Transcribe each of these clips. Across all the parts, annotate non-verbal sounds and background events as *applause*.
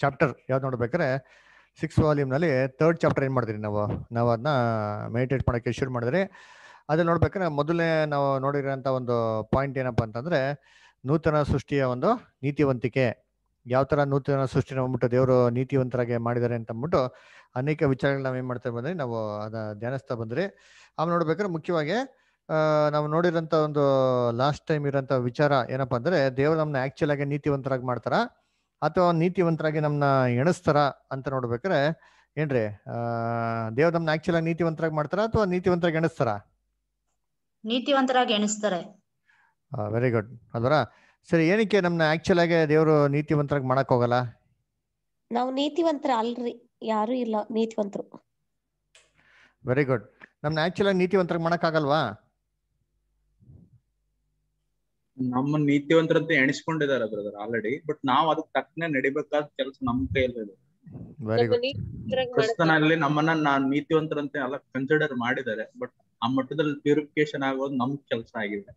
chapter ಯಾವ್ದು ನೋಡ್ಬೇಕಾದ್ರೆ six ವಾಲ್ಯೂಮ್ನಲ್ಲಿ third chapter ಏನು ಮಾಡಿದ್ರಿ ನಾವು ನಾವು ಅದನ್ನ ಮೆಡಿಟೇಟ್ ಮಾಡೋಕ್ಕೆ ಶುರು ಮಾಡಿದ್ರಿ ಅದನ್ನ ನೋಡ್ಬೇಕಾದ್ರೆ ಮೊದಲೇ ನಾವು ನೋಡಿರೋಂಥ ಒಂದು ಪಾಯಿಂಟ್ ಏನಪ್ಪ ಅಂತಂದರೆ ನೂತನ ಸೃಷ್ಟಿಯ ಒಂದು ನೀತಿವಂತಿಕೆ ಯಾವ ಥರ ನೂತನ ಸೃಷ್ಟಿನ ಬಂದ್ಬಿಟ್ಟು ದೇವರು ನೀತಿವಂತರಾಗಿ ಮಾಡಿದ್ದಾರೆ ಅಂತ ಅಂದ್ಬಿಟ್ಟು ಅನೇಕ ವಿಚಾರಗಳನ್ನ ನಾವು ಏನು ಮಾಡ್ತಾ ಬಂದ್ರಿ ನಾವು ಅದ ಧ್ಯಾನಿಸ್ತಾ ಬಂದ್ರಿ ಆಮೇಲೆ ನೋಡ್ಬೇಕಾದ್ರೆ ಮುಖ್ಯವಾಗಿ ನಾವು ನೋಡಿರೋಂಥ ಒಂದು ಲಾಸ್ಟ್ ಟೈಮ್ ಇರೋಂಥ ವಿಚಾರ ಏನಪ್ಪ ಅಂದರೆ ದೇವರು ನಮ್ಮನ್ನ ಆ್ಯಕ್ಚುಲ್ ಆಗಿ ನೀತಿವಂತರಾಗಿ ಮಾಡ್ತಾರ ಅಥವಾ ನೀತಿವಂತರಾಗಿ ನಮ್ಮನ್ನ ಎಣಿಸ್ತಾರ ಅಂತ ನೋಡ್ಬೇಕಾರೆ ಏನ್ರಿ ದೇವ್ರ ನಮ್ನ ಆಕ್ಚುಲ್ ಆಗಿ ನೀತಿವಂತರಾಗಿ ಮಾಡ್ತಾರ ಅಥವಾ ನೀತಿವಂತರಾಗಿ ಎಣಿಸ್ತಾರ ನೀತಿವಂತರಾಗಿ ಎಣಿಸ್ತಾರೆ ವೆರಿ ಗುಡ್ ಅದರ ಸರಿ ಏನಕ್ಕೆ ನಮ್ನ ಆಕ್ಚುಲ್ ಆಗಿ ದೇವರು ನೀತಿವಂತರಾಗಿ ಮಾಡಕ್ ಹೋಗಲ್ಲ ನಾವು ನೀತಿವಂತರ ಅಲ್ರಿ ಯಾರು ಇಲ್ಲ ನೀತಿವಂತರು ವೆರಿ ಗುಡ್ ನಮ್ನ ಆಕ್ಚುಲ್ ಆಗಿ ನೀತಿವಂತರಾಗಿ ಮಾಡಕ್ ಆಗಲ್ವಾ ನಮ್ಮ ನೀತಿವಂತರಂತೆ ಎಣಿಸ್ಕೊಂಡಿದ್ದಾರೆ ಬ್ರದರ್ ಆಲ್ರೆಡಿ ಬಟ್ ನಾವ್ ಅದಕ್ ತಕ್ಕನೆ ನಡಿಬೇಕಾದ ಕೆಲಸ ನಮ್ ಕೈಯಲ್ಲಿ ಕ್ರಿಸ್ತನಲ್ಲಿ ನಮ್ಮನ್ನ ನೀತಿವಂತರಂತೆ ಎಲ್ಲ ಕನ್ಸಿಡರ್ ಮಾಡಿದ್ದಾರೆ ಬಟ್ ಆ ಮಟ್ಟದಲ್ಲಿ ಪ್ಯೂರಿಫಿಕೇಶನ್ ಆಗೋದು ನಮ್ ಕೆಲಸ ಆಗಿದೆ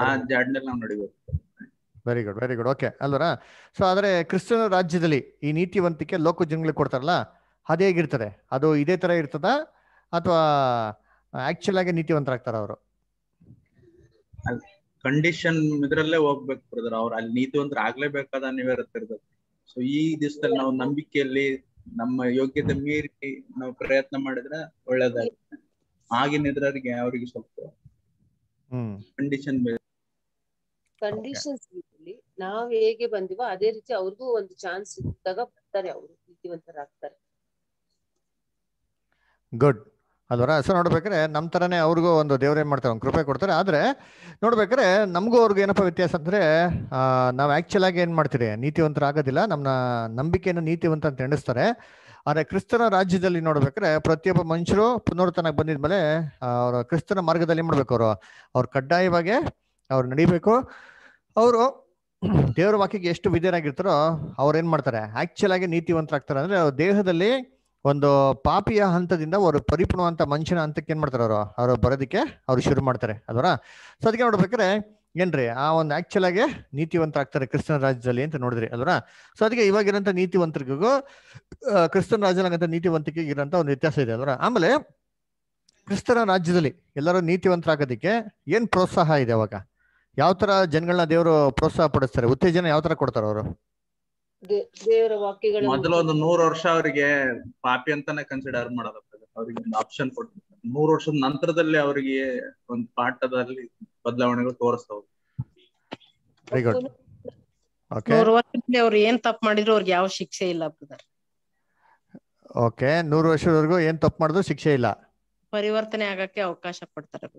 ಆ ಜಾಡ್ನಲ್ಲಿ ನಾವು ನಡಿಬೇಕು very good very good okay ಅಲ್ವರ ಸೊ ಆದ್ರೆ ಕ್ರಿಸ್ತನ ರಾಜ್ಯದಲ್ಲಿ ಈ ನೀತಿವಂತಿಕೆ ಲೋಕ ಜನಗಳಿಗೆ ಕೊಡ್ತಾರಲ್ಲ ಅದೇ ಹೇಗಿರ್ತಾರೆ ಅದು ಇದೇ ತರ ಇರ್ತದ ಅಥವಾ ಆಕ್ಚುಲ್ ಆಗಿ ನೀತಿವಂತರಾಗ್ತಾರ ಅವರು ಕಂಡೀಷನ್ ಇದ್ರಲ್ಲೇ ಹೋಗ್ಬೇಕು ಬ್ರದರ್ ಅವ್ರ ಅಲ್ಲಿ ನೀತಿ ಅಂದ್ರೆ ಆಗ್ಲೇಬೇಕಾದ ಅನಿವಾರ್ಯತೆ ಸೊ ಈ ದಿವಸದಲ್ಲಿ ನಾವು ನಂಬಿಕೆಯಲ್ಲಿ ನಮ್ಮ ಯೋಗ್ಯತೆ ಮೀರಿ ನಾವು ಪ್ರಯತ್ನ ಮಾಡಿದ್ರೆ ಒಳ್ಳೇದಾಗುತ್ತೆ ಆಗಿನ ಇದ್ರಿಗೆ ಅವ್ರಿಗೆ ಸ್ವಲ್ಪ ಕಂಡೀಷನ್ ನಾವ್ ಹೇಗೆ ಬಂದಿವೋ ಅದೇ ರೀತಿ ಅವ್ರಿಗೂ ಒಂದು ಚಾನ್ಸ್ ಇದ್ದಾಗ ಬರ್ತಾರೆ ಅವರು ನೀತಿವಂತರಾಗ್ತಾರೆ ಗುಡ್ ಅದರ ಸೊ ನೋಡ್ಬೇಕಾದ್ರೆ ನಮ್ಮ ಥರನೇ ಅವ್ರಿಗೂ ಒಂದು ದೇವ್ರೇನು ಮಾಡ್ತಾರೆ ಒಂದು ಕೃಪೆ ಕೊಡ್ತಾರೆ ಆದರೆ ನೋಡ್ಬೇಕಾದ್ರೆ ನಮಗೂ ಅವ್ರಿಗೇನಪ್ಪ ಏನಪ್ಪ ವ್ಯತ್ಯಾಸ ಅಂದರೆ ನಾವು ಆ್ಯಕ್ಚುಲಾಗಿ ಏನು ಮಾಡ್ತೀರಿ ನೀತಿವಂತರ ಆಗೋದಿಲ್ಲ ನಮ್ಮ ನಂಬಿಕೆಯನ್ನು ನೀತಿವಂತ ಅಂತ ಎಣಿಸ್ತಾರೆ ಆದರೆ ಕ್ರಿಸ್ತನ ರಾಜ್ಯದಲ್ಲಿ ನೋಡ್ಬೇಕ್ರೆ ಪ್ರತಿಯೊಬ್ಬ ಮನುಷ್ಯರು ಪುನರ್ತನಕ್ಕೆ ಬಂದಿದ ಮೇಲೆ ಅವರ ಕ್ರಿಸ್ತನ ಮಾರ್ಗದಲ್ಲಿ ಮಾಡಬೇಕು ಅವರು ಅವ್ರು ಕಡ್ಡಾಯವಾಗಿ ಅವ್ರು ನಡಿಬೇಕು ಅವರು ದೇವರ ವಾಕ್ಯಕ್ಕೆ ಎಷ್ಟು ವಿಧೇನಾಗಿರ್ತಾರೋ ಅವ್ರು ಏನು ಮಾಡ್ತಾರೆ ಆ್ಯಕ್ಚುಲಾಗಿ ನೀತಿವಂತರಾಗ್ತಾರೆ ಅಂದರೆ ದೇಹದಲ್ಲಿ ಒಂದು ಪಾಪಿಯ ಹಂತದಿಂದ ಅವರು ಪರಿಪೂರ್ಣವಂತ ಮನುಷ್ಯನ ಹಂತಕ್ಕೆ ಏನ್ ಮಾಡ್ತಾರೆ ಅವರು ಅವರು ಬರೋದಕ್ಕೆ ಅವರು ಶುರು ಮಾಡ್ತಾರೆ ಅದರ ಸೊ ಅದಕ್ಕೆ ನೋಡ್ಬೇಕಾದ್ರೆ ಏನ್ರಿ ಆ ಒಂದು ಆಕ್ಚುಲ್ ಆಗಿ ಆಗ್ತಾರೆ ಕ್ರಿಸ್ತನ ರಾಜ್ಯದಲ್ಲಿ ಅಂತ ನೋಡಿದ್ರಿ ಅದರ ಸೊ ಅದಕ್ಕೆ ಇವಾಗಿರೋಂಥ ನೀತಿವಂತರಿಗೂ ಕ್ರಿಸ್ತನ ರಾಜ್ಯದಂತ ನೀತಿವಂತಿಕೆ ಇರೋಂಥ ಒಂದು ವ್ಯತ್ಯಾಸ ಇದೆ ಅದರ ಆಮೇಲೆ ಕ್ರಿಸ್ತನ ರಾಜ್ಯದಲ್ಲಿ ಎಲ್ಲರೂ ಆಗೋದಿಕ್ಕೆ ಏನ್ ಪ್ರೋತ್ಸಾಹ ಇದೆ ಅವಾಗ ಯಾವ ತರ ಜನಗಳನ್ನ ದೇವರು ಪ್ರೋತ್ಸಾಹ ಪಡಿಸ್ತಾರೆ ಉತ್ತೇಜನ ಯಾವ ತರ ಕೊಡ್ತಾರೆ ಅವರು ದೇವರ ವಾಕ್ಯಗಳು ಮೊದಲು ಒಂದು ನೂರ್ ವರ್ಷ ಅವರಿಗೆ ಪಾಪಿ ಅಂತಾನೆ ಕನ್ಸಿಡರ್ ಮಾಡೋದಾಗ್ತದೆ ಅವರಿಗೆ ಒಂದು ಆಪ್ಷನ್ ಕೊಟ್ಟು ನೂರ್ ವರ್ಷದ ನಂತರದಲ್ಲಿ ಅವರಿಗೆ ಒಂದು ಪಾಠದಲ್ಲಿ ಬದಲಾವಣೆಗಳು ತೋರಿಸ್ತಾವ ನೂರು ವರ್ಷದಲ್ಲಿ ಅವ್ರು ಏನ್ ತಪ್ಪು ಮಾಡಿದ್ರು ಅವ್ರಿಗೆ ಯಾವ ಶಿಕ್ಷೆ ಇಲ್ಲ ಬ್ರದರ್ ಓಕೆ ನೂರು ವರ್ಷದವರೆಗೂ ಏನ್ ತಪ್ಪು ಮಾಡಿದ್ರು ಶಿಕ್ಷೆ ಇಲ್ಲ ಪರಿವರ್ತನೆ ಆಗಕ್ಕೆ ಅವಕಾಶ ಪಡ್ತಾರೆ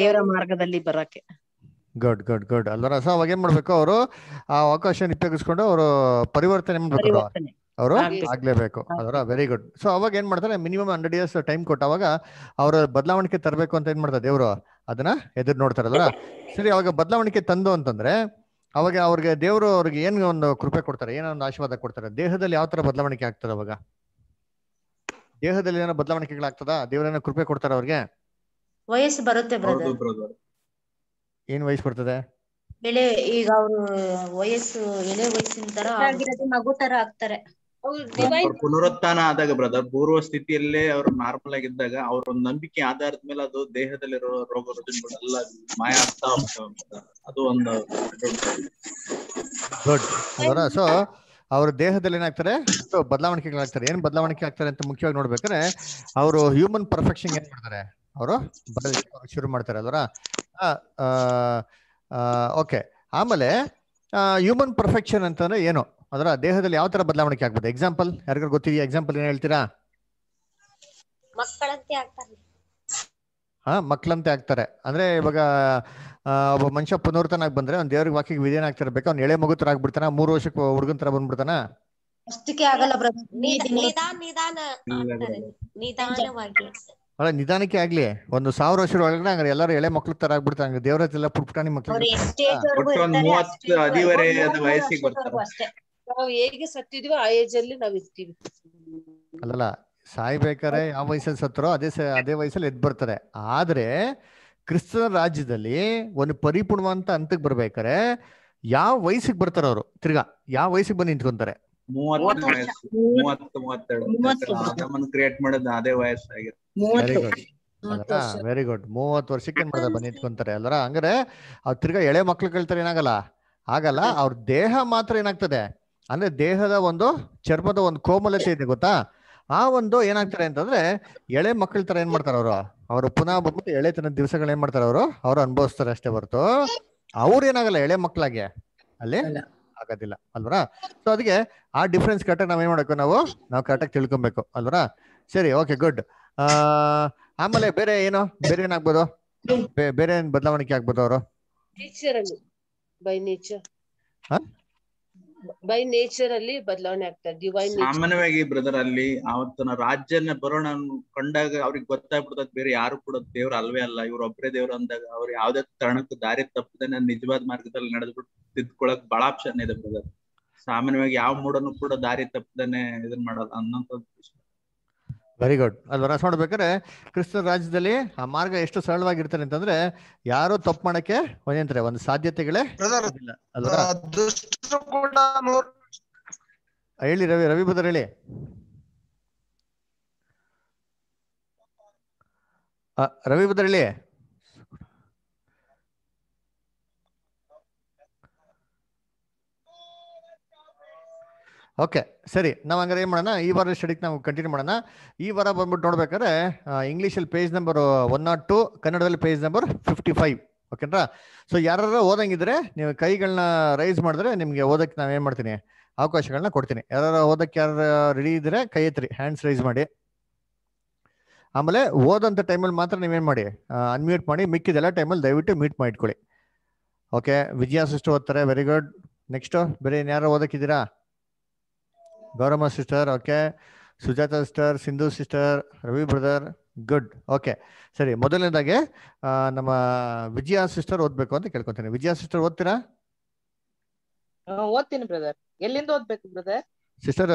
ದೇವರ ಮಾರ್ಗದಲ್ಲಿ ಬರಕ್ಕೆ ಗುಡ್ ಗುಡ್ ಗುಡ್ ಅಲ್ಲಾರ ಸೊ ಅವಾಗ ಏನ್ ಮಾಡ್ಬೇಕು ಅವರು ಆ ಅವಕಾಶ ಉಪಯೋಗಿಸ್ಕೊಂಡು ಅವರು ಪರಿವರ್ತನೆ ಮಾಡ್ಬೇಕು ಅವರು ಆಗ್ಲೇಬೇಕು ಅದರ ವೆರಿ ಗುಡ್ ಸೊ ಅವಾಗ ಏನ್ ಮಾಡ್ತಾರೆ ಮಿನಿಮಮ್ ಹಂಡ್ರೆಡ್ ಇಯರ್ಸ್ ಟೈಮ್ ಕೊಟ್ಟವಾಗ ಅವರ ಬದಲಾವಣೆಗೆ ತರಬೇಕು ಅಂತ ಏನ್ ಮಾಡ್ತಾರೆ ದೇವ್ರು ಅದನ್ನ ಎದುರು ನೋಡ್ತಾರಲ್ಲ ಸರಿ ಅವಾಗ ಬದಲಾವಣೆಗೆ ತಂದು ಅಂತಂದ್ರೆ ಅವಾಗ ಅವ್ರಿಗೆ ದೇವರು ಅವ್ರಿಗೆ ಏನ್ ಒಂದು ಕೃಪೆ ಕೊಡ್ತಾರೆ ಏನೋ ಒಂದು ಆಶೀರ್ವಾದ ಕೊಡ್ತಾರೆ ದೇಹದಲ್ಲಿ ಯಾವ ತರ ಬದಲಾವಣಿಕೆ ಆಗ್ತದೆ ಅವಾಗ ದೇಹದಲ್ಲಿ ಏನೋ ಬದಲಾವಣೆಗಳಾಗ್ತದ ದೇವರೇನೋ ಕೃಪೆ ಕೊಡ್ತಾರೆ ಅವ್ರಿಗೆ ವಯಸ್ಸು ಬರುತ್ತೆ ಏನ್ ವಯಸ್ಸು ಬರ್ತದೆ ಬೆಳೆ ಈಗ ಅವರು ವಯಸ್ಸು ವಯಸ್ಸಿನ ತರ ಮಗು ತರ ಆಗ್ತಾರೆ ಪುನರುತ್ಥಾನ ಆದಾಗ ಬ್ರದರ್ ಪೂರ್ವ ಸ್ಥಿತಿಯಲ್ಲೇ ಅವ್ರು ನಾರ್ಮಲ್ ಆಗಿದ್ದಾಗ ಅವ್ರ ನಂಬಿಕೆ ಆಧಾರದ ಮೇಲೆ ಅದು ದೇಹದಲ್ಲಿರೋ ರೋಗ ರುಜಿನಗಳೆಲ್ಲ ಮಾಯ ಆಗ್ತಾ ಅದು ಒಂದು ಗುಡ್ ಸೊ ಅವ್ರ ದೇಹದಲ್ಲಿ ಏನಾಗ್ತಾರೆ ಸೊ ಬದಲಾವಣೆಗಳಾಗ್ತಾರೆ ಏನ್ ಬದಲಾವಣೆ ಆಗ್ತಾರೆ ಅಂತ ಮುಖ್ಯವಾಗಿ ನೋಡ್ಬೇಕಾದ್ರೆ ಅವರು ಹ್ಯೂಮನ್ ಪರ್ಫೆಕ್ಷನ್ ಏನ್ ಮಾಡ್ತಾರೆ ಅವರು ಬರಲಿಕ್ಕೆ ಶುರು ಮಾಡ್ತಾರೆ ಅದರ ಓಕೆ ಆಮೇಲೆ ಹ್ಯೂಮನ್ ಪರ್ಫೆಕ್ಷನ್ ಅಂತಂದ್ರೆ ಏನು ಅದರ ದೇಹದಲ್ಲಿ ಯಾವ ತರ ಬದಲಾವಣೆ ಆಗ್ಬೋದು ಎಕ್ಸಾಂಪಲ್ ಯಾರಿಗಾರು ಗೊತ್ತಿದೆಯಾ ಎಕ್ಸಾಂಪಲ್ ಏನ್ ಹೇಳ್ತೀರಾ ಹಾ ಮಕ್ಕಳಂತೆ ಆಗ್ತಾರೆ ಅಂದ್ರೆ ಇವಾಗ ಒಬ್ಬ ಮನುಷ್ಯ ಆಗಿ ಬಂದ್ರೆ ಒಂದ್ ದೇವ್ರಿಗೆ ವಾಕ್ಯಕ್ಕೆ ವಿಧೇನ ಆಗ್ತಿರ್ಬೇಕು ಅವ್ನ ಎಳೆ ಮಗು ತರ ಆಗ್ಬಿಡ್ತಾನ ಮೂರು ವರ್ಷಕ್ಕೆ ಹುಡುಗನ ತರ ಬಂದ್ಬಿಡ್ತಾನ ಅಷ್ಟಕ್ಕೆ ಆಗಲ್ಲ ನಿಧಾನ ನಿಧಾನ ನಿಧಾನವಾಗಿ ಅಲ್ಲ ನಿಧಾನಕ್ಕೆ ಆಗ್ಲಿ ಒಂದು ಸಾವಿರ ವರ್ಷದ ಒಳಗಡೆ ಹಂಗಾರೆ ಎಲ್ಲರೂ ಎಳೆ ಮಕ್ಳು ತರ ಆಗ್ಬಿಡ್ತಾರೆ ಹಂಗ ದೇವರದೆಲ್ಲ ಪುಟ್ಪುಟಾಣಿ ಮಕ್ಳು ನಾವು ಹೇಗೆ ಸತ್ತಿದೀವೋ ಆ ಏಜ್ ಅಲ್ಲಿ ಇರ್ತೀವಿ ಅಲ್ಲಲ್ಲ ಸಾಯ್ಬೇಕಾರೆ ಯಾವ ವಯಸ್ಸಲ್ಲಿ ಸತ್ತರೋ ಅದೇ ಅದೇ ವಯಸ್ಸಲ್ಲಿ ಎದ್ ಬರ್ತಾರೆ ಆದ್ರೆ ಕ್ರಿಸ್ತನ ರಾಜ್ಯದಲ್ಲಿ ಒಂದು ಪರಿಪೂರ್ಣವಂತ ಹಂತಕ್ಕೆ ಬರ್ಬೇಕಾರೆ ಯಾವ ವಯಸ್ಸಿಗೆ ಬರ್ತಾರ ಅವರು ತಿರ್ಗಾ ಯಾವ ವಯಸ್ಸಿಗೆ ಬಂದು ನಿಂತ್ಕೊಂತಾರೆ ವೆರಿ ಗುಡ್ ಮೂವತ್ ವರ್ಷಕ್ಕೆ ಏನ್ ನಿಂತ್ಕೊಂತಾರೆ ಅಲ್ರ ಅಂದ್ರೆ ಅವ್ರ ತಿರ್ಗಾ ಎಳೆ ಮಕ್ಳು ಕೇಳ್ತಾರೆ ಏನಾಗಲ್ಲ ಆಗಲ್ಲ ಅವ್ರ ದೇಹ ಮಾತ್ರ ಏನಾಗ್ತದೆ ಅಂದ್ರೆ ದೇಹದ ಒಂದು ಚರ್ಮದ ಒಂದು ಕೋಮಲತೆ ಇದೆ ಗೊತ್ತಾ ಆ ಒಂದು ಏನಾಗ್ತಾರೆ ಅಂತಂದ್ರೆ ಎಳೆ ಮಕ್ಕಳ ತರ ಏನ್ ಮಾಡ್ತಾರ ಅವರು ಅವರು ಪುನಃ ಬಂದ್ಬಿಟ್ಟು ತನ ದಿವಸಗಳು ಏನ್ ಮಾಡ್ತಾರೆ ಅವರು ಅವ್ರು ಅನುಭವಿಸ್ತಾರೆ ಅಷ್ಟೇ ಹೊರತು ಅವ್ರು ಏನಾಗಲ್ಲ ಎಳೆ ಮಕ್ಕಳಾಗೆ ಅಲ್ಲಿ ಆಗೋದಿಲ್ಲ ಅಲ್ವರಾ ಸೊ ಅದಕ್ಕೆ ಆ ಡಿಫ್ರೆನ್ಸ್ ಕರೆಕ್ಟಾಗಿ ನಾವೇನ್ ಮಾಡಬೇಕು ನಾವು ನಾವು ಕರೆಕ್ಟಾಗಿ ತಿಳ್ಕೊಬೇಕು ಅಲ್ವರ ಸರಿ ಓಕೆ ಗುಡ್ ಆಮೇಲೆ ಬೇರೆ ಏನೋ ಬೇರೆ ಏನಾಗ್ಬೋದು ಬೇರೆ ಏನ್ ಬದಲಾವಣೆ ಆಗ್ಬೋದು ಅವರು ಬೈ ನೇಚರ್ ಬೈ ನೇಚರ್ ಅಲ್ಲಿ ಬದಲಾವಣೆ ಆಗ್ತಾ ಡಿವೈನ್ ಸಾಮಾನ್ಯವಾಗಿ ಬ್ರದರ್ ಅಲ್ಲಿ ಅವತ್ತನ ರಾಜ್ಯನ ಬರೋಣ ಕಂಡಾಗ ಅವ್ರಿಗೆ ಗೊತ್ತಾಗ್ಬಿಡ್ತದ ಬೇರೆ ಯಾರು ಕೂಡ ದೇವ್ರ ಅಲ್ವೇ ಅಲ್ಲ ಇವ್ರ ಒಬ್ಬರೇ ದೇವ್ರ ಅಂದಾಗ ಅವ್ರು ಯಾವ್ದೇ ಕಾರಣಕ್ಕೂ ದಾರಿ ತಪ್ಪದೆ ನಾನು ನಿಜವಾದ ಮಾರ್ಗದಲ್ಲಿ ನಡೆದ್ಬಿಟ್ಟು ತಿದ್ಕೊಳಕ್ ಬಹಳ ಆಪ್ಷನ್ ಇದೆ ಬ್ರದರ್ ಸಾಮಾನ್ಯವಾಗಿ ಯಾವ ಮೂಡನ್ನು ಕೂಡ ದಾರಿ ತಪ್ಪದೇನೆ ಇದನ್ ಮಾಡಲ್ಲ ಅನ್ನೋಂಥದ್ದು ವೆರಿ ಗುಡ್ ಅಲ್ಲಿ ನೋಡ್ಬೇಕಾದ್ರೆ ಮಾಡ್ಬೇಕಾದ್ರೆ ಕ್ರಿಸ್ತನ ರಾಜ್ಯದಲ್ಲಿ ಆ ಮಾರ್ಗ ಎಷ್ಟು ಸರಳವಾಗಿರ್ತಾರೆ ಅಂತಂದ್ರೆ ಯಾರು ತಪ್ಪು ಮಾಡಕ್ಕೆ ಒಂದಂತಾರೆ ಒಂದು ಸಾಧ್ಯತೆಗಳೇ ಹೇಳಿ ರವಿ ರವಿ ಬದರ್ ಹೇಳಿ ರವಿ ಬದರ್ ಹೇಳಿ ಓಕೆ ಸರಿ ನಾವು ಹಂಗಾರೆ ಏನು ಮಾಡೋಣ ಈ ವಾರದ ಸ್ಟಡಿಗೆ ನಾವು ಕಂಟಿನ್ಯೂ ಮಾಡೋಣ ಈ ವಾರ ಬಂದ್ಬಿಟ್ಟು ನೋಡ್ಬೇಕಾದ್ರೆ ಇಂಗ್ಲೀಷಲ್ಲಿ page number one not two ಕನ್ನಡದಲ್ಲಿ ಪೇಜ್ ನಂಬರ್ ಫಿಫ್ಟಿ ಫೈವ್ ಓಕೆನಾ ಸೊ ಯಾರು ಓದಂಗಿದ್ರೆ ನೀವು ಕೈಗಳನ್ನ ರೈಸ್ ಮಾಡಿದ್ರೆ ನಿಮಗೆ ಓದಕ್ಕೆ ನಾನು ಏನು ಮಾಡ್ತೀನಿ ಅವಕಾಶಗಳನ್ನ ಕೊಡ್ತೀನಿ ಯಾರು ಓದಕ್ಕೆ ಯಾರು ರೆಡಿ ಇದ್ರೆ ಕೈ ಎತ್ತಿ ಹ್ಯಾಂಡ್ಸ್ ರೈಸ್ ಮಾಡಿ ಆಮೇಲೆ ಓದಂತ ಟೈಮಲ್ಲಿ ಮಾತ್ರ ನೀವೇನು ಮಾಡಿ ಅನ್ಮ್ಯೂಟ್ ಮಾಡಿ ಮಿಕ್ಕಿದೆಲ್ಲ ಟೈಮಲ್ಲಿ ದಯವಿಟ್ಟು ಮ್ಯೂಟ್ ಮಾಡಿಟ್ಕೊಳ್ಳಿ ಓಕೆ ವಿಜಯ ಓದ್ತಾರೆ ವೆರಿ ಗುಡ್ ನೆಕ್ಸ್ಟು ಬೇರೆ ಇನ್ಯಾರು ಓದಕ್ಕಿದ್ದೀರಾ Gowramma sister okay Sujatha sister Sindhu sister Ravi brother good okay ಸರಿ ಮೊದಲನೇದಾಗೆ ನಮ್ಮ ವಿಜಯ ಸಿಸ್ಟರ್ ಓದ್ಬೇಕು ಅಂತ ಕೇಳ್ಕೊತೀನಿ ವಿಜಯ ಸಿಸ್ಟರ್ ಓದ್ತೀರಾ ಓದ್ತೀನಿ ಬ್ರದರ್ ಎಲ್ಲಿಂದ ಓದ್ಬೇಕು ಬ್ರದರ್ ಸಿಸ್ಟರ್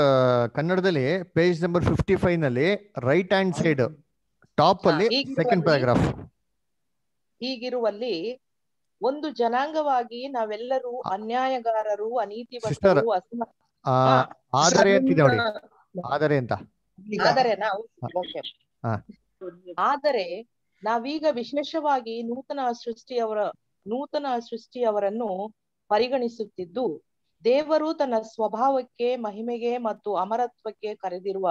ಕನ್ನಡದಲ್ಲಿ ಪೇಜ್ ನಂಬರ್ ಫಿಫ್ಟಿ ಫೈವ್ ನಲ್ಲಿ ರೈಟ್ ಹ್ಯಾಂಡ್ ಸೈಡ್ ಟಾಪ್ ಅಲ್ಲಿ ಸೆಕೆಂಡ್ ಪ್ಯಾರಾಗ್ರಾಫ್ ಹೀಗಿರುವಲ್ಲಿ ಒಂದು ಜನಾಂಗವಾಗಿ ನಾವೆಲ್ಲರೂ ಅನ್ಯಾಯಗಾರರು ಅನೀತಿ ಸಿಸ್ಟರ್ ಆದರೆ ಅಂತ ಆದರೆ ಅಂತ ಆದರೆ ನಾವೀಗ ವಿಶೇಷವಾಗಿ ನೂತನ ಸೃಷ್ಟಿಯವರ ನೂತನ ಸೃಷ್ಟಿಯವರನ್ನು ಪರಿಗಣಿಸುತ್ತಿದ್ದು ದೇವರು ತನ್ನ ಸ್ವಭಾವಕ್ಕೆ ಮಹಿಮೆಗೆ ಮತ್ತು ಅಮರತ್ವಕ್ಕೆ ಕರೆದಿರುವ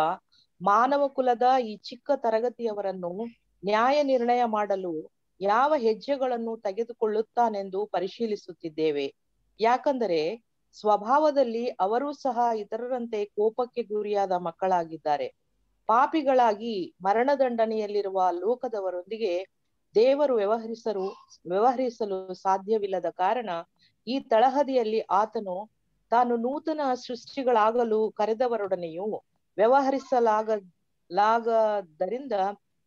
ಮಾನವ ಕುಲದ ಈ ಚಿಕ್ಕ ತರಗತಿಯವರನ್ನು ನ್ಯಾಯ ನಿರ್ಣಯ ಮಾಡಲು ಯಾವ ಹೆಜ್ಜೆಗಳನ್ನು ತೆಗೆದುಕೊಳ್ಳುತ್ತಾನೆಂದು ಪರಿಶೀಲಿಸುತ್ತಿದ್ದೇವೆ ಯಾಕಂದರೆ ಸ್ವಭಾವದಲ್ಲಿ ಅವರೂ ಸಹ ಇತರರಂತೆ ಕೋಪಕ್ಕೆ ಗುರಿಯಾದ ಮಕ್ಕಳಾಗಿದ್ದಾರೆ ಪಾಪಿಗಳಾಗಿ ಮರಣದಂಡನೆಯಲ್ಲಿರುವ ಲೋಕದವರೊಂದಿಗೆ ದೇವರು ವ್ಯವಹರಿಸಲು ವ್ಯವಹರಿಸಲು ಸಾಧ್ಯವಿಲ್ಲದ ಕಾರಣ ಈ ತಳಹದಿಯಲ್ಲಿ ಆತನು ತಾನು ನೂತನ ಸೃಷ್ಟಿಗಳಾಗಲು ಕರೆದವರೊಡನೆಯೂ ವ್ಯವಹರಿಸಲಾಗ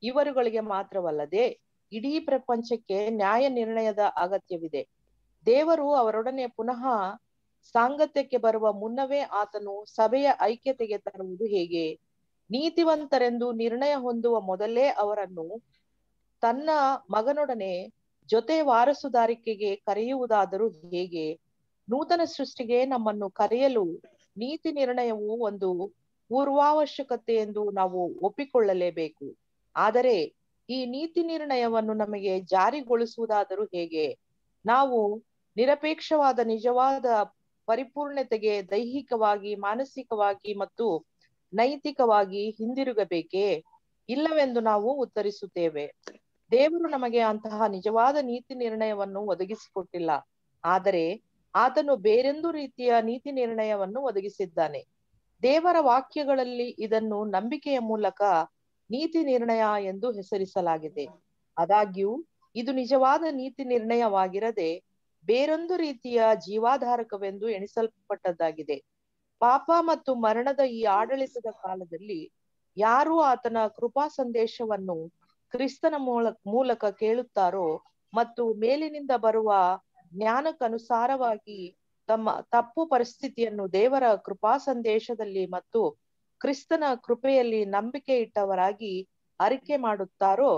ಇವರುಗಳಿಗೆ ಮಾತ್ರವಲ್ಲದೆ ಇಡೀ ಪ್ರಪಂಚಕ್ಕೆ ನ್ಯಾಯ ನಿರ್ಣಯದ ಅಗತ್ಯವಿದೆ ದೇವರು ಅವರೊಡನೆ ಪುನಃ ಸಾಂಗತ್ಯಕ್ಕೆ ಬರುವ ಮುನ್ನವೇ ಆತನು ಸಭೆಯ ಐಕ್ಯತೆಗೆ ತರುವುದು ಹೇಗೆ ನೀತಿವಂತರೆಂದು ನಿರ್ಣಯ ಹೊಂದುವ ಮೊದಲೇ ಅವರನ್ನು ತನ್ನ ಮಗನೊಡನೆ ಜೊತೆ ವಾರಸುದಾರಿಕೆಗೆ ಕರೆಯುವುದಾದರೂ ಹೇಗೆ ನೂತನ ಸೃಷ್ಟಿಗೆ ನಮ್ಮನ್ನು ಕರೆಯಲು ನೀತಿ ನಿರ್ಣಯವು ಒಂದು ಪೂರ್ವಾವಶ್ಯಕತೆ ಎಂದು ನಾವು ಒಪ್ಪಿಕೊಳ್ಳಲೇಬೇಕು ಆದರೆ ಈ ನೀತಿ ನಿರ್ಣಯವನ್ನು ನಮಗೆ ಜಾರಿಗೊಳಿಸುವುದಾದರೂ ಹೇಗೆ ನಾವು ನಿರಪೇಕ್ಷವಾದ ನಿಜವಾದ ಪರಿಪೂರ್ಣತೆಗೆ ದೈಹಿಕವಾಗಿ ಮಾನಸಿಕವಾಗಿ ಮತ್ತು ನೈತಿಕವಾಗಿ ಹಿಂದಿರುಗಬೇಕೇ ಇಲ್ಲವೆಂದು ನಾವು ಉತ್ತರಿಸುತ್ತೇವೆ ದೇವರು ನಮಗೆ ಅಂತಹ ನಿಜವಾದ ನೀತಿ ನಿರ್ಣಯವನ್ನು ಒದಗಿಸಿಕೊಟ್ಟಿಲ್ಲ ಆದರೆ ಆತನು ಬೇರೆಂದು ರೀತಿಯ ನೀತಿ ನಿರ್ಣಯವನ್ನು ಒದಗಿಸಿದ್ದಾನೆ ದೇವರ ವಾಕ್ಯಗಳಲ್ಲಿ ಇದನ್ನು ನಂಬಿಕೆಯ ಮೂಲಕ ನೀತಿ ನಿರ್ಣಯ ಎಂದು ಹೆಸರಿಸಲಾಗಿದೆ ಆದಾಗ್ಯೂ ಇದು ನಿಜವಾದ ನೀತಿ ನಿರ್ಣಯವಾಗಿರದೆ ಬೇರೊಂದು ರೀತಿಯ ಜೀವಾಧಾರಕವೆಂದು ಎಣಿಸಲ್ಪಟ್ಟದ್ದಾಗಿದೆ ಪಾಪ ಮತ್ತು ಮರಣದ ಈ ಆಡಳಿತದ ಕಾಲದಲ್ಲಿ ಯಾರು ಆತನ ಕೃಪಾ ಸಂದೇಶವನ್ನು ಕ್ರಿಸ್ತನ ಮೂಲ ಮೂಲಕ ಕೇಳುತ್ತಾರೋ ಮತ್ತು ಮೇಲಿನಿಂದ ಬರುವ ಜ್ಞಾನಕ್ಕನುಸಾರವಾಗಿ ತಮ್ಮ ತಪ್ಪು ಪರಿಸ್ಥಿತಿಯನ್ನು ದೇವರ ಕೃಪಾ ಸಂದೇಶದಲ್ಲಿ ಮತ್ತು ಕ್ರಿಸ್ತನ ಕೃಪೆಯಲ್ಲಿ ನಂಬಿಕೆ ಇಟ್ಟವರಾಗಿ ಅರಿಕೆ ಮಾಡುತ್ತಾರೋ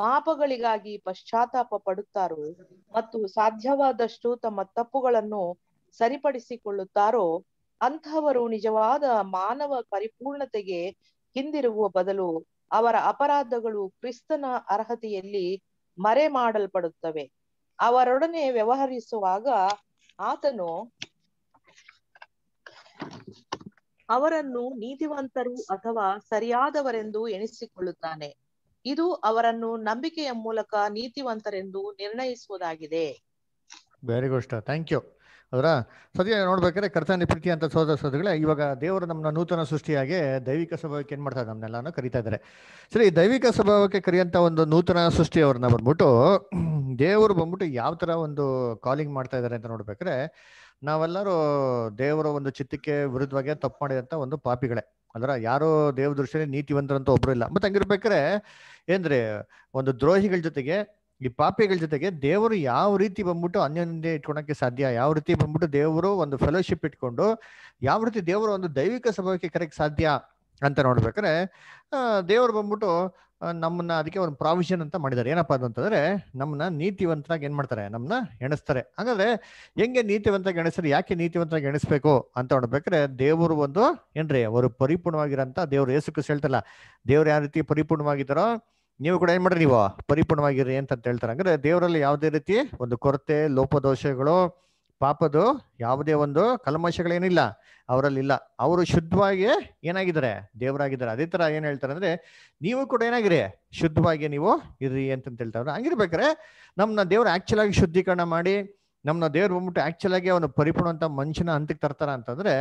ಪಾಪಗಳಿಗಾಗಿ ಪಶ್ಚಾತ್ತಾಪ ಪಡುತ್ತಾರೋ ಮತ್ತು ಸಾಧ್ಯವಾದಷ್ಟು ತಮ್ಮ ತಪ್ಪುಗಳನ್ನು ಸರಿಪಡಿಸಿಕೊಳ್ಳುತ್ತಾರೋ ಅಂತಹವರು ನಿಜವಾದ ಮಾನವ ಪರಿಪೂರ್ಣತೆಗೆ ಹಿಂದಿರುವ ಬದಲು ಅವರ ಅಪರಾಧಗಳು ಕ್ರಿಸ್ತನ ಅರ್ಹತೆಯಲ್ಲಿ ಮರೆ ಮಾಡಲ್ಪಡುತ್ತವೆ ಅವರೊಡನೆ ವ್ಯವಹರಿಸುವಾಗ ಆತನು ಅವರನ್ನು ನೀತಿವಂತರು ಅಥವಾ ಸರಿಯಾದವರೆಂದು ಎಣಿಸಿಕೊಳ್ಳುತ್ತಾನೆ ಇದು ಅವರನ್ನು ನಂಬಿಕೆಯ ಮೂಲಕ ನೀತಿವಂತರೆಂದು ನಿರ್ಣಯಿಸುವುದಾಗಿದೆ ವೆರಿ ಗುಡ್ ಥ್ಯಾಂಕ್ ಯು ಅದರ ಸದ್ಯ ನೋಡ್ಬೇಕಾದ್ರೆ ಕರ್ತನ ಪ್ರೀತಿ ಅಂತ ಸೋದರ ಸೋದರಗಳೇ ಇವಾಗ ದೇವರು ನಮ್ಮನ್ನ ನೂತನ ಸೃಷ್ಟಿಯಾಗಿ ದೈವಿಕ ಸ್ವಭಾವಕ್ಕೆ ಏನು ಮಾಡ್ತಾರೆ ನಮ್ಮನ್ನೆಲ್ಲಾನು ಕರಿತಾ ಇದ್ದಾರೆ ಸರಿ ದೈವಿಕ ಸ್ವಭಾವಕ್ಕೆ ಕರಿಯಂತ ಒಂದು ನೂತನ ಸೃಷ್ಟಿ ಅವ್ರನ್ನ ಬಂದ್ಬಿಟ್ಟು ದೇವರು ಬಂದ್ಬಿಟ್ಟು ಯಾವ ತರ ಒಂದು ಕಾಲಿಂಗ್ ಮಾಡ್ತಾ ಇದ್ದಾರೆ ಅಂತ ನೋಡ್ಬೇಕ್ರೆ ನಾವೆಲ್ಲರೂ ದೇವರ ಒಂದು ಚಿತ್ತಕ್ಕೆ ವಿರುದ್ಧವಾಗಿ ತಪ್ಪು ಮಾಡಿದಂತ ಒಂದು ಪಾಪಿಗಳೇ ಅದರ ಯಾರೋ ದೇವ ದೃಷ್ಟಿಯಲ್ಲಿ ನೀತಿವಂತರಂತ ಒಬ್ರು ಇಲ್ಲ ಮತ್ತೆ ಹಂಗಿರ್ಬೇಕ್ರೆ ಏನಂದ್ರೆ ಒಂದು ದ್ರೋಹಿಗಳ ಜೊತೆಗೆ ಈ ಪಾಪಿಗಳ ಜೊತೆಗೆ ದೇವರು ಯಾವ ರೀತಿ ಬಂದ್ಬಿಟ್ಟು ಅನ್ಯೋನ್ಯ ಇಟ್ಕೊಳಕ್ಕೆ ಸಾಧ್ಯ ಯಾವ ರೀತಿ ಬಂದ್ಬಿಟ್ಟು ದೇವರು ಒಂದು ಫೆಲೋಶಿಪ್ ಇಟ್ಕೊಂಡು ಯಾವ ರೀತಿ ದೇವರು ಒಂದು ದೈವಿಕ ಸ್ವಭಾವಕ್ಕೆ ಕರೆಕ್ಟ್ ಸಾಧ್ಯ ಅಂತ ನೋಡ್ಬೇಕಾರೆ ದೇವರು ಬಂದ್ಬಿಟ್ಟು ನಮ್ಮನ್ನ ಅದಕ್ಕೆ ಒಂದು ಪ್ರಾವಿಷನ್ ಅಂತ ಮಾಡಿದ್ದಾರೆ ಏನಪ್ಪ ಅಂತಂದ್ರೆ ನಮ್ಮನ್ನ ನೀತಿವಂತನಾಗಿ ಏನ್ ಮಾಡ್ತಾರೆ ನಮ್ಮನ್ನ ಎಣಿಸ್ತಾರೆ ಹಾಗಾದ್ರೆ ಹೆಂಗೆ ನೀತಿವಂತಾಗಿ ಎಣಿಸ್ತಾರೆ ಯಾಕೆ ನೀತಿವಂತರಾಗಿ ಎಣಿಸ್ಬೇಕು ಅಂತ ನೋಡ್ಬೇಕಾರೆ ದೇವರು ಒಂದು ಏನ್ರಿ ಅವರು ಪರಿಪೂರ್ಣವಾಗಿರಂತ ದೇವರು ಏಸು ಸೇಳ್ತಲ್ಲ ಹೇಳ್ತಲ್ಲ ದೇವ್ರು ಯಾವ ರೀತಿ ಪರಿಪೂರ್ಣವಾಗಿದ್ದಾರೋ ನೀವು ಕೂಡ ಏನ್ ಮಾಡ್ರಿ ನೀವು ಪರಿಪೂರ್ಣವಾಗಿರಿ ಅಂತ ಹೇಳ್ತಾರೆ ಅಂದ್ರೆ ದೇವರಲ್ಲಿ ಯಾವುದೇ ರೀತಿ ಒಂದು ಕೊರತೆ ಲೋಪದೋಷಗಳು ಪಾಪದು ಯಾವುದೇ ಒಂದು ಕಲ್ಮಶಗಳೇನಿಲ್ಲ ಅವರಲ್ಲಿ ಇಲ್ಲ ಅವರು ಶುದ್ಧವಾಗಿ ಏನಾಗಿದ್ದಾರೆ ದೇವರಾಗಿದ್ದಾರೆ ಅದೇ ತರ ಏನ್ ಹೇಳ್ತಾರೆ ಅಂದ್ರೆ ನೀವು ಕೂಡ ಏನಾಗಿರಿ ಶುದ್ಧವಾಗಿ ನೀವು ಇರ್ರಿ ಅಂತ ಹೇಳ್ತಾರೆ ಹಂಗಿರ್ಬೇಕಾರೆ ನಮ್ನ ದೇವ್ರ ಆಕ್ಚುಲ್ ಆಗಿ ಶುದ್ಧೀಕರಣ ಮಾಡಿ ನಮ್ನ ದೇವ್ರ ಬಂದ್ಬಿಟ್ಟು ಆಕ್ಚುಲ್ ಆಗಿ ಅವನು ಪರಿಪೂರ್ಣವಂತ ಮನುಷ್ಯನ ಹಂತಕ್ಕೆ ತರ್ತಾರ ಅಂತಂದ್ರೆ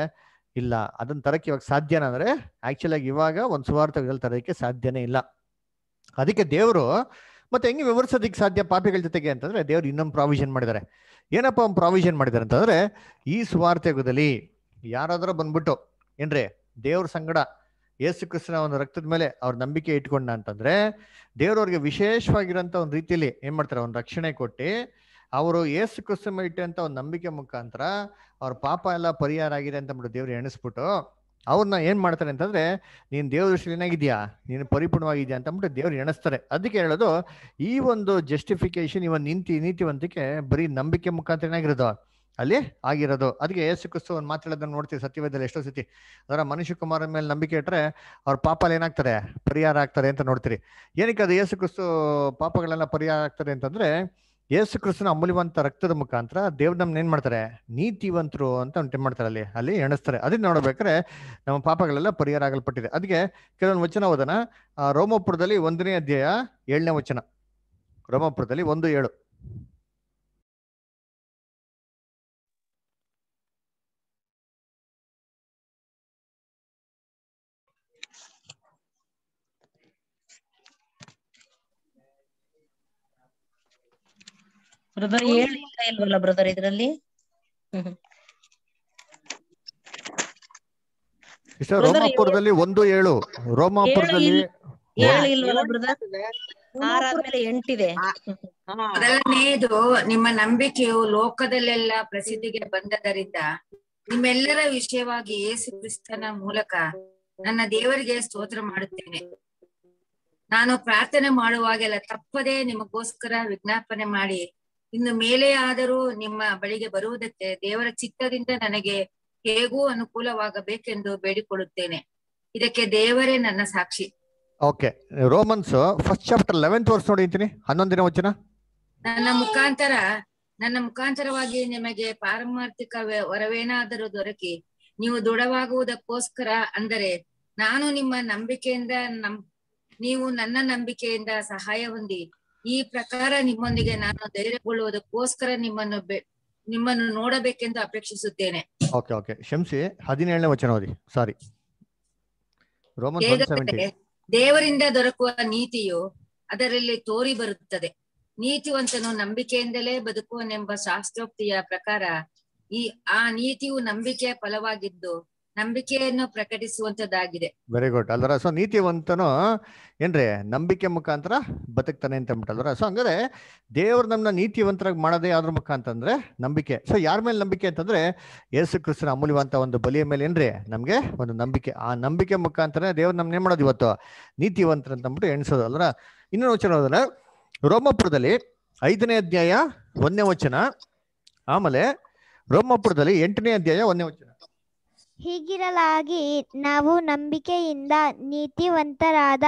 ಇಲ್ಲ ಅದನ್ನ ತರಕ್ಕೆ ಇವಾಗ ಸಾಧ್ಯನ ಅಂದ್ರೆ ಆಕ್ಚುಲ್ ಆಗಿ ಇವಾಗ ಒಂದು ಸುವಾರ್ಥ ತರೋದಕ್ಕೆ ಸಾಧ್ಯನೇ ಇಲ್ಲ ಅದಕ್ಕೆ ದೇವರು ಮತ್ತೆ ಹೆಂಗೆ ವಿವರಿಸೋದಕ್ಕೆ ಸಾಧ್ಯ ಪಾಪಿಗಳ ಜೊತೆಗೆ ಅಂತಂದ್ರೆ ದೇವರು ಇನ್ನೊಂದು ಪ್ರಾವಿಷನ್ ಮಾಡಿದ್ದಾರೆ ಏನಪ್ಪ ಒಂದು ಪ್ರಾವಿಷನ್ ಮಾಡಿದ್ದಾರೆ ಅಂತಂದ್ರೆ ಈ ಯುಗದಲ್ಲಿ ಯಾರಾದರೂ ಬಂದ್ಬಿಟ್ಟು ಏನ್ರಿ ದೇವ್ರ ಸಂಗಡ ಯೇಸು ಕ್ರಿಸ್ತನ ಒಂದು ರಕ್ತದ ಮೇಲೆ ಅವ್ರ ನಂಬಿಕೆ ಇಟ್ಕೊಂಡ ಅಂತಂದ್ರೆ ದೇವ್ರವ್ರಿಗೆ ವಿಶೇಷವಾಗಿರೋಂಥ ಒಂದು ರೀತಿಯಲ್ಲಿ ಏನ್ ಮಾಡ್ತಾರೆ ಒಂದು ರಕ್ಷಣೆ ಕೊಟ್ಟು ಅವರು ಯೇಸು ಕ್ರಿಸ್ತನ ಇಟ್ಟಂತ ಒಂದು ನಂಬಿಕೆ ಮುಖಾಂತರ ಅವ್ರ ಪಾಪ ಎಲ್ಲ ಪರಿಹಾರ ಆಗಿದೆ ಅಂತ ಬಿಟ್ಟು ದೇವ್ರು ಎಣಿಸ್ಬಿಟ್ಟು ಅವ್ರನ್ನ ಏನ್ ಮಾಡ್ತಾರೆ ಅಂತಂದ್ರೆ ನೀನ್ ದೇವ್ರ ಏನಾಗಿದ್ಯಾ ನೀನು ಪರಿಪೂರ್ಣವಾಗಿದ್ಯಾ ಅಂತ ಅಂದ್ಬಿಟ್ಟು ದೇವ್ರು ಎಣಿಸ್ತಾರೆ ಅದಕ್ಕೆ ಹೇಳೋದು ಈ ಒಂದು ಜಸ್ಟಿಫಿಕೇಶನ್ ಇವನ್ ನಿಂತಿ ನೀತಿವಂತಿಕೆ ಬರೀ ನಂಬಿಕೆ ಮುಖಾಂತರ ಏನಾಗಿರೋದು ಅಲ್ಲಿ ಆಗಿರೋದು ಅದಕ್ಕೆ ಯೇಸು ಕ್ರಿಸ್ತು ಒಂದು ಮಾತಾಡೋದನ್ನ ನೋಡ್ತೀವಿ ಸತ್ಯವೇದಲ್ಲಿ ಎಷ್ಟೋ ಸತಿ ಅದರ ಮನುಷ್ಯ ಕುಮಾರನ ಮೇಲೆ ನಂಬಿಕೆ ಇಟ್ಟರೆ ಅವ್ರ ಪಾಪಲ್ಲಿ ಏನಾಗ್ತಾರೆ ಪರಿಹಾರ ಆಗ್ತಾರೆ ಅಂತ ನೋಡ್ತೀರಿ ಏನಕ್ಕೆ ಅದು ಯೇಸು ಕ್ರಿಸ್ತು ಪಾಪಗಳೆಲ್ಲ ಪರಿಹಾರ ಆಗ್ತಾರೆ ಅಂತಂದ್ರೆ ಯೇಸು ಕೃಷ್ಣನ ಅಮೂಲ್ಯವಂತ ರಕ್ತದ ಮುಖಾಂತರ ದೇವ್ ನಮ್ನ ಏನ್ ಮಾಡ್ತಾರೆ ನೀತಿವಂತರು ಅಂತ ಒಂದು ಮಾಡ್ತಾರೆ ಅಲ್ಲಿ ಅಲ್ಲಿ ಎಣಿಸ್ತಾರೆ ಅದನ್ನ ನೋಡ್ಬೇಕಾದ್ರೆ ನಮ್ಮ ಪಾಪಗಳೆಲ್ಲ ಪರಿಹಾರ ಆಗಲ್ಪಟ್ಟಿದೆ ಅದಕ್ಕೆ ಕೆಲವೊಂದು ವಚನ ಓದನ ರೋಮಪುರದಲ್ಲಿ ಒಂದನೇ ಅಧ್ಯಾಯ ಏಳನೇ ವಚನ ರೋಮಪುರದಲ್ಲಿ ಒಂದು ಏಳು ಬ್ರದರ್ ಏಳು ಲಿಂಗ ಇಲ್ವಲ್ಲ ಬ್ರದರ್ ಇದರಲ್ಲಿ ರೋಮಾಪುರದಲ್ಲಿ ಒಂದು ಏಳು ರೋಮಾಪುರದಲ್ಲಿ ಏಳು ಇಲ್ವಲ್ಲ ಬ್ರದರ್ ಆರಾದ್ಮೇಲೆ ಎಂಟಿದೆ ಮೊದಲನೆಯದು ನಿಮ್ಮ ನಂಬಿಕೆಯು ಲೋಕದಲ್ಲೆಲ್ಲ ಪ್ರಸಿದ್ಧಿಗೆ ಬಂದದರಿಂದ ನಿಮ್ಮೆಲ್ಲರ ವಿಷಯವಾಗಿ ಯೇಸು ಕ್ರಿಸ್ತನ ಮೂಲಕ ನನ್ನ ದೇವರಿಗೆ ಸ್ತೋತ್ರ ಮಾಡುತ್ತೇನೆ ನಾನು ಪ್ರಾರ್ಥನೆ ಮಾಡುವಾಗೆಲ್ಲ ತಪ್ಪದೇ ನಿಮಗೋಸ್ಕರ ವಿಜ್ಞಾಪನೆ ಮಾಡಿ ಇನ್ನು ಮೇಲೆ ಆದರೂ ನಿಮ್ಮ ಬಳಿಗೆ ಬರುವುದಕ್ಕೆ ದೇವರ ಚಿತ್ತದಿಂದ ನನಗೆ ಹೇಗೂ ಅನುಕೂಲವಾಗಬೇಕೆಂದು ಬೇಡಿಕೊಳ್ಳುತ್ತೇನೆ ಇದಕ್ಕೆ ದೇವರೇ ನನ್ನ ಸಾಕ್ಷಿ okay Romans first chapter eleventh verse ನೋಡಿ ಅಂತೀನಿ ವಚನ ನನ್ನ ಮುಖಾಂತರ ನನ್ನ ಮುಖಾಂತರವಾಗಿ ನಿಮಗೆ ಪಾರಮಾರ್ಥಿಕ ವರವೇನಾದರೂ ದೊರಕಿ ನೀವು ದೃಢವಾಗುವುದಕ್ಕೋಸ್ಕರ ಅಂದರೆ ನಾನು ನಿಮ್ಮ ನಂಬಿಕೆಯಿಂದ ನೀವು ನನ್ನ ನಂಬಿಕೆಯಿಂದ ಸಹಾಯ ಹೊಂದಿ ಈ ಪ್ರಕಾರ ನಿಮ್ಮೊಂದಿಗೆ ನಾನು ಧೈರ್ಯಗೊಳ್ಳುವುದಕ್ಕೋಸ್ಕರ ನಿಮ್ಮನ್ನು ನಿಮ್ಮನ್ನು ನೋಡಬೇಕೆಂದು ಅಪೇಕ್ಷಿಸುತ್ತೇನೆ ಓಕೆ ಓಕೆ ವಚನ ಓದಿ ಸಾರಿ ದೇವರಿಂದ ದೊರಕುವ ನೀತಿಯು ಅದರಲ್ಲಿ ತೋರಿ ಬರುತ್ತದೆ ನೀತಿವಂತನು ನಂಬಿಕೆಯಿಂದಲೇ ಬದುಕುವನೆಂಬ ಶಾಸ್ತ್ರೋಕ್ತಿಯ ಪ್ರಕಾರ ಈ ಆ ನೀತಿಯು ನಂಬಿಕೆಯ ಫಲವಾಗಿದ್ದು ನಂಬಿಕೆಯನ್ನು ಪ್ರಕಟಿಸುವಂತದ್ದಾಗಿದೆ ವೆರಿ ಗುಡ್ ಅಲ್ರ ಸೊ ನೀತಿವಂತನು ಏನ್ರಿ ನಂಬಿಕೆ ಮುಖಾಂತರ ಬದುಕ್ತಾನೆ ಅಂತ ಅಂದ್ಬಿಟ್ಟಲ್ರ ಸೊ ಹಂಗಾದ್ರೆ ದೇವ್ರ ನಮ್ಮನ್ನ ನೀತಿವಂತರಾಗಿ ಮಾಡೋದೇ ಯಾವ್ದ್ರ ಮುಖಾಂತಂದ್ರೆ ನಂಬಿಕೆ ಸೊ ಯಾರ ಮೇಲೆ ನಂಬಿಕೆ ಅಂತಂದ್ರೆ ಯೇಸು ಕೃಷ್ಣ ಅಮೂಲ್ಯವಂತ ಒಂದು ಬಲಿಯ ಮೇಲೆ ಏನ್ರಿ ನಮ್ಗೆ ಒಂದು ನಂಬಿಕೆ ಆ ನಂಬಿಕೆ ಮುಖಾಂತರ ದೇವ್ರ ನಮ್ನ ಏನ್ ಮಾಡೋದು ಇವತ್ತು ನೀತಿವಂತರ ಅಂತ ಅಂದ್ಬಿಟ್ಟು ಎಣಿಸೋದು ಅಲ್ರ ಇನ್ನೊಂದು ವಚನ ಹೋದ್ರೆ ರೋಮಪುರದಲ್ಲಿ ಐದನೇ ಅಧ್ಯಾಯ ಒಂದನೇ ವಚನ ಆಮೇಲೆ ರೋಮಪುರದಲ್ಲಿ ಎಂಟನೇ ಅಧ್ಯಾಯ ಒಂದನೇ ವಚನ ಹೀಗಿರಲಾಗಿ ನಾವು ನಂಬಿಕೆಯಿಂದ ನೀತಿವಂತರಾದ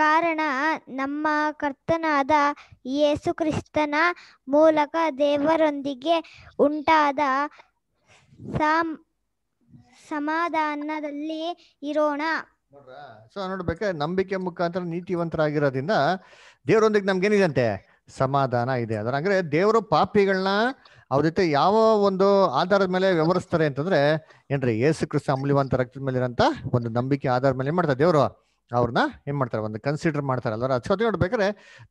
ಕಾರಣ ನಮ್ಮ ಕರ್ತನಾದ ಯೇಸು ಕ್ರಿಸ್ತನ ಮೂಲಕ ದೇವರೊಂದಿಗೆ ಉಂಟಾದ ಸಾಮ್ ಸಮಾಧಾನದಲ್ಲಿ ಇರೋಣ ಸೊ ನೋಡ್ಬೇಕ ನಂಬಿಕೆ ಮುಖಾಂತರ ನೀತಿವಂತರಾಗಿರೋದ್ರಿಂದ ದೇವರೊಂದಿಗೆ ಏನಿದೆ ಅಂತೆ ಸಮಾಧಾನ ಇದೆ ಅದರ ಅಂದ್ರೆ ದೇವರು ಪಾಪಿಗಳನ್ನ ಅವ್ರ ಜೊತೆ ಯಾವ ಒಂದು ಆಧಾರದ ಮೇಲೆ ವ್ಯವಹರಿಸ್ತಾರೆ ಅಂತಂದ್ರೆ ಏನ್ರಿ ಯೇಸು ಕ್ರಿಸ್ತ ಅಮೂಲ್ಯವಂತ ರಕ್ತದ ಮೇಲೆ ಇರೋಂತ ಒಂದು ನಂಬಿಕೆ ಆಧಾರದ ಮೇಲೆ ಏನ್ ಮಾಡ್ತಾರೆ ದೇವರು ಅವ್ರನ್ನ ಏನ್ ಮಾಡ್ತಾರೆ ಒಂದು ಕನ್ಸಿಡರ್ ಮಾಡ್ತಾರೆ ಅಲ್ವಾ ಅಥವಾ ನೋಡ್ಬೇಕಾದ್ರೆ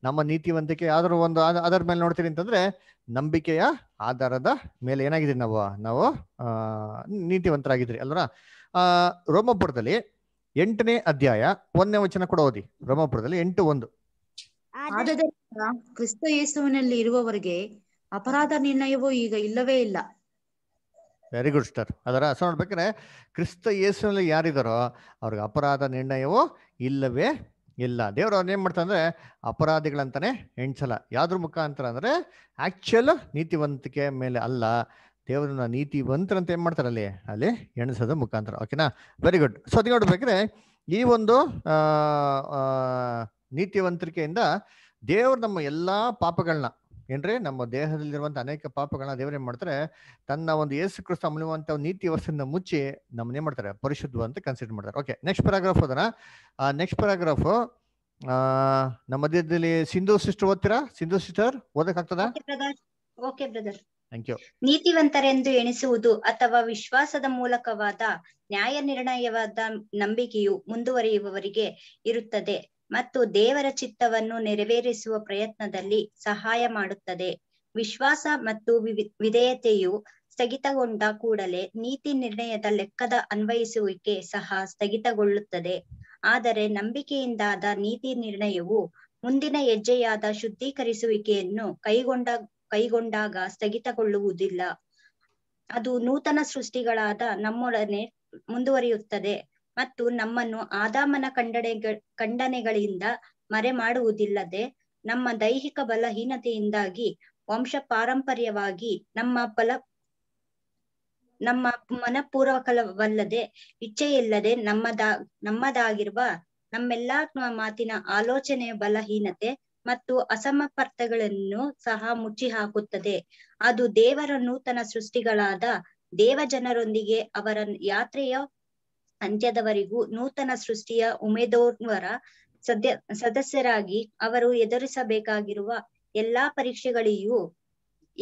ನಮ್ಮ ನೀತಿವಂತಿಕೆ ಯಾವ್ದಾದ್ರು ಒಂದು ಆಧಾರದ ಮೇಲೆ ನೋಡ್ತೀರಿ ಅಂತಂದ್ರೆ ನಂಬಿಕೆಯ ಆಧಾರದ ಮೇಲೆ ಏನಾಗಿದ್ರಿ ನಾವು ನಾವು ನೀತಿವಂತರಾಗಿದ್ರಿ ಅಲ್ವಾ ಆ ರೋಮಪುರದಲ್ಲಿ ಎಂಟನೇ ಅಧ್ಯಾಯ ಒಂದನೇ ವಚನ ಕೂಡ ಓದಿ ರೋಮಪುರದಲ್ಲಿ ಎಂಟು ಒಂದು ಕ್ರಿಸ್ತ ಯೇಸುವಿನಲ್ಲಿ ಇರುವವರಿಗೆ ಅಪರಾಧ ನಿರ್ಣಯವೂ ಈಗ ಇಲ್ಲವೇ ಇಲ್ಲ ವೆರಿ ಗುಡ್ ಸ್ಟಾರ್ ಅದರ ಅರ್ಥ ನೋಡ್ಬೇಕ್ರೆ ಕ್ರಿಸ್ತ ಯೇಸುನಲ್ಲಿ ಯಾರಿದಾರೋ ಅವ್ರಿಗೆ ಅಪರಾಧ ನಿರ್ಣಯವೂ ಇಲ್ಲವೇ ಇಲ್ಲ ದೇವರು ಅವ್ರನ್ನ ಏನು ಅಂದರೆ ಅಪರಾಧಿಗಳಂತಾನೆ ಎಣ್ಸಲ್ಲ ಯಾವ್ದ್ರ ಮುಖಾಂತರ ಅಂದರೆ ಆ್ಯಕ್ಚುಯಲ್ ನೀತಿವಂತಿಕೆ ಮೇಲೆ ಅಲ್ಲ ದೇವರನ್ನ ನೀತಿವಂತರಂತ ಏನು ಮಾಡ್ತಾರೆ ಅಲ್ಲಿ ಅಲ್ಲಿ ಎಣಿಸೋದ ಮುಖಾಂತರ ಓಕೆನಾ ವೆರಿ ಗುಡ್ ಸೊ ಅದಕ್ಕೆ ನೋಡ್ಬೇಕ್ರೆ ಈ ಒಂದು ನೀತಿವಂತರಿಕೆಯಿಂದ ದೇವ್ರು ನಮ್ಮ ಎಲ್ಲ ಪಾಪಗಳನ್ನ ಏನ್ರಿ ನಮ್ಮ ದೇಹದಲ್ಲಿರುವಂತಹ ಅನೇಕ ಪಾಪಗಳನ್ನ ದೇವರೇನ್ ಮಾಡ್ತಾರೆ ತನ್ನ ಒಂದು ಯೇಸು ಕ್ರಿಸ್ತ ಅಮೂಲ್ಯವಂತ ನೀತಿ ವ್ಯವಸ್ಥೆಯಿಂದ ಮುಚ್ಚಿ ನಮ್ಮನ್ನೇ ಮಾಡ್ತಾರೆ ಪರಿಶುದ್ಧ ಅಂತ ಕನ್ಸಿಡರ್ ಮಾಡ್ತಾರೆ ಓಕೆ ನೆಕ್ಸ್ಟ್ ಪ್ಯಾರಾಗ್ರಾಫ್ ಅದನ್ನ ನೆಕ್ಸ್ಟ್ ಪ್ಯಾರಾಗ್ರಾಫ್ ನಮ್ಮ ಮಧ್ಯದಲ್ಲಿ ಸಿಂಧು ಸಿಸ್ಟರ್ ಓದ್ತೀರಾ ಸಿಂಧು ಸಿಸ್ಟರ್ ಓದಕ್ ಆಗ್ತದ ನೀತಿವಂತರೆಂದು ಎಣಿಸುವುದು ಅಥವಾ ವಿಶ್ವಾಸದ ಮೂಲಕವಾದ ನ್ಯಾಯ ನಿರ್ಣಯವಾದ ನಂಬಿಕೆಯು ಮುಂದುವರಿಯುವವರಿಗೆ ಇರುತ್ತದೆ ಮತ್ತು ದೇವರ ಚಿತ್ತವನ್ನು ನೆರವೇರಿಸುವ ಪ್ರಯತ್ನದಲ್ಲಿ ಸಹಾಯ ಮಾಡುತ್ತದೆ ವಿಶ್ವಾಸ ಮತ್ತು ವಿಧೇಯತೆಯು ಸ್ಥಗಿತಗೊಂಡ ಕೂಡಲೇ ನೀತಿ ನಿರ್ಣಯದ ಲೆಕ್ಕದ ಅನ್ವಯಿಸುವಿಕೆ ಸಹ ಸ್ಥಗಿತಗೊಳ್ಳುತ್ತದೆ ಆದರೆ ನಂಬಿಕೆಯಿಂದಾದ ನೀತಿ ನಿರ್ಣಯವು ಮುಂದಿನ ಹೆಜ್ಜೆಯಾದ ಶುದ್ಧೀಕರಿಸುವಿಕೆಯನ್ನು ಕೈಗೊಂಡ ಕೈಗೊಂಡಾಗ ಸ್ಥಗಿತಗೊಳ್ಳುವುದಿಲ್ಲ ಅದು ನೂತನ ಸೃಷ್ಟಿಗಳಾದ ನಮ್ಮೊಡನೆ ಮುಂದುವರಿಯುತ್ತದೆ ಮತ್ತು ನಮ್ಮನ್ನು ಆದಾಮನ ಖಂಡನೆಗ ಖಂಡನೆಗಳಿಂದ ಮರೆ ಮಾಡುವುದಿಲ್ಲದೆ ನಮ್ಮ ದೈಹಿಕ ಬಲಹೀನತೆಯಿಂದಾಗಿ ವಂಶ ಪಾರಂಪರ್ಯವಾಗಿ ನಮ್ಮ ಫಲ ನಮ್ಮ ಮನಪೂರ್ವಕವಲ್ಲದೆ ಇಚ್ಛೆಯಿಲ್ಲದೆ ನಮ್ಮದ ನಮ್ಮದಾಗಿರುವ ನಮ್ಮೆಲ್ಲಾ ಮಾತಿನ ಆಲೋಚನೆಯ ಬಲಹೀನತೆ ಮತ್ತು ಅಸಮಪರ್ಥಗಳನ್ನು ಸಹ ಮುಚ್ಚಿ ಹಾಕುತ್ತದೆ ಅದು ದೇವರ ನೂತನ ಸೃಷ್ಟಿಗಳಾದ ದೇವ ಜನರೊಂದಿಗೆ ಅವರ ಯಾತ್ರೆಯ ಅಂತ್ಯದವರೆಗೂ ನೂತನ ಸೃಷ್ಟಿಯ ಉಮೇದೋರ್ವರ ಸದ್ಯ ಸದಸ್ಯರಾಗಿ ಅವರು ಎದುರಿಸಬೇಕಾಗಿರುವ ಎಲ್ಲಾ ಪರೀಕ್ಷೆಗಳಿಗೂ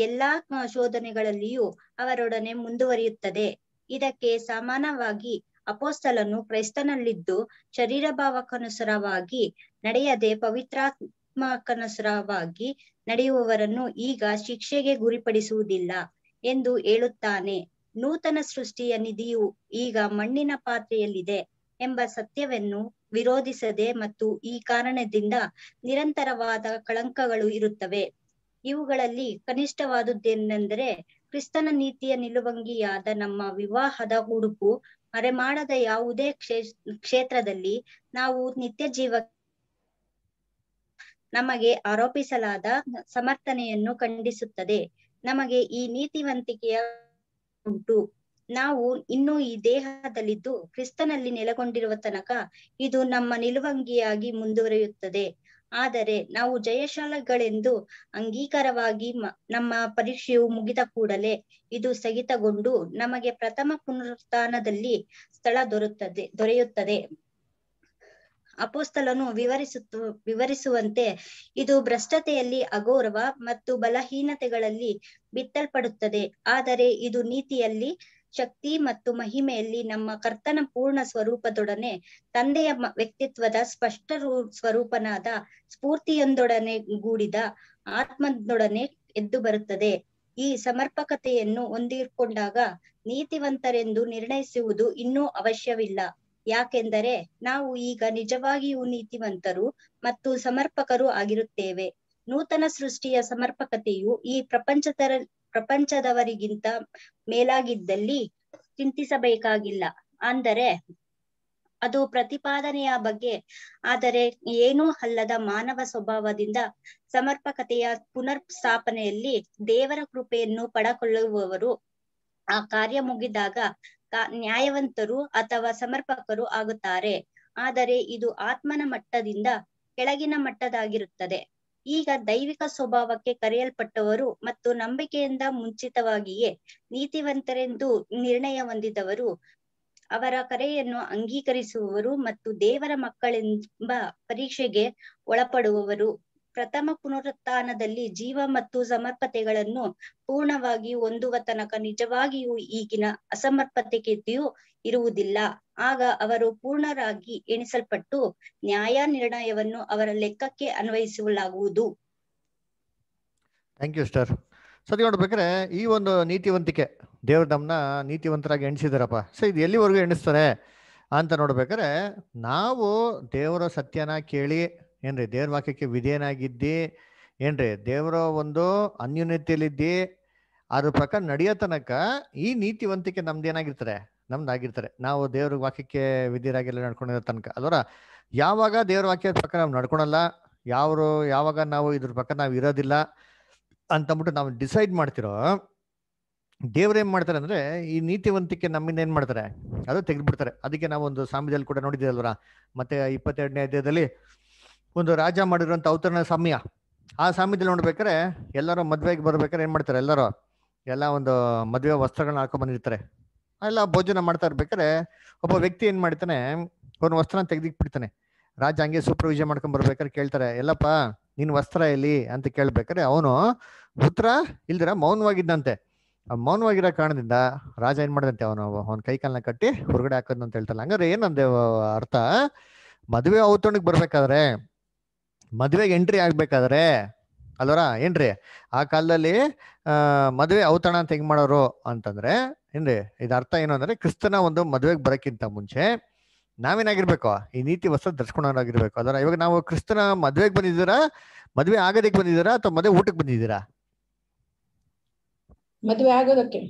ಎಲ್ಲಾ ಶೋಧನೆಗಳಲ್ಲಿಯೂ ಅವರೊಡನೆ ಮುಂದುವರಿಯುತ್ತದೆ ಇದಕ್ಕೆ ಸಮಾನವಾಗಿ ಅಪೋಸ್ತಲನು ಕ್ರೈಸ್ತನಲ್ಲಿದ್ದು ಶರೀರ ಭಾವಕ್ಕನುಸಾರವಾಗಿ ನಡೆಯದೆ ಪವಿತ್ರಾತ್ಮಕನುಸಾರವಾಗಿ ನಡೆಯುವವರನ್ನು ಈಗ ಶಿಕ್ಷೆಗೆ ಗುರಿಪಡಿಸುವುದಿಲ್ಲ ಎಂದು ಹೇಳುತ್ತಾನೆ ನೂತನ ಸೃಷ್ಟಿಯ ನಿಧಿಯು ಈಗ ಮಣ್ಣಿನ ಪಾತ್ರೆಯಲ್ಲಿದೆ ಎಂಬ ಸತ್ಯವನ್ನು ವಿರೋಧಿಸದೆ ಮತ್ತು ಈ ಕಾರಣದಿಂದ ನಿರಂತರವಾದ ಕಳಂಕಗಳು ಇರುತ್ತವೆ ಇವುಗಳಲ್ಲಿ ಕನಿಷ್ಠವಾದುದ್ದೇನೆಂದರೆ ಕ್ರಿಸ್ತನ ನೀತಿಯ ನಿಲುವಂಗಿಯಾದ ನಮ್ಮ ವಿವಾಹದ ಉಡುಪು ಮರೆಮಾಡದ ಯಾವುದೇ ಕ್ಷೇ ಕ್ಷೇತ್ರದಲ್ಲಿ ನಾವು ನಿತ್ಯ ಜೀವ ನಮಗೆ ಆರೋಪಿಸಲಾದ ಸಮರ್ಥನೆಯನ್ನು ಖಂಡಿಸುತ್ತದೆ ನಮಗೆ ಈ ನೀತಿವಂತಿಕೆಯ ಉಂಟು ನಾವು ಇನ್ನು ಈ ದೇಹದಲ್ಲಿದ್ದು ಕ್ರಿಸ್ತನಲ್ಲಿ ನೆಲೆಗೊಂಡಿರುವ ತನಕ ಇದು ನಮ್ಮ ನಿಲುವಂಗಿಯಾಗಿ ಮುಂದುವರಿಯುತ್ತದೆ ಆದರೆ ನಾವು ಜಯಶಾಲಗಳೆಂದು ಅಂಗೀಕಾರವಾಗಿ ನಮ್ಮ ಪರೀಕ್ಷೆಯು ಮುಗಿದ ಕೂಡಲೇ ಇದು ಸ್ಥಗಿತಗೊಂಡು ನಮಗೆ ಪ್ರಥಮ ಪುನರುತ್ಥಾನದಲ್ಲಿ ಸ್ಥಳ ದೊರೆಯುತ್ತದೆ ದೊರೆಯುತ್ತದೆ ಅಪೋಸ್ತಲನು ವಿವರಿಸುತ್ತ ವಿವರಿಸುವಂತೆ ಇದು ಭ್ರಷ್ಟತೆಯಲ್ಲಿ ಅಗೌರವ ಮತ್ತು ಬಲಹೀನತೆಗಳಲ್ಲಿ ಬಿತ್ತಲ್ಪಡುತ್ತದೆ ಆದರೆ ಇದು ನೀತಿಯಲ್ಲಿ ಶಕ್ತಿ ಮತ್ತು ಮಹಿಮೆಯಲ್ಲಿ ನಮ್ಮ ಕರ್ತನ ಪೂರ್ಣ ಸ್ವರೂಪದೊಡನೆ ತಂದೆಯ ವ್ಯಕ್ತಿತ್ವದ ಸ್ಪಷ್ಟ ಸ್ವರೂಪನಾದ ಸ್ಫೂರ್ತಿಯೊಂದೊಡನೆ ಗೂಡಿದ ಆತ್ಮದೊಡನೆ ಎದ್ದು ಬರುತ್ತದೆ ಈ ಸಮರ್ಪಕತೆಯನ್ನು ಹೊಂದಿಕೊಂಡಾಗ ನೀತಿವಂತರೆಂದು ನಿರ್ಣಯಿಸುವುದು ಇನ್ನೂ ಅವಶ್ಯವಿಲ್ಲ ಯಾಕೆಂದರೆ ನಾವು ಈಗ ನಿಜವಾಗಿಯೂ ನೀತಿವಂತರು ಮತ್ತು ಸಮರ್ಪಕರು ಆಗಿರುತ್ತೇವೆ ನೂತನ ಸೃಷ್ಟಿಯ ಸಮರ್ಪಕತೆಯು ಈ ಪ್ರಪಂಚದರ ಪ್ರಪಂಚದವರಿಗಿಂತ ಮೇಲಾಗಿದ್ದಲ್ಲಿ ಚಿಂತಿಸಬೇಕಾಗಿಲ್ಲ ಅಂದರೆ ಅದು ಪ್ರತಿಪಾದನೆಯ ಬಗ್ಗೆ ಆದರೆ ಏನೂ ಅಲ್ಲದ ಮಾನವ ಸ್ವಭಾವದಿಂದ ಸಮರ್ಪಕತೆಯ ಪುನರ್ ಸ್ಥಾಪನೆಯಲ್ಲಿ ದೇವರ ಕೃಪೆಯನ್ನು ಪಡಕೊಳ್ಳುವವರು ಆ ಕಾರ್ಯ ಮುಗಿದಾಗ ನ್ಯಾಯವಂತರು ಅಥವಾ ಸಮರ್ಪಕರು ಆಗುತ್ತಾರೆ ಆದರೆ ಇದು ಆತ್ಮನ ಮಟ್ಟದಿಂದ ಕೆಳಗಿನ ಮಟ್ಟದಾಗಿರುತ್ತದೆ ಈಗ ದೈವಿಕ ಸ್ವಭಾವಕ್ಕೆ ಕರೆಯಲ್ಪಟ್ಟವರು ಮತ್ತು ನಂಬಿಕೆಯಿಂದ ಮುಂಚಿತವಾಗಿಯೇ ನೀತಿವಂತರೆಂದು ನಿರ್ಣಯ ಹೊಂದಿದವರು ಅವರ ಕರೆಯನ್ನು ಅಂಗೀಕರಿಸುವವರು ಮತ್ತು ದೇವರ ಮಕ್ಕಳೆಂಬ ಪರೀಕ್ಷೆಗೆ ಒಳಪಡುವವರು ಪ್ರಥಮ ಪುನರುತ್ಥಾನದಲ್ಲಿ ಜೀವ ಮತ್ತು ಸಮರ್ಪತೆಗಳನ್ನು ಪೂರ್ಣವಾಗಿ ಹೊಂದುವ ತನಕ ನಿಜವಾಗಿಯೂ ಈಗಿನ ಅಸಮರ್ಪತೆಗೆದಿಯೂ ಇರುವುದಿಲ್ಲ ಆಗ ಅವರು ಪೂರ್ಣರಾಗಿ ಎಣಿಸಲ್ಪಟ್ಟು ನ್ಯಾಯ ನಿರ್ಣಯವನ್ನು ಅವರ ಲೆಕ್ಕಕ್ಕೆ ಅನ್ವಯಿಸಲಾಗುವುದು ಥ್ಯಾಂಕ್ ಯು ಸರ್ ಈ ಒಂದು ನೀತಿವಂತಿಕೆ ದೇವ್ರ ನಮ್ನ ನೀತಿವಂತರಾಗಿ ಎಣಿಸಿದಾರಪ್ಪ ಸೊ ಇದು ಎಲ್ಲಿವರೆಗೂ ಎಣಿಸ್ತಾರೆ ಅಂತ ನೋಡ್ಬೇಕಾದ್ರೆ ನಾವು ದೇವರ ಸತ್ಯನ ಕೇಳಿ ಏನ್ರಿ ದೇವ್ರ ವಾಕ್ಯಕ್ಕೆ ವಿಧೇಯನಾಗಿದ್ದಿ ಏನ್ರಿ ದೇವರ ಒಂದು ಅನ್ಯೂನ್ಯತೆಯಲ್ಲಿದ್ದಿ ಅದ್ರ ಪ್ರಕಾರ ನಡೆಯೋ ತನಕ ಈ ನೀತಿವಂತಿಕೆ ನಮ್ದು ಆಗಿರ್ತಾರೆ ನಾವು ದೇವ್ರ ವಾಕ್ಯಕ್ಕೆ ವಿಧಿರಾಗಿಲ್ಲ ನಡ್ಕೊಂಡಿರೋ ತನಕ ಅದರ ಯಾವಾಗ ದೇವ್ರ ವಾಕ್ಯದ ಪ್ರಕಾರ ನಾವು ನಡ್ಕೊಳಲ್ಲ ಯಾವರು ಯಾವಾಗ ನಾವು ಇದ್ರ ಪ್ರಕಾರ ನಾವು ಇರೋದಿಲ್ಲ ಅಂತಂದ್ಬಿಟ್ಟು ನಾವು ಡಿಸೈಡ್ ಮಾಡ್ತಿರೋ ದೇವ್ರು ಏನ್ ಮಾಡ್ತಾರೆ ಅಂದ್ರೆ ಈ ನೀತಿವಂತಿಕೆ ನಮ್ಮಿಂದ ಏನ್ ಮಾಡ್ತಾರೆ ಅದು ತೆಗೆದ್ಬಿಡ್ತಾರೆ ಅದಕ್ಕೆ ನಾವು ಒಂದು ಸಾಮ್ಯದಲ್ಲಿ ಕೂಡ ನೋಡಿದ್ದೀವಲ್ವರ ಮತ್ತೆ ಇಪ್ಪತ್ತೆರಡನೇ ಅಧ್ಯಾಯದಲ್ಲಿ ಒಂದು ರಾಜ ಮಾಡಿರುವಂಥ ಅವತರಣ ಸಮಯ ಆ ಸಮಯದಲ್ಲಿ ನೋಡ್ಬೇಕಾರೆ ಎಲ್ಲರೂ ಮದುವೆಗೆ ಬರ್ಬೇಕಾರೆ ಏನು ಮಾಡ್ತಾರೆ ಎಲ್ಲರೂ ಎಲ್ಲ ಒಂದು ಮದುವೆ ವಸ್ತ್ರಗಳನ್ನ ಹಾಕೊಂಡ್ಬಂದಿರ್ತಾರೆ ಎಲ್ಲ ಭೋಜನ ಮಾಡ್ತಾ ಇರ್ಬೇಕಾರೆ ಒಬ್ಬ ವ್ಯಕ್ತಿ ಏನು ಮಾಡ್ತಾನೆ ವಸ್ತ್ರ ವಸ್ತ್ರ ತೆಗೆದಿಕ್ಬಿಡ್ತಾನೆ ರಾಜ ಹಂಗೆ ಸೂಪರ್ವಿಷನ್ ಮಾಡ್ಕೊಂಡ್ ಬರ್ಬೇಕಾದ್ರೆ ಕೇಳ್ತಾರೆ ಎಲ್ಲಪ್ಪ ನಿನ್ನ ವಸ್ತ್ರ ಎಲ್ಲಿ ಅಂತ ಕೇಳ್ಬೇಕಾರೆ ಅವನು ಉತ್ತರ ಇಲ್ದಿರ ಮೌನವಾಗಿದ್ದಂತೆ ಆ ಮೌನವಾಗಿರೋ ಕಾರಣದಿಂದ ರಾಜ ಏನ್ ಮಾಡಿದಂತೆ ಅವನು ಅವನ ಕಾಲನ್ನ ಕಟ್ಟಿ ಹೊರಗಡೆ ಅಂತ ಹೇಳ್ತಾನೆ ಹಂಗಾರೆ ಏನಂದೆ ಅರ್ಥ ಮದುವೆ ಔತಣಕ್ಕೆ ಬರ್ಬೇಕಾದ್ರೆ ಮದುವೆಗೆ ಎಂಟ್ರಿ ಆಗ್ಬೇಕಾದ್ರೆ ಅಲ್ವರ ಏನ್ರಿ ಆ ಕಾಲದಲ್ಲಿ ಮದುವೆ ಔತಣ ಅಂತ ಹೆಂಗ್ ಮಾಡೋರು ಅಂತಂದ್ರೆ ಏನ್ರಿ ಇದ ಅರ್ಥ ಏನು ಅಂದ್ರೆ ಕ್ರಿಸ್ತನ ಒಂದು ಮದುವೆಗೆ ಬರೋಕ್ಕಿಂತ ಮುಂಚೆ ನಾವೇನಾಗಿರ್ಬೇಕು ಈ ನೀತಿ ವಸ್ತ್ರ ಧರ್ಸ್ಕೊಂಡಾಗಿರ್ಬೇಕು ಅದರ ಇವಾಗ ನಾವು ಕ್ರಿಸ್ತನ ಮದ್ವೆಗ್ ಬಂದಿದ್ದೀರಾ ಮದ್ವೆ ಆಗೋದಕ್ಕೆ ಬಂದಿದ್ದೀರಾ ಅಥವಾ ಮದ್ವೆ ಊಟಕ್ಕೆ ಬಂದಿದ್ದೀರಾ ಮದ್ವೆ ಆಗೋದಕ್ಕೆ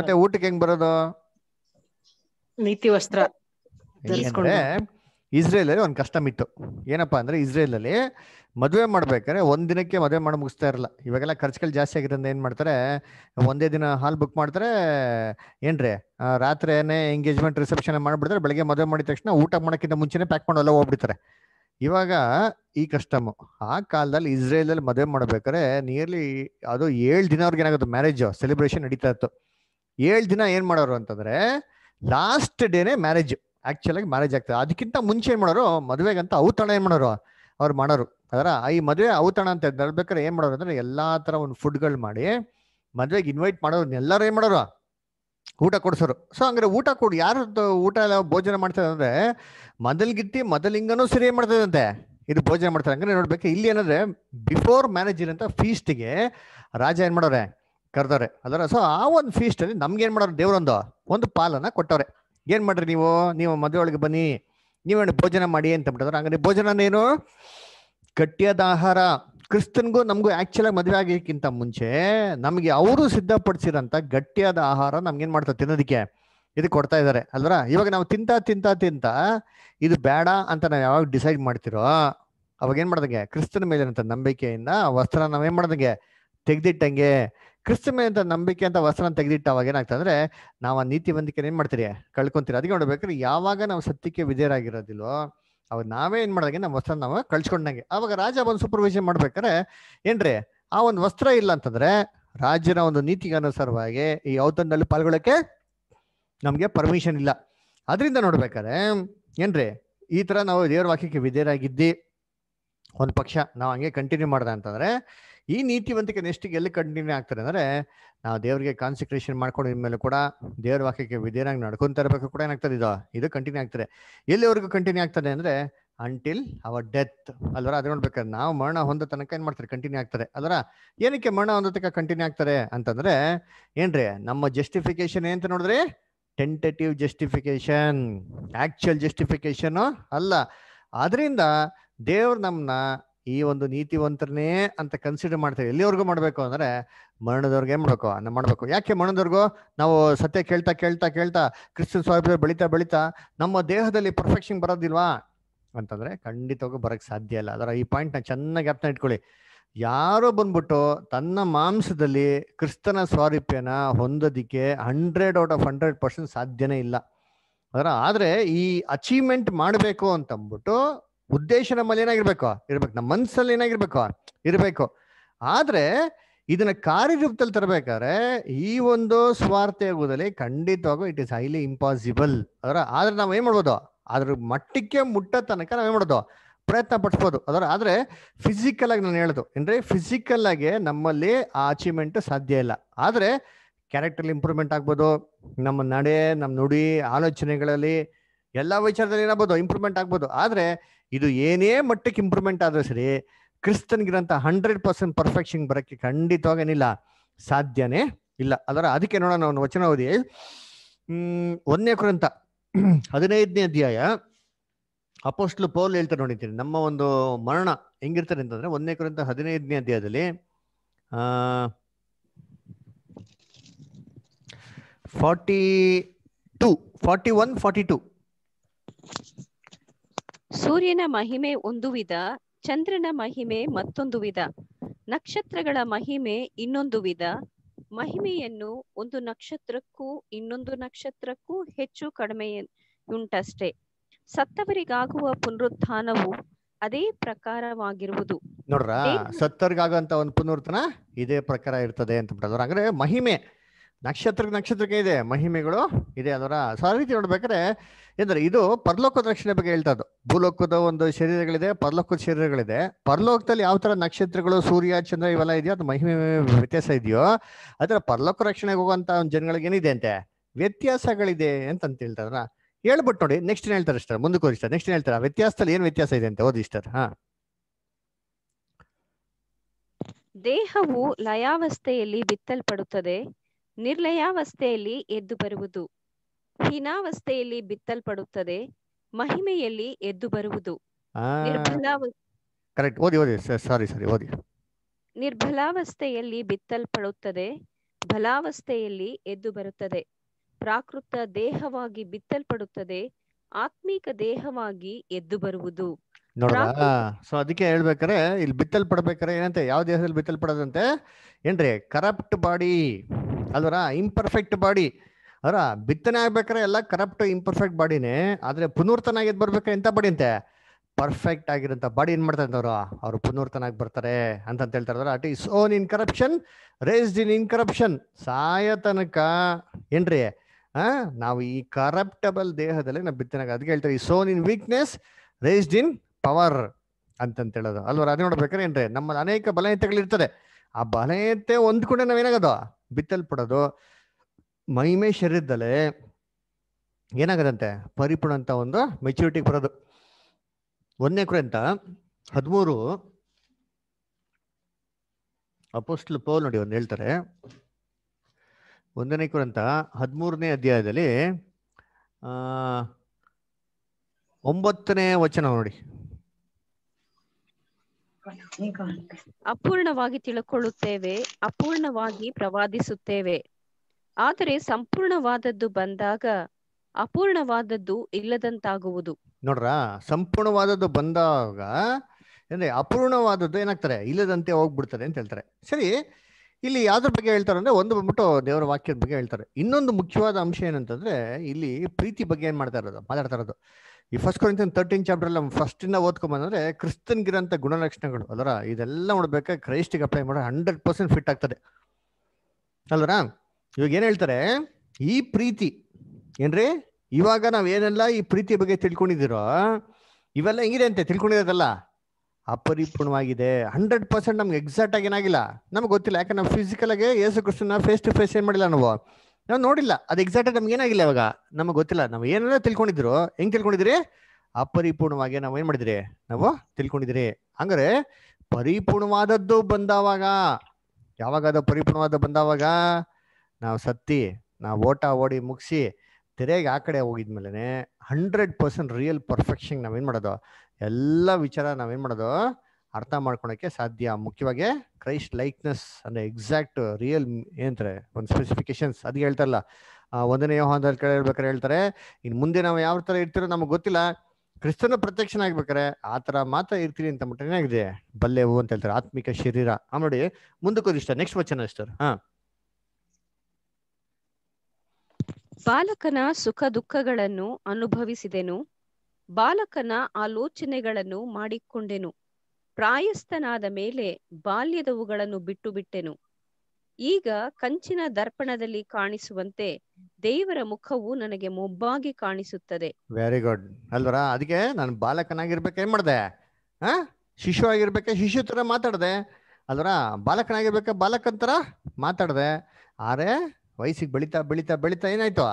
ಮತ್ತೆ ಊಟಕ್ಕೆ ಹೆಂಗ್ ಬರೋದು ನೀತಿ ವಸ್ತ್ರ ಇಸ್ರೇಲಲ್ಲಿ ಒಂದು ಕಸ್ಟಮ್ ಇತ್ತು ಏನಪ್ಪ ಅಂದರೆ ಇಸ್ರೇಲಲ್ಲಿ ಮದುವೆ ಮಾಡ್ಬೇಕಾದ್ರೆ ಒಂದು ದಿನಕ್ಕೆ ಮದುವೆ ಮಾಡಿ ಮುಗಿಸ್ತಾ ಇರಲ್ಲ ಇವಾಗೆಲ್ಲ ಖರ್ಚುಗಳು ಜಾಸ್ತಿ ಆಗಿರೋದ್ರಿಂದ ಏನು ಮಾಡ್ತಾರೆ ಒಂದೇ ದಿನ ಹಾಲ್ ಬುಕ್ ಮಾಡ್ತಾರೆ ಏನ್ರಿ ರಾತ್ರಿನೇ ಎಂಗೇಜ್ಮೆಂಟ್ ರಿಸೆಪ್ಷನ್ ಮಾಡ್ಬಿಡ್ತಾರೆ ಬೆಳಗ್ಗೆ ಮದುವೆ ಮಾಡಿದ ತಕ್ಷಣ ಊಟ ಮಾಡೋಕ್ಕಿಂತ ಮುಂಚೆನೇ ಪ್ಯಾಕ್ ಮಾಡಿ ಹೋಗ್ಬಿಡ್ತಾರೆ ಇವಾಗ ಈ ಕಸ್ಟಮು ಆ ಕಾಲದಲ್ಲಿ ಇಸ್ರೇಲಲ್ಲಿ ಮದುವೆ ಮಾಡ್ಬೇಕಾದ್ರೆ ನಿಯರ್ಲಿ ಅದು ಏಳು ದಿನ ಅವ್ರಿಗೆ ಏನಾಗುತ್ತೆ ಮ್ಯಾರೇಜು ಸೆಲೆಬ್ರೇಷನ್ ನಡೀತಾ ಇತ್ತು ಏಳು ದಿನ ಏನು ಮಾಡೋರು ಅಂತಂದರೆ ಲಾಸ್ಟ್ ಡೇನೇ ಮ್ಯಾರೇಜು ಆಕ್ಚುಲ್ ಆಗಿ ಮ್ಯಾರೇಜ್ ಆಗ್ತದೆ ಅದಕ್ಕಿಂತ ಮುಂಚೆ ಏನು ಮಾಡೋರು ಮದುವೆಗೆ ಅಂತ ಔತಣ ಏನು ಮಾಡೋರು ಅವ್ರು ಮಾಡೋರು ಅದರ ಈ ಮದುವೆ ಔತಣ ಅಂತ ನಡ್ಬೇಕಾದ್ರೆ ಏನು ಮಾಡೋರು ಅಂದ್ರೆ ಎಲ್ಲಾ ತರ ಒಂದು ಫುಡ್ಗಳು ಮಾಡಿ ಮದ್ವೆಗೆ ಇನ್ವೈಟ್ ಮಾಡೋರು ಎಲ್ಲರೂ ಏನು ಮಾಡೋರು ಊಟ ಕೊಡ್ಸೋರು ಸೊ ಹಂಗಾರೆ ಊಟ ಕೊಡು ಯಾರು ಊಟ ಎಲ್ಲ ಭೋಜನ ಮಾಡ್ತಾರೆ ಅಂದ್ರೆ ಮೊದಲ್ಗಿತ್ತಿ ಮೊದಲಿಂಗನೂ ಸರಿ ಮಾಡ್ತದಂತೆ ಇದು ಭೋಜನ ಮಾಡ್ತಾರೆ ಹಂಗಾರೆ ನೋಡ್ಬೇಕು ಇಲ್ಲಿ ಏನಂದ್ರೆ ಬಿಫೋರ್ ಮ್ಯಾನೇಜ್ ಇರೋಂಥ ಫೀಸ್ಟಿಗೆ ರಾಜ ಏನು ಮಾಡೋರೆ ಕರ್ದವ್ರೆ ಅದರ ಸೊ ಆ ಒಂದು ಫೀಸ್ಟಲ್ಲಿ ನಮ್ಗೆ ಏನು ಮಾಡೋರು ದೇವರೊಂದು ಒಂದು ಪಾಲನ್ನ ಕೊಟ್ಟವ್ರೆ ಏನ್ ಮಾಡ್ರಿ ನೀವು ನೀವು ಮದುವೆ ಒಳಗೆ ಬನ್ನಿ ನೀವೇನು ಭೋಜನ ಮಾಡಿ ಅಂತ ಬಿಟ್ಟಿದ್ರು ಭೋಜನ ಏನು ಗಟ್ಟಿಯಾದ ಆಹಾರ ಕ್ರಿಸ್ತನ್ಗೂ ನಮಗೂ ಆಕ್ಚುಲಾಗಿ ಮದುವೆ ಆಗಿಕ್ಕಿಂತ ಮುಂಚೆ ನಮಗೆ ಅವರು ಸಿದ್ಧಪಡಿಸಿದಂತ ಗಟ್ಟಿಯಾದ ಆಹಾರ ನಮ್ಗೇನ್ ಮಾಡ್ತಾರೆ ತಿನ್ನೋದಕ್ಕೆ ಇದು ಕೊಡ್ತಾ ಇದ್ದಾರೆ ಅಲ್ವರ ಇವಾಗ ನಾವು ತಿಂತ ತಿಂತ ತಿಂತ ಇದು ಬೇಡ ಅಂತ ನಾವು ಯಾವಾಗ ಡಿಸೈಡ್ ಮಾಡ್ತಿರೋ ಅವಾಗ ಏನ್ ಮಾಡ್ದಂಗೆ ಕ್ರಿಸ್ತನ ಮೇಲಿನಂತ ನಂಬಿಕೆಯಿಂದ ವಸ್ತ್ರ ನಾವೇನ್ ಮಾಡ್ದಂಗೆ ತೆಗ್ದಿಟ್ಟಂಗೆ ಕ್ರಿಸ್ತಮೆ ಅಂತ ನಂಬಿಕೆ ಅಂತ ವಸ್ತ್ರನ ತೆಗೆದಿಟ್ಟವಾಗ ಏನಾಗ್ತಂದ್ರೆ ನಾವು ಆ ನೀತಿ ಬಂದಿಕೆ ಏನ್ ಮಾಡ್ತೀರಿ ಕಳ್ಕೊಂತೀರಿ ಅದಕ್ಕೆ ನೋಡ್ಬೇಕ್ರೆ ಯಾವಾಗ ನಾವು ಸತ್ಯಕ್ಕೆ ವಿಧೇಯರಾಗಿರೋದಿಲ್ವೋ ಅವಾಗ ನಾವೇ ಏನ್ ಮಾಡಿದಾಗ ನಮ್ಮ ವಸ್ತ್ರ ನಾವು ಕಳ್ಸ್ಕೊಂಡಂಗೆ ಅವಾಗ ರಾಜ ಒಂದು ಸೂಪರ್ವೈಸನ್ ಮಾಡ್ಬೇಕಾರೆ ಏನ್ರಿ ಆ ಒಂದು ವಸ್ತ್ರ ಇಲ್ಲ ಅಂತಂದ್ರೆ ರಾಜ್ಯನ ಒಂದು ನೀತಿಗೆ ಅನುಸಾರವಾಗಿ ಈ ಔತಣದಲ್ಲಿ ಪಾಲ್ಗೊಳ್ಳಕ್ಕೆ ನಮಗೆ ಪರ್ಮಿಷನ್ ಇಲ್ಲ ಅದರಿಂದ ನೋಡ್ಬೇಕಾದ್ರೆ ಏನ್ರಿ ಈ ತರ ನಾವು ದೇವರ ವಾಕ್ಯಕ್ಕೆ ವಿಧೇಯರಾಗಿದ್ದಿ ಒಂದು ಪಕ್ಷ ನಾವು ಹಂಗೆ ಕಂಟಿನ್ಯೂ ಮಾಡ್ದೆ ಅಂತಂದ್ರೆ ಈ ನೀತಿವಂತಿಕೆ ನೆಕ್ಸ್ಟಿಗೆ ಎಲ್ಲಿ ಕಂಟಿನ್ಯೂ ಆಗ್ತಾರೆ ಅಂದರೆ ನಾವು ದೇವರಿಗೆ ಕಾನ್ಸಂಟ್ರೇಷನ್ ಮಾಡ್ಕೊಂಡು ಮೇಲೆ ಕೂಡ ದೇವ್ರ ವಾಕ್ಯಕ್ಕೆ ವಿಧೇನಾಗಿ ನಡ್ಕೊಂತ ಇರಬೇಕು ಕೂಡ ಏನಾಗ್ತದೆ ಇದು ಇದು ಕಂಟಿನ್ಯೂ ಆಗ್ತದೆ ಎಲ್ಲಿವರೆಗೂ ಕಂಟಿನ್ಯೂ ಆಗ್ತದೆ ಅಂದರೆ ಅಂಟಿಲ್ ಅವರ್ ಡೆತ್ ಅಲ್ವರ ಅದು ನೋಡ್ಬೇಕಾದ್ರೆ ನಾವು ಮರಣ ಹೊಂದ ತನಕ ಏನು ಮಾಡ್ತಾರೆ ಕಂಟಿನ್ಯೂ ಆಗ್ತಾರೆ ಅಲ್ವರ ಏನಕ್ಕೆ ಮರಣ ಹೊಂದ ತನಕ ಕಂಟಿನ್ಯೂ ಆಗ್ತಾರೆ ಅಂತಂದ್ರೆ ಏನ್ರಿ ನಮ್ಮ ಜಸ್ಟಿಫಿಕೇಶನ್ ಏನಂತ ನೋಡಿದ್ರೆ ಟೆಂಟೇಟಿವ್ ಜಸ್ಟಿಫಿಕೇಶನ್ ಆಕ್ಚುಯಲ್ ಜಸ್ಟಿಫಿಕೇಶನ್ ಅಲ್ಲ ಆದ್ರಿಂದ ದೇವ್ರು ನಮ್ಮನ್ನ ಈ ಒಂದು ನೀತಿವಂತರನೇ ಅಂತ ಕನ್ಸಿಡರ್ ಮಾಡ್ತೇವೆ ಎಲ್ಲಿವರೆಗೂ ಮಾಡಬೇಕು ಅಂದ್ರೆ ಮರಣದವ್ರಿಗೆ ಏನ್ ಮಾಡ್ಬೇಕು ಅನ್ನ ಮಾಡ್ಬೇಕು ಯಾಕೆ ಮರಣದವ್ರಿಗೂ ನಾವು ಸತ್ಯ ಕೇಳ್ತಾ ಕೇಳ್ತಾ ಕೇಳ್ತಾ ಕ್ರಿಸ್ತನ ಸ್ವಾಮಿ ಬೆಳೀತಾ ಬೆಳೀತಾ ನಮ್ಮ ದೇಹದಲ್ಲಿ ಪರ್ಫೆಕ್ಷನ್ ಬರೋದಿಲ್ವಾ ಅಂತಂದ್ರೆ ಖಂಡಿತವಾಗೂ ಬರಕ್ ಸಾಧ್ಯ ಇಲ್ಲ ಅದರ ಈ ಪಾಯಿಂಟ್ನ ಚೆನ್ನಾಗಿ ಅರ್ಥ ಇಟ್ಕೊಳ್ಳಿ ಯಾರೋ ಬಂದ್ಬಿಟ್ಟು ತನ್ನ ಮಾಂಸದಲ್ಲಿ ಕ್ರಿಸ್ತನ ಸ್ವಾರೂಪ್ಯನ ಹೊಂದೋದಿಕ್ಕೆ hundred out of hundred percent ಸಾಧ್ಯನೇ ಇಲ್ಲ ಅದರ ಆದರೆ ಈ ಅಚೀವ್ಮೆಂಟ್ ಮಾಡಬೇಕು ಅಂತಂದ್ಬಿಟ್ಟು ಉದ್ದೇಶ ನಮ್ಮಲ್ಲಿ ಏನಾಗಿರ್ಬೇಕು ಇರ್ಬೇಕು ನಮ್ಮ ಮನಸ್ಸಲ್ಲಿ ಏನಾಗಿರ್ಬೇಕು ಇರಬೇಕು ಆದ್ರೆ ಇದನ್ನ ಕಾರ್ಯರೂಪದಲ್ಲಿ ತರಬೇಕಾದ್ರೆ ಈ ಒಂದು ಸ್ವಾರ್ಥ ಆಗುವುದಲ್ಲಿ ಖಂಡಿತವಾಗೂ ಇಟ್ ಇಸ್ ಹೈಲಿ ಇಂಪಾಸಿಬಲ್ ಅದರ ಆದ್ರೆ ನಾವು ಏನ್ ಮಾಡ್ಬೋದು ಅದ್ರ ಮಟ್ಟಕ್ಕೆ ಮುಟ್ಟ ತನಕ ನಾವೇನ್ ಮಾಡೋದು ಪ್ರಯತ್ನ ಪಡಿಸ್ಬೋದು ಅದರ ಆದ್ರೆ ಫಿಸಿಕಲ್ ಆಗಿ ನಾನು ಹೇಳೋದು ಏನ್ರಿ ಫಿಸಿಕಲ್ ಆಗಿ ನಮ್ಮಲ್ಲಿ ಆ ಅಚೀವ್ಮೆಂಟ್ ಸಾಧ್ಯ ಇಲ್ಲ ಆದ್ರೆ ಕ್ಯಾರೆಕ್ಟರ್ ಇಂಪ್ರೂವ್ಮೆಂಟ್ ಆಗ್ಬೋದು ನಮ್ಮ ನಡೆ ನಮ್ಮ ನುಡಿ ಆಲೋಚನೆಗಳಲ್ಲಿ ಎಲ್ಲ ವಿಚಾರದಲ್ಲಿ ಏನಾಗ್ಬೋದು ಇಂಪ್ರೂವ್ಮೆಂಟ್ ಆಗ್ಬೋದು ಆದ್ರೆ ಇದು ಏನೇ ಮಟ್ಟಕ್ಕೆ ಇಂಪ್ರೂವ್ಮೆಂಟ್ ಆದರೂ ಸರಿ ಕ್ರಿಸ್ತನ್ಗಿರಂಥ ಹಂಡ್ರೆಡ್ ಪರ್ಸೆಂಟ್ ಪರ್ಫೆಕ್ಷನ್ ಬರೋಕ್ಕೆ ಖಂಡಿತವಾಗೇನಿಲ್ಲ ಸಾಧ್ಯನೇ ಇಲ್ಲ ಅದರ ಅದಕ್ಕೆ ನೋಡೋಣ ಅವನು ವಚನ ಓದಿ ಒಂದನೇ ಕುರಂತ ಹದಿನೈದನೇ ಅಧ್ಯಾಯ ಅಪೋಸ್ಟ್ಲು ಪೌಲ್ ಹೇಳ್ತಾರೆ ನೋಡಿದ್ದೀನಿ ನಮ್ಮ ಒಂದು ಮರಣ ಹೆಂಗಿರ್ತಾರೆ ಅಂತಂದ್ರೆ ಒಂದನೇ ಕುರಿತ ಹದಿನೈದನೇ ಅಧ್ಯಾಯದಲ್ಲಿ forty two forty one forty two ಸೂರ್ಯನ ಮಹಿಮೆ ಒಂದು ವಿಧ ಚಂದ್ರನ ಮಹಿಮೆ ಮತ್ತೊಂದು ವಿಧ ನಕ್ಷತ್ರಗಳ ಮಹಿಮೆ ಇನ್ನೊಂದು ವಿಧ ಮಹಿಮೆಯನ್ನು ಒಂದು ನಕ್ಷತ್ರಕ್ಕೂ ಇನ್ನೊಂದು ನಕ್ಷತ್ರಕ್ಕೂ ಹೆಚ್ಚು ಕಡಿಮೆಯುಂಟಷ್ಟೇ ಸತ್ತವರಿಗಾಗುವ ಪುನರುತ್ಥಾನವು ಅದೇ ಪ್ರಕಾರವಾಗಿರುವುದು ನೋಡ್ರ ಸತ್ತರಿಗಾಗುವಂತ ಒಂದು ಪುನರುತ್ಥಾನ ಇದೇ ಪ್ರಕಾರ ಇರ್ತದೆ ಅಂತ ಅಂದ್ರೆ ಮಹಿಮೆ ನಕ್ಷತ್ರಕ್ಕೆ ನಕ್ಷತ್ರಕ್ಕೆ ಇದೆ ಮಹಿಮೆಗಳು ಇದೆ ಅದರ ಆ ರೀತಿ ನೋಡ್ಬೇಕಾದ್ರೆ ಏನಂದ್ರೆ ಇದು ಪರಲೋಕದ ರಕ್ಷಣೆ ಬಗ್ಗೆ ಹೇಳ್ತದ್ದು ಭೂಲೋಕದ ಒಂದು ಶರೀರಗಳಿದೆ ಪರಲೋಕದ ಶರೀರಗಳಿದೆ ಪರಲೋಕದಲ್ಲಿ ಯಾವ ತರ ನಕ್ಷತ್ರಗಳು ಸೂರ್ಯ ಚಂದ್ರ ಇವೆಲ್ಲ ಇದೆಯೋ ಅದು ಮಹಿಮೆ ವ್ಯತ್ಯಾಸ ಇದೆಯೋ ಅದರ ಪರಲೋಕ ರಕ್ಷಣೆಗೆ ಹೋಗುವಂತ ಒಂದು ಜನಗಳಿಗೆ ಏನಿದೆ ಅಂತೆ ವ್ಯತ್ಯಾಸಗಳಿದೆ ಅಂತ ಅಂತ ಹೇಳ್ತಾರ ಹೇಳ್ಬಿಟ್ಟು ನೋಡಿ ನೆಕ್ಸ್ಟ್ ಹೇಳ್ತಾರೆ ಇಷ್ಟರ್ ಮುಂದಕ್ಕೆ ಹೋಗಿ ನೆಕ್ಸ್ಟ್ ಹೇಳ್ತಾರ ವ್ಯತ್ಯಾಸದಲ್ಲಿ ಏನ್ ವ್ಯತ್ಯಾಸ ಇದೆ ಅಂತ ಓದಿ ಇಷ್ಟರ್ ಹಾ ದೇಹವು ಲಯಾವಸ್ಥೆಯಲ್ಲಿ ಬಿತ್ತಲ್ಪಡುತ್ತದೆ ನಿರ್ಲಯಾವಸ್ಥೆಯಲ್ಲಿ ಎದ್ದು ಬರುವುದು ಹೀನಾವಸ್ಥೆಯಲ್ಲಿ ಬಿತ್ತಲ್ಪಡುತ್ತದೆ ಮಹಿಮೆಯಲ್ಲಿ ಎದ್ದು ಬರುವುದು ನಿರ್ಬಲಾವಸ್ಥೆಯಲ್ಲಿ ಬಿತ್ತಲ್ಪಡುತ್ತದೆ ಬಲಾವಸ್ಥೆಯಲ್ಲಿ ಎದ್ದು ಬರುತ್ತದೆ ಪ್ರಾಕೃತ ದೇಹವಾಗಿ ಬಿತ್ತಲ್ಪಡುತ್ತದೆ ಆತ್ಮೀಕ ದೇಹವಾಗಿ ಎದ್ದು ಬರುವುದು ಸೊ ಅದಕ್ಕೆ ಹೇಳ್ಬೇಕಾರೆ ಇಲ್ಲಿ ಬಿತ್ತಲ್ಪಡ್ಬೇಕಾರೆ ಏನಂತೆ ಯಾವ ದೇಹದಲ್ಲಿ ಬಿತ್ತಲ್ಪಡೋದಂತೆ ಏನ್ರಿ ಕರಪ್ಟ್ ಬಾಡಿ ಅಲ್ವರ ಇಂಪರ್ಫೆಕ್ಟ್ ಬಾಡಿ ಅವರ ಬಿತ್ತನೆ ಆಗ್ಬೇಕಾದ್ರೆ ಎಲ್ಲ ಕರಪ್ಟ್ ಇಂಪರ್ಫೆಕ್ಟ್ ಬಾಡಿನೇ ಆದರೆ ಪುನರ್ತನ ಆಗಿದ್ ಬರ್ಬೇಕಾರೆ ಎಂತ ಬಾಡಿ ಅಂತೆ ಪರ್ಫೆಕ್ಟ್ ಆಗಿರೋಂಥ ಬಾಡಿ ಏನು ಮಾಡ್ತಾರೆ ಅವರು ಅವರು ಪುನರ್ತನಾಗಿ ಬರ್ತಾರೆ ಅಂತ ಹೇಳ್ತಾರೆ it is sown in corruption raised in incorruption ಸಾಯ ತನಕ ಏನ್ರಿ ನಾವು ಈ ಕರಪ್ಟಬಲ್ ದೇಹದಲ್ಲಿ ನಾವು ಬಿತ್ತನಾಗ ಅದಕ್ಕೆ ಹೇಳ್ತಾರೆ ಈ sown in weakness raised in power ಅಂತಂತ ಹೇಳೋದು ಅಲ್ವರ ಅದು ನೋಡ್ಬೇಕಾರೆ ಏನ್ರಿ ನಮ್ಮಲ್ಲಿ ಅನೇಕ ಇರ್ತದೆ ಆ ಬಲಹೀನತೆ ಹೊಂದ್ಕೊಂಡೆ ನಾವೇನಾಗೋದು ಬಿತ್ತಲ್ಪಡೋದು ಮಹಿಮೆ ಶರೀರದಲ್ಲೇ ಏನಾಗದಂತೆ ಪರಿಪೂರ್ಣ ಅಂತ ಒಂದು ಮೆಚುರಿಟಿಗೆ ಬರೋದು ಒಂದನೇ ಅಂತ ಹದಿಮೂರು ಅಪೋಸ್ಟ್ಲ್ ಪೋಲ್ ನೋಡಿ ಒಂದು ಹೇಳ್ತಾರೆ ಒಂದನೇ ಅಂತ ಹದಿಮೂರನೇ ಅಧ್ಯಾಯದಲ್ಲಿ ಒಂಬತ್ತನೇ ವಚನ ನೋಡಿ ಅಪೂರ್ಣವಾಗಿ ತಿಳ್ಕೊಳ್ಳುತ್ತೇವೆ ಅಪೂರ್ಣವಾಗಿ ಪ್ರವಾದಿಸುತ್ತೇವೆ ಆದರೆ ಸಂಪೂರ್ಣವಾದದ್ದು ಬಂದಾಗ ಅಪೂರ್ಣವಾದದ್ದು ಇಲ್ಲದಂತಾಗುವುದು ನೋಡ್ರಾ ಸಂಪೂರ್ಣವಾದದ್ದು ಬಂದಾಗ ಅಂದ್ರೆ ಅಪೂರ್ಣವಾದದ್ದು ಏನಾಗ್ತಾರೆ ಇಲ್ಲದಂತೆ ಹೋಗ್ಬಿಡ್ತಾರೆ ಅಂತ ಹೇಳ್ತಾರೆ ಸರಿ ಇಲ್ಲಿ ಯಾವ್ದ್ರ ಬಗ್ಗೆ ಹೇಳ್ತಾರೆ ಅಂದ್ರೆ ಒಂದು ಬಂದ್ಬಿಟ್ಟು ದೇವರ ವಾಕ್ಯದ ಬಗ್ಗೆ ಹೇಳ್ತಾರೆ ಇನ್ನೊಂದು ಮುಖ್ಯವಾದ ಅಂಶ ಏನಂತಂದ್ರೆ ಇಲ್ಲಿ ಪ್ರೀತಿ ಬಗ್ಗೆ ಏನ್ ಮಾಡ್ತಾ ಇರೋದು ಮಾತಾಡ್ತಾ ಇರೋದು ಈ ಫಸ್ಟ್ ಕೊರಿಂತಿಯನ್ ತರ್ಟೀನ್ ಚಾಪ್ಟರ್ ಅಲ್ಲಿ ಫಸ್ಟಿನ ಓದ್ಕೊಂಬಂದ್ರೆ ಕ್ರಿಸ್ತನ್ಗಿರೋಂಥ ಗುಣಲಕ್ಷಣಗಳು ಅದರ ಇದೆಲ್ಲ ನೋಡ್ಬೇಕಾ ಕ್ರೈಸ್ಟಿಗೆ ಅಪ್ಲೈ ಮಾಡೋ ಹಂಡ್ರೆಡ್ ಪರ್ಸೆಂಟ್ ಫಿಟ್ ಆಗ್ತದೆ ಅಲ್ವರ ಇವಾಗ ಏನ್ ಹೇಳ್ತಾರೆ ಈ ಪ್ರೀತಿ ಏನ್ರಿ ಇವಾಗ ಏನೆಲ್ಲ ಈ ಪ್ರೀತಿ ಬಗ್ಗೆ ತಿಳ್ಕೊಂಡಿದ್ದೀರೋ ಇವೆಲ್ಲ ಹೆಂಗಿದೆ ಅಂತೆ ತಿಳ್ಕೊಂಡಿರೋದಲ್ಲ ಅಪರಿಪೂರ್ಣವಾಗಿದೆ ಹಂಡ್ರೆಡ್ ಪರ್ಸೆಂಟ್ ನಮ್ಗೆ ಎಕ್ಸಾಕ್ಟ್ ಆಗಿ ಏನಾಗಿಲ್ಲ ನಮ್ಗೆ ಗೊತ್ತಿಲ್ಲ ಯಾಕಂದ್ರೆ ನಾವು ಫಿಸಿಕಲ್ ಆಗಿ ಯೇಸು ಕೃಷ್ಣನ ಫೇಸ್ ಟು ಫೇಸ್ ಏನ್ ಮಾಡಿಲ್ಲ ನಾವು ನಾವು ನೋಡಿಲ್ಲ ಅದು ಎಕ್ಸಾಕ್ಟ್ ನಮ್ಗೆ ಏನಾಗಿಲ್ಲ ಇವಾಗ ನಮಗೆ ಗೊತ್ತಿಲ್ಲ ನಾವು ಏನೆಲ್ಲ ತಿಳ್ಕೊಂಡಿದ್ರು ಹೆಂಗ್ ತಿಳ್ಕೊಂಡಿದ್ರಿ ಅಪರಿಪೂರ್ಣವಾಗಿ ನಾವು ಏನ್ ಮಾಡಿದ್ರಿ ನಾವು ತಿಳ್ಕೊಂಡಿದ್ರಿ ಹಂಗಾರೆ ಪರಿಪೂರ್ಣವಾದದ್ದು ಬಂದಾವಾಗ ಯಾವಾಗ ಅದು ಪರಿಪೂರ್ಣವಾದ ಬಂದಾವಾಗ ನಾವು ಸತ್ತಿ ನಾವು ಓಟ ಓಡಿ ಮುಗಿಸಿ ತೆರೆಗೆ ಆ ಕಡೆ ಹೋಗಿದ್ಮೇಲೆ ಹಂಡ್ರೆಡ್ ಪರ್ಸೆಂಟ್ ರಿಯಲ್ ಪರ್ಫೆಕ್ಷನ್ ನಾವೇನು ಮಾಡೋದು ಎಲ್ಲ ವಿಚಾರ ನಾವೇನು ಮಾಡೋದು ಅರ್ಥ ಮಾಡ್ಕೊಳಕ್ಕೆ ಸಾಧ್ಯ ಮುಖ್ಯವಾಗಿ ಕ್ರೈಸ್ಟ್ ಲೈಕ್ನೆಸ್ ಅಂದ್ರೆ ಎಕ್ಸಾಕ್ಟ್ ರಿಯಲ್ ಏನಂತಾರೆ ಒಂದು ಸ್ಪೆಸಿಫಿಕೇಶನ್ಸ್ ಅದಕ್ಕೆ ಹೇಳ್ತಾರಲ್ಲ ಒಂದನೇ ಯೋಹಾನದಲ್ಲಿ ಕೇಳ ಹೇಳ್ಬೇಕಾರೆ ಹೇಳ್ತಾರೆ ಇನ್ನು ಮುಂದೆ ನಾವು ಯಾವ ಥರ ಇರ್ತೀರೋ ನಮಗೆ ಗೊತ್ತಿಲ್ಲ ಕ್ರಿಸ್ತನ ಆಗ್ಬೇಕಾರೆ ಆ ಥರ ಮಾತ್ರ ಇರ್ತೀರಿ ಅಂತ ಮಟ್ಟ ಏನಾಗಿದೆ ಬಲ್ಲೆವು ಅಂತ ಹೇಳ್ತಾರೆ ಆತ್ಮಿಕ ಶರೀರ ಆ ನೋಡಿ ಇಷ್ಟ ನೆಕ್ಸ್ಟ್ ವಚನ ಇಷ್ಟರ್ ಹಾ ಬಾಲಕನ ಸುಖ ದುಃಖಗಳನ್ನು ಅನುಭವಿಸಿದೆನು ಬಾಲಕನ ಆಲೋಚನೆಗಳನ್ನು ಮಾಡಿಕೊಂಡೆನು ಪ್ರಾಯಸ್ಥನಾದ ಮೇಲೆ ಬಾಲ್ಯದವುಗಳನ್ನು ಬಿಟ್ಟು ಬಿಟ್ಟೆನು ಈಗ ಕಂಚಿನ ದರ್ಪಣದಲ್ಲಿ ಕಾಣಿಸುವಂತೆ ದೇವರ ಮುಖವು ನನಗೆ ಮೊಬ್ಬಾಗಿ ಕಾಣಿಸುತ್ತದೆ ವೆರಿ ಗುಡ್ ಅಲ್ವರ ಅದಕ್ಕೆ ನಾನು ಬಾಲಕನಾಗಿರ್ಬೇಕು ಏನ್ ಮಾಡ್ದೆ ಹಾ ಶಿಶು ಆಗಿರ್ಬೇಕೆ ಶಿಶು ತರ ಮಾತಾಡ್ದೆ ಅಲ್ವರ ಬಾಲಕನಾಗಿರ್ಬೇಕ ಬಾಲಕಂತರ ಮಾತಾಡ್ದೆ ಆರೆ ವಯಸ್ಸಿಗೆ ಬೆಳಿತಾ ಬೆಳಿತಾ ಬೆಳಿತಾ ಏನಾಯ್ತು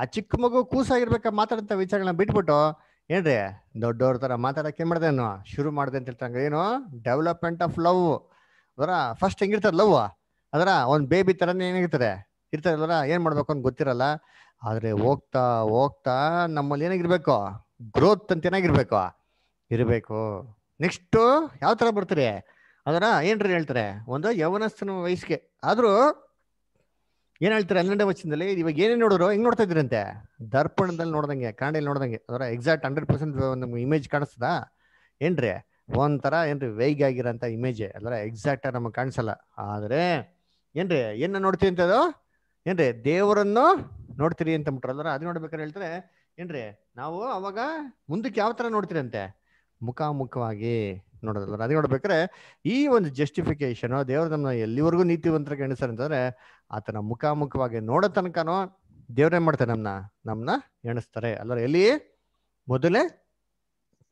ಆ ಚಿಕ್ಕ ಮಗು ಕೂಸಾಗಿರ್ಬೇಕಾ ಮಾತಾಡಂತ ವಿಚಾರಗಳನ್ನ ಬಿಟ್ಬಿಟ್ಟು ಏನ್ರಿ ದೊಡ್ಡವ್ರ ಥರ ಮಾತಾಡೋಕೆ ಮಾಡ್ದೇನು ಶುರು ಮಾಡಿದೆ ಅಂತ ಹೇಳ್ತಂಗ ಏನು ಡೆವಲಪ್ಮೆಂಟ್ ಆಫ್ ಲವ್ ಅದರ ಫಸ್ಟ್ ಹೆಂಗಿರ್ತದೆ ಲವ್ ಅದರ ಒಂದು ಬೇಬಿ ಥರನೇ ಏನಾಗಿರ್ತದೆ ಇರ್ತದೆ ಏನ್ ಏನು ಮಾಡ್ಬೇಕು ಅಂತ ಗೊತ್ತಿರಲ್ಲ ಆದ್ರೆ ಹೋಗ್ತಾ ಹೋಗ್ತಾ ನಮ್ಮಲ್ಲಿ ಏನಾಗಿರ್ಬೇಕು ಗ್ರೋತ್ ಅಂತ ಏನಾಗಿರ್ಬೇಕು ಇರಬೇಕು ನೆಕ್ಸ್ಟು ಯಾವ ಥರ ಬರ್ತೀರಿ ಅದರ ಏನ್ರಿ ಹೇಳ್ತಾರೆ ಒಂದು ಯೌವನಸ್ಥನ ವಯಸ್ಸಿಗೆ ಆದರೂ ಏನ್ ಹೇಳ್ತಾರೆ ಹನ್ನೆರಡನೇ ವಚನದಲ್ಲಿ ಇವಾಗ ಏನೇ ನೋಡಿದ್ರು ಹೆಂಗ್ ನೋಡ್ತಾ ಇದ್ರಂತೆ ದರ್ಪಣದಲ್ಲಿ ನೋಡ್ದಂಗೆ ಕಾಂಡಲ್ಲಿ ನೋಡ್ದಂಗೆ ಅದರ ಎಕ್ಸಾಕ್ಟ್ ಹಂಡ್ರೆಡ್ ಪರ್ಸೆಂಟ್ ನಮ್ಗೆ ಇಮೇಜ್ ಕಾಣಿಸ್ತದ ಏನ್ರಿ ಒಂಥರ ಏನ್ರಿ ವೈಗ್ ಆಗಿರೋಂಥ ಇಮೇಜ್ ಅದರ ಎಕ್ಸಾಕ್ಟ್ ಆಗಿ ನಮಗೆ ಕಾಣಿಸಲ್ಲ ಆದ್ರೆ ಏನ್ರಿ ಏನ ನೋಡ್ತೀವಿ ಅಂತ ಅದು ಏನ್ರಿ ದೇವರನ್ನು ನೋಡ್ತೀರಿ ಅಂತ ಅಂದ್ಬಿಟ್ರೆ ಅದರ ಅದು ನೋಡ್ಬೇಕಾದ್ರೆ ಹೇಳ್ತಾರೆ ಏನ್ರಿ ನಾವು ಅವಾಗ ಮುಂದಕ್ಕೆ ಯಾವ ತರ ನೋಡ್ತೀರಂತೆ ಮುಖಾಮುಖವಾಗಿ ನೋಡೋದಲ್ಲ ಅದೇ ನೋಡ್ಬೇಕಾದ್ರೆ ಈ ಒಂದು ಜಸ್ಟಿಫಿಕೇಶನ್ ದೇವ್ರ ನಮ್ಮನ್ನ ಎಲ್ಲಿವರೆಗೂ ನೀತಿವಂತರ ಎಣಿಸ್ತಾರೆ ಅಂತಂದ್ರೆ ಆತನ ಮುಖಾಮುಖವಾಗಿ ನೋಡೋ ತನಕನೋ ದೇವ್ರೇನ್ ಮಾಡ್ತಾರೆ ನಮ್ನ ನಮ್ನ ಎಣಿಸ್ತಾರೆ ಅಲ್ಲರ ಎಲ್ಲಿ ಮೊದಲೇ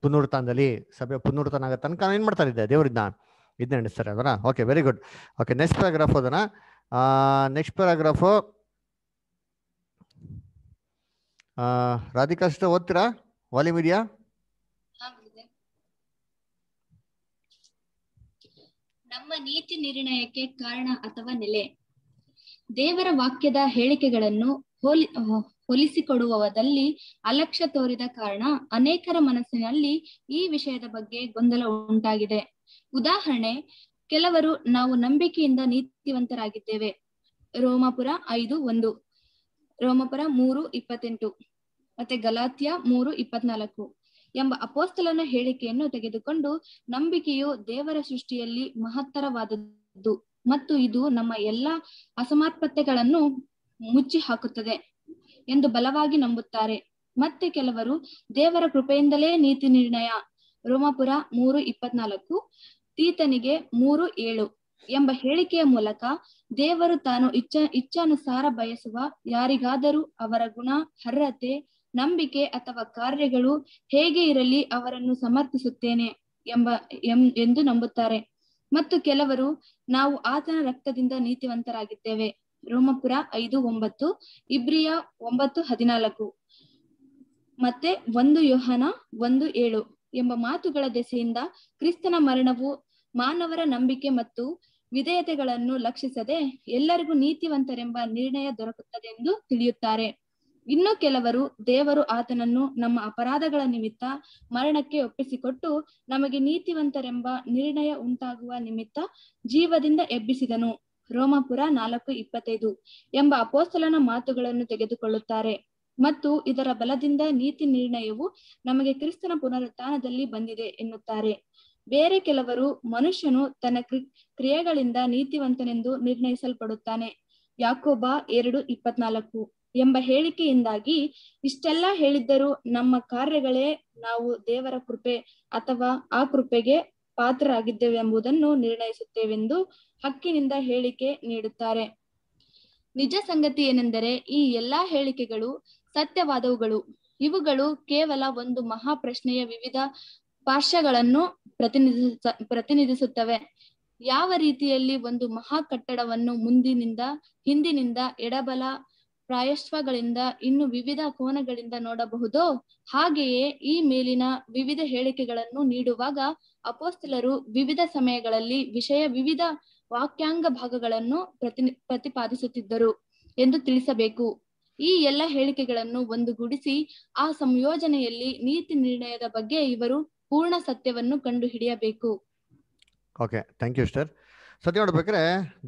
ಪುನರ್ತಾನದಲ್ಲಿ ಸಭೆ ಪುನರ್ತಾನ ಆಗ ತನಕ ಏನ್ ಮಾಡ್ತಾರೆ ಇದೆ ದೇವ್ರನ್ನ ಇದನ್ನ ಎಣಿಸ್ತಾರೆ ಅದರ okay very good okay next paragraph ಅದನ್ನ ನೆಕ್ಸ್ಟ್ ಪ್ಯಾರಾಗ್ರಾಫ್ ರಾಧಿಕಾ ಸಿಸ್ಟರ್ ಓದ್ತೀರಾ ವಾಲಿ ನಮ್ಮ ನೀತಿ ನಿರ್ಣಯಕ್ಕೆ ಕಾರಣ ಅಥವಾ ನೆಲೆ ದೇವರ ವಾಕ್ಯದ ಹೇಳಿಕೆಗಳನ್ನು ಹೋಲಿ ಹೊಲಿಸಿಕೊಡುವವದಲ್ಲಿ ಅಲಕ್ಷ್ಯ ತೋರಿದ ಕಾರಣ ಅನೇಕರ ಮನಸ್ಸಿನಲ್ಲಿ ಈ ವಿಷಯದ ಬಗ್ಗೆ ಗೊಂದಲ ಉಂಟಾಗಿದೆ ಉದಾಹರಣೆ ಕೆಲವರು ನಾವು ನಂಬಿಕೆಯಿಂದ ನೀತಿವಂತರಾಗಿದ್ದೇವೆ ರೋಮಪುರ ಐದು ಒಂದು ರೋಮಪುರ ಮೂರು ಇಪ್ಪತ್ತೆಂಟು ಮತ್ತೆ ಗಲಾತ್ಯ ಮೂರು ಇಪ್ಪತ್ನಾಲ್ಕು ಎಂಬ ಅಪೋಸ್ತಲನ ಹೇಳಿಕೆಯನ್ನು ತೆಗೆದುಕೊಂಡು ನಂಬಿಕೆಯು ದೇವರ ಸೃಷ್ಟಿಯಲ್ಲಿ ಮಹತ್ತರವಾದದ್ದು ಮತ್ತು ಇದು ನಮ್ಮ ಎಲ್ಲಾ ಅಸಮರ್ಪತೆಗಳನ್ನು ಮುಚ್ಚಿ ಹಾಕುತ್ತದೆ ಎಂದು ಬಲವಾಗಿ ನಂಬುತ್ತಾರೆ ಮತ್ತೆ ಕೆಲವರು ದೇವರ ಕೃಪೆಯಿಂದಲೇ ನೀತಿ ನಿರ್ಣಯ ರೋಮಪುರ ಮೂರು ಇಪ್ಪತ್ನಾಲ್ಕು ತೀತನಿಗೆ ಮೂರು ಏಳು ಎಂಬ ಹೇಳಿಕೆಯ ಮೂಲಕ ದೇವರು ತಾನು ಇಚ್ಛ ಇಚ್ಛಾನುಸಾರ ಬಯಸುವ ಯಾರಿಗಾದರೂ ಅವರ ಗುಣ ಅರ್ಹತೆ ನಂಬಿಕೆ ಅಥವಾ ಕಾರ್ಯಗಳು ಹೇಗೆ ಇರಲಿ ಅವರನ್ನು ಸಮರ್ಥಿಸುತ್ತೇನೆ ಎಂಬ ಎಂದು ನಂಬುತ್ತಾರೆ ಮತ್ತು ಕೆಲವರು ನಾವು ಆತನ ರಕ್ತದಿಂದ ನೀತಿವಂತರಾಗಿದ್ದೇವೆ ರೋಮಪುರ ಐದು ಒಂಬತ್ತು ಇಬ್ರಿಯ ಒಂಬತ್ತು ಹದಿನಾಲ್ಕು ಮತ್ತೆ ಒಂದು ಯೋಹನ ಒಂದು ಏಳು ಎಂಬ ಮಾತುಗಳ ದೆಸೆಯಿಂದ ಕ್ರಿಸ್ತನ ಮರಣವು ಮಾನವರ ನಂಬಿಕೆ ಮತ್ತು ವಿಧೇಯತೆಗಳನ್ನು ಲಕ್ಷಿಸದೆ ಎಲ್ಲರಿಗೂ ನೀತಿವಂತರೆಂಬ ನಿರ್ಣಯ ದೊರಕುತ್ತದೆ ಎಂದು ತಿಳಿಯುತ್ತಾರೆ ಇನ್ನು ಕೆಲವರು ದೇವರು ಆತನನ್ನು ನಮ್ಮ ಅಪರಾಧಗಳ ನಿಮಿತ್ತ ಮರಣಕ್ಕೆ ಒಪ್ಪಿಸಿಕೊಟ್ಟು ನಮಗೆ ನೀತಿವಂತರೆಂಬ ನಿರ್ಣಯ ಉಂಟಾಗುವ ನಿಮಿತ್ತ ಜೀವದಿಂದ ಎಬ್ಬಿಸಿದನು ರೋಮಪುರ ನಾಲ್ಕು ಇಪ್ಪತ್ತೈದು ಎಂಬ ಅಪೋಸ್ತಲನ ಮಾತುಗಳನ್ನು ತೆಗೆದುಕೊಳ್ಳುತ್ತಾರೆ ಮತ್ತು ಇದರ ಬಲದಿಂದ ನೀತಿ ನಿರ್ಣಯವು ನಮಗೆ ಕ್ರಿಸ್ತನ ಪುನರುತ್ಥಾನದಲ್ಲಿ ಬಂದಿದೆ ಎನ್ನುತ್ತಾರೆ ಬೇರೆ ಕೆಲವರು ಮನುಷ್ಯನು ತನ್ನ ಕ್ರಿಯೆಗಳಿಂದ ನೀತಿವಂತನೆಂದು ನಿರ್ಣಯಿಸಲ್ಪಡುತ್ತಾನೆ ಯಾಕೋಬಾ ಎರಡು ಇಪ್ಪತ್ನಾಲ್ಕು ಎಂಬ ಹೇಳಿಕೆಯಿಂದಾಗಿ ಇಷ್ಟೆಲ್ಲ ಹೇಳಿದ್ದರೂ ನಮ್ಮ ಕಾರ್ಯಗಳೇ ನಾವು ದೇವರ ಕೃಪೆ ಅಥವಾ ಆ ಕೃಪೆಗೆ ಪಾತ್ರರಾಗಿದ್ದೇವೆ ಎಂಬುದನ್ನು ನಿರ್ಣಯಿಸುತ್ತೇವೆಂದು ಹಕ್ಕಿನಿಂದ ಹೇಳಿಕೆ ನೀಡುತ್ತಾರೆ ನಿಜ ಸಂಗತಿ ಏನೆಂದರೆ ಈ ಎಲ್ಲಾ ಹೇಳಿಕೆಗಳು ಸತ್ಯವಾದವುಗಳು ಇವುಗಳು ಕೇವಲ ಒಂದು ಮಹಾ ಪ್ರಶ್ನೆಯ ವಿವಿಧ ಪಾರ್ಶ್ವಗಳನ್ನು ಪ್ರತಿನಿಧಿಸ ಪ್ರತಿನಿಧಿಸುತ್ತವೆ ಯಾವ ರೀತಿಯಲ್ಲಿ ಒಂದು ಮಹಾ ಕಟ್ಟಡವನ್ನು ಮುಂದಿನಿಂದ ಹಿಂದಿನಿಂದ ಎಡಬಲ ಪ್ರಾಯಶ್ವಗಳಿಂದ ಇನ್ನು ವಿವಿಧ ಕೋನಗಳಿಂದ ನೋಡಬಹುದೋ ಹಾಗೆಯೇ ಈ ಮೇಲಿನ ವಿವಿಧ ಹೇಳಿಕೆಗಳನ್ನು ನೀಡುವಾಗ ಅಪೋಸ್ತಲರು ವಿವಿಧ ಸಮಯಗಳಲ್ಲಿ ವಿಷಯ ವಿವಿಧ ವಾಕ್ಯಾಂಗ ಭಾಗಗಳನ್ನು ಪ್ರತಿ ಪ್ರತಿಪಾದಿಸುತ್ತಿದ್ದರು ಎಂದು ತಿಳಿಸಬೇಕು ಈ ಎಲ್ಲ ಹೇಳಿಕೆಗಳನ್ನು ಒಂದುಗೂಡಿಸಿ ಆ ಸಂಯೋಜನೆಯಲ್ಲಿ ನೀತಿ ನಿರ್ಣಯದ ಬಗ್ಗೆ ಇವರು ಪೂರ್ಣ ಸತ್ಯವನ್ನು ಕಂಡುಹಿಡಿಯಬೇಕು ಓಕೆ ಥ್ಯಾಂಕ್ ಯು ಸತಿ ನೋಡ್ಬೇಕ್ರೆ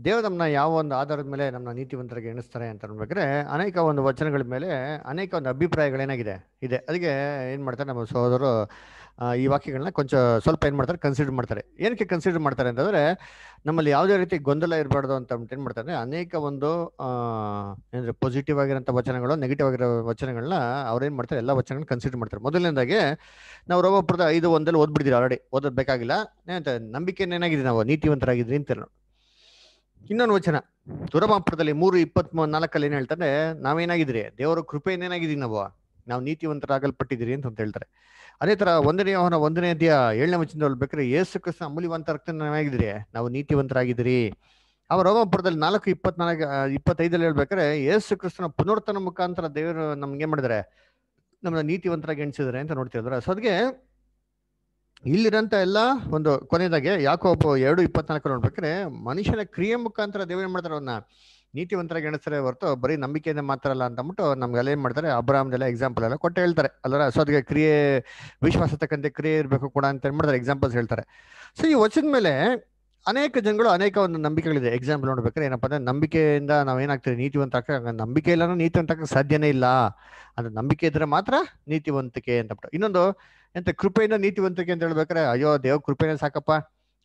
ದೇವ್ರು ನಮ್ಮನ್ನ ಯಾವ ಒಂದು ಆಧಾರದ ಮೇಲೆ ನಮ್ಮ ನೀತಿವಂತರಿಗೆ ಎಣಿಸ್ತಾರೆ ಅಂತ ನೋಡ್ಬೇಕ್ರೆ ಅನೇಕ ಒಂದು ವಚನಗಳ ಮೇಲೆ ಅನೇಕ ಒಂದು ಅಭಿಪ್ರಾಯಗಳೇನಾಗಿದೆ ಇದೆ ಅದಕ್ಕೆ ಏನು ಮಾಡ್ತಾರೆ ನಮ್ಮ ಸಹೋದರು ಈ ವಾಕ್ಯಗಳನ್ನ ಕೊಂಚ ಸ್ವಲ್ಪ ಏನು ಮಾಡ್ತಾರೆ ಕನ್ಸಿಡರ್ ಮಾಡ್ತಾರೆ ಏನಕ್ಕೆ ಕನ್ಸಿಡರ್ ಮಾಡ್ತಾರೆ ಅಂತಂದರೆ ನಮ್ಮಲ್ಲಿ ಯಾವುದೇ ರೀತಿ ಗೊಂದಲ ಇರಬಾರ್ದು ಅಂತ ಏನು ಮಾಡ್ತಾರೆ ಅನೇಕ ಒಂದು ಏನಂದರೆ ಪಾಸಿಟಿವ್ ಆಗಿರೋಂಥ ವಚನಗಳು ನೆಗೆಟಿವ್ ಆಗಿರೋ ವಚನಗಳನ್ನ ಅವ್ರೇನು ಮಾಡ್ತಾರೆ ಎಲ್ಲ ವಚನಗಳನ್ನ ಕನ್ಸಿಡರ್ ಮಾಡ್ತಾರೆ ಮೊದಲನೇದಾಗಿ ನಾವು ರೋಮಪುರದ ಐದು ಒಂದಲ್ಲಿ ಓದ್ಬಿಡ್ತೀವಿ ಆಲ್ರೆಡಿ ಓದೋದು ಬೇಕಾಗಿಲ್ಲ ಏನಂತ ನಂಬಿಕೆ ಏನಾಗಿದೆ ನಾವು ನೀತಿವಂತರಾಗಿದ್ರಿ ಅಂತ ಇನ್ನೊಂದು ವಚನ ದುರಮಾಪುರದಲ್ಲಿ ಮೂರು ಇಪ್ಪತ್ತ್ ನಾಲ್ಕಲ್ಲಿ ಏನು ಹೇಳ್ತಾರೆ ನಾವೇನಾಗಿದ್ರಿ ದೇವರ ಕೃಪೆ ಏನೇನಾಗಿದ್ದೀವಿ ನಾವು ನಾವು ನೀತಿವಂತರಾಗಲ್ಪಟ್ಟಿದ್ದೀರಿ ಅಂತ ಅಂತ ಹೇಳ್ತಾರೆ ಅದೇ ತರ ಒಂದನೇ ಅವನ ಒಂದನೇ ಅಧ್ಯಾಯ ಏಳನೇ ವಚನದಲ್ಲಿ ಬೇಕಾದ್ರೆ ಯೇಸು ಕೃಷ್ಣ ಅಮೂಲ್ಯವಂತ ನಾವು ನೀತಿವಂತರಾಗಿದ್ದೀರಿ ಅವರ ರೋಮಪುರದಲ್ಲಿ ನಾಲ್ಕು ಇಪ್ಪತ್ನಾಲ್ಕು ಇಪ್ಪತ್ತೈದಲ್ಲಿ ಹೇಳ್ಬೇಕಾರೆ ಯೇಸು ಕೃಷ್ಣನ ಪುನರ್ತನ ಮುಖಾಂತರ ದೇವರು ನಮ್ಗೆ ಏನ್ ಮಾಡಿದ್ರೆ ನಮ್ಮನ್ನ ನೀತಿವಂತರಾಗಿ ಎಣಿಸಿದ್ರೆ ಅಂತ ನೋಡ್ತಿದ್ರೆ ಸೊ ಅದಕ್ಕೆ ಇಲ್ಲಿರಂತ ಎಲ್ಲ ಒಂದು ಕೊನೆಯದಾಗೆ ಯಾಕೋ ಒಬ್ಬ ಎರಡು ಇಪ್ಪತ್ನಾಲ್ಕು ನೋಡ್ಬೇಕಾರೆ ಮನುಷ್ಯನ ಕ್ರಿಯೆ ಮುಖಾಂತರ ದೇವ್ರು ಏನ್ ಮಾಡ್ತಾರೆ ಅವನ್ನ ನೀತಿವಂತರ ಗಣಿಸ್ತಾರೆ ಹೊರತು ಬರೀ ನಂಬಿಕೆಯಿಂದ ಮಾತ್ರ ಅಲ್ಲ ಅಂದ್ಬಿಟ್ಟು ನಮ್ಗೆಲ್ಲ ಏನ್ ಮಾಡ್ತಾರೆ ಎಲ್ಲ ಎಕ್ಸಾಂಪಲ್ ಎಲ್ಲ ಕೊಟ್ಟು ಹೇಳ್ತಾರೆ ಅಲ್ಲರ ಸೊ ಅದಕ್ಕೆ ಕ್ರಿಯೆ ವಿಶ್ವಾಸ ತಕ್ಕಂತೆ ಕ್ರಿಯೆ ಇರಬೇಕು ಕೂಡ ಅಂತ ಹೇಳಿ ಮಾಡ್ತಾರೆ ಎಕ್ಸಾಂಪಲ್ಸ್ ಹೇಳ್ತಾರೆ ಸೊ ಈ ವಚದ ಮೇಲೆ ಅನೇಕ ಜನಗಳು ಅನೇಕ ಒಂದು ನಂಬಿಕೆಗಳಿದೆ ಎಕ್ಸಾಂಪಲ್ ನೋಡ್ಬೇಕಾದ್ರೆ ಏನಪ್ಪ ಅಂದ್ರೆ ನಂಬಿಕೆಯಿಂದ ನಾವು ಏನಾಗ್ತೀವಿ ನೀತಿವಂತ ನಂಬಿಕೆ ಇಲ್ಲ ನೀತಿವಂತ ಸಾಧ್ಯನೇ ಇಲ್ಲ ಅಂದ್ರೆ ನಂಬಿಕೆ ಇದ್ರೆ ಮಾತ್ರ ನೀತಿವಂತಿಕೆ ಅಂತ ಇನ್ನೊಂದು ಎಂತ ಕೃಪೆಯಿಂದ ನೀತಿವಂತಿಕೆ ಅಂತ ಹೇಳ್ಬೇಕಾರೆ ಅಯ್ಯೋ ದೇವ್ ಕೃಪೆನೇ ಸಾಕಪ್ಪ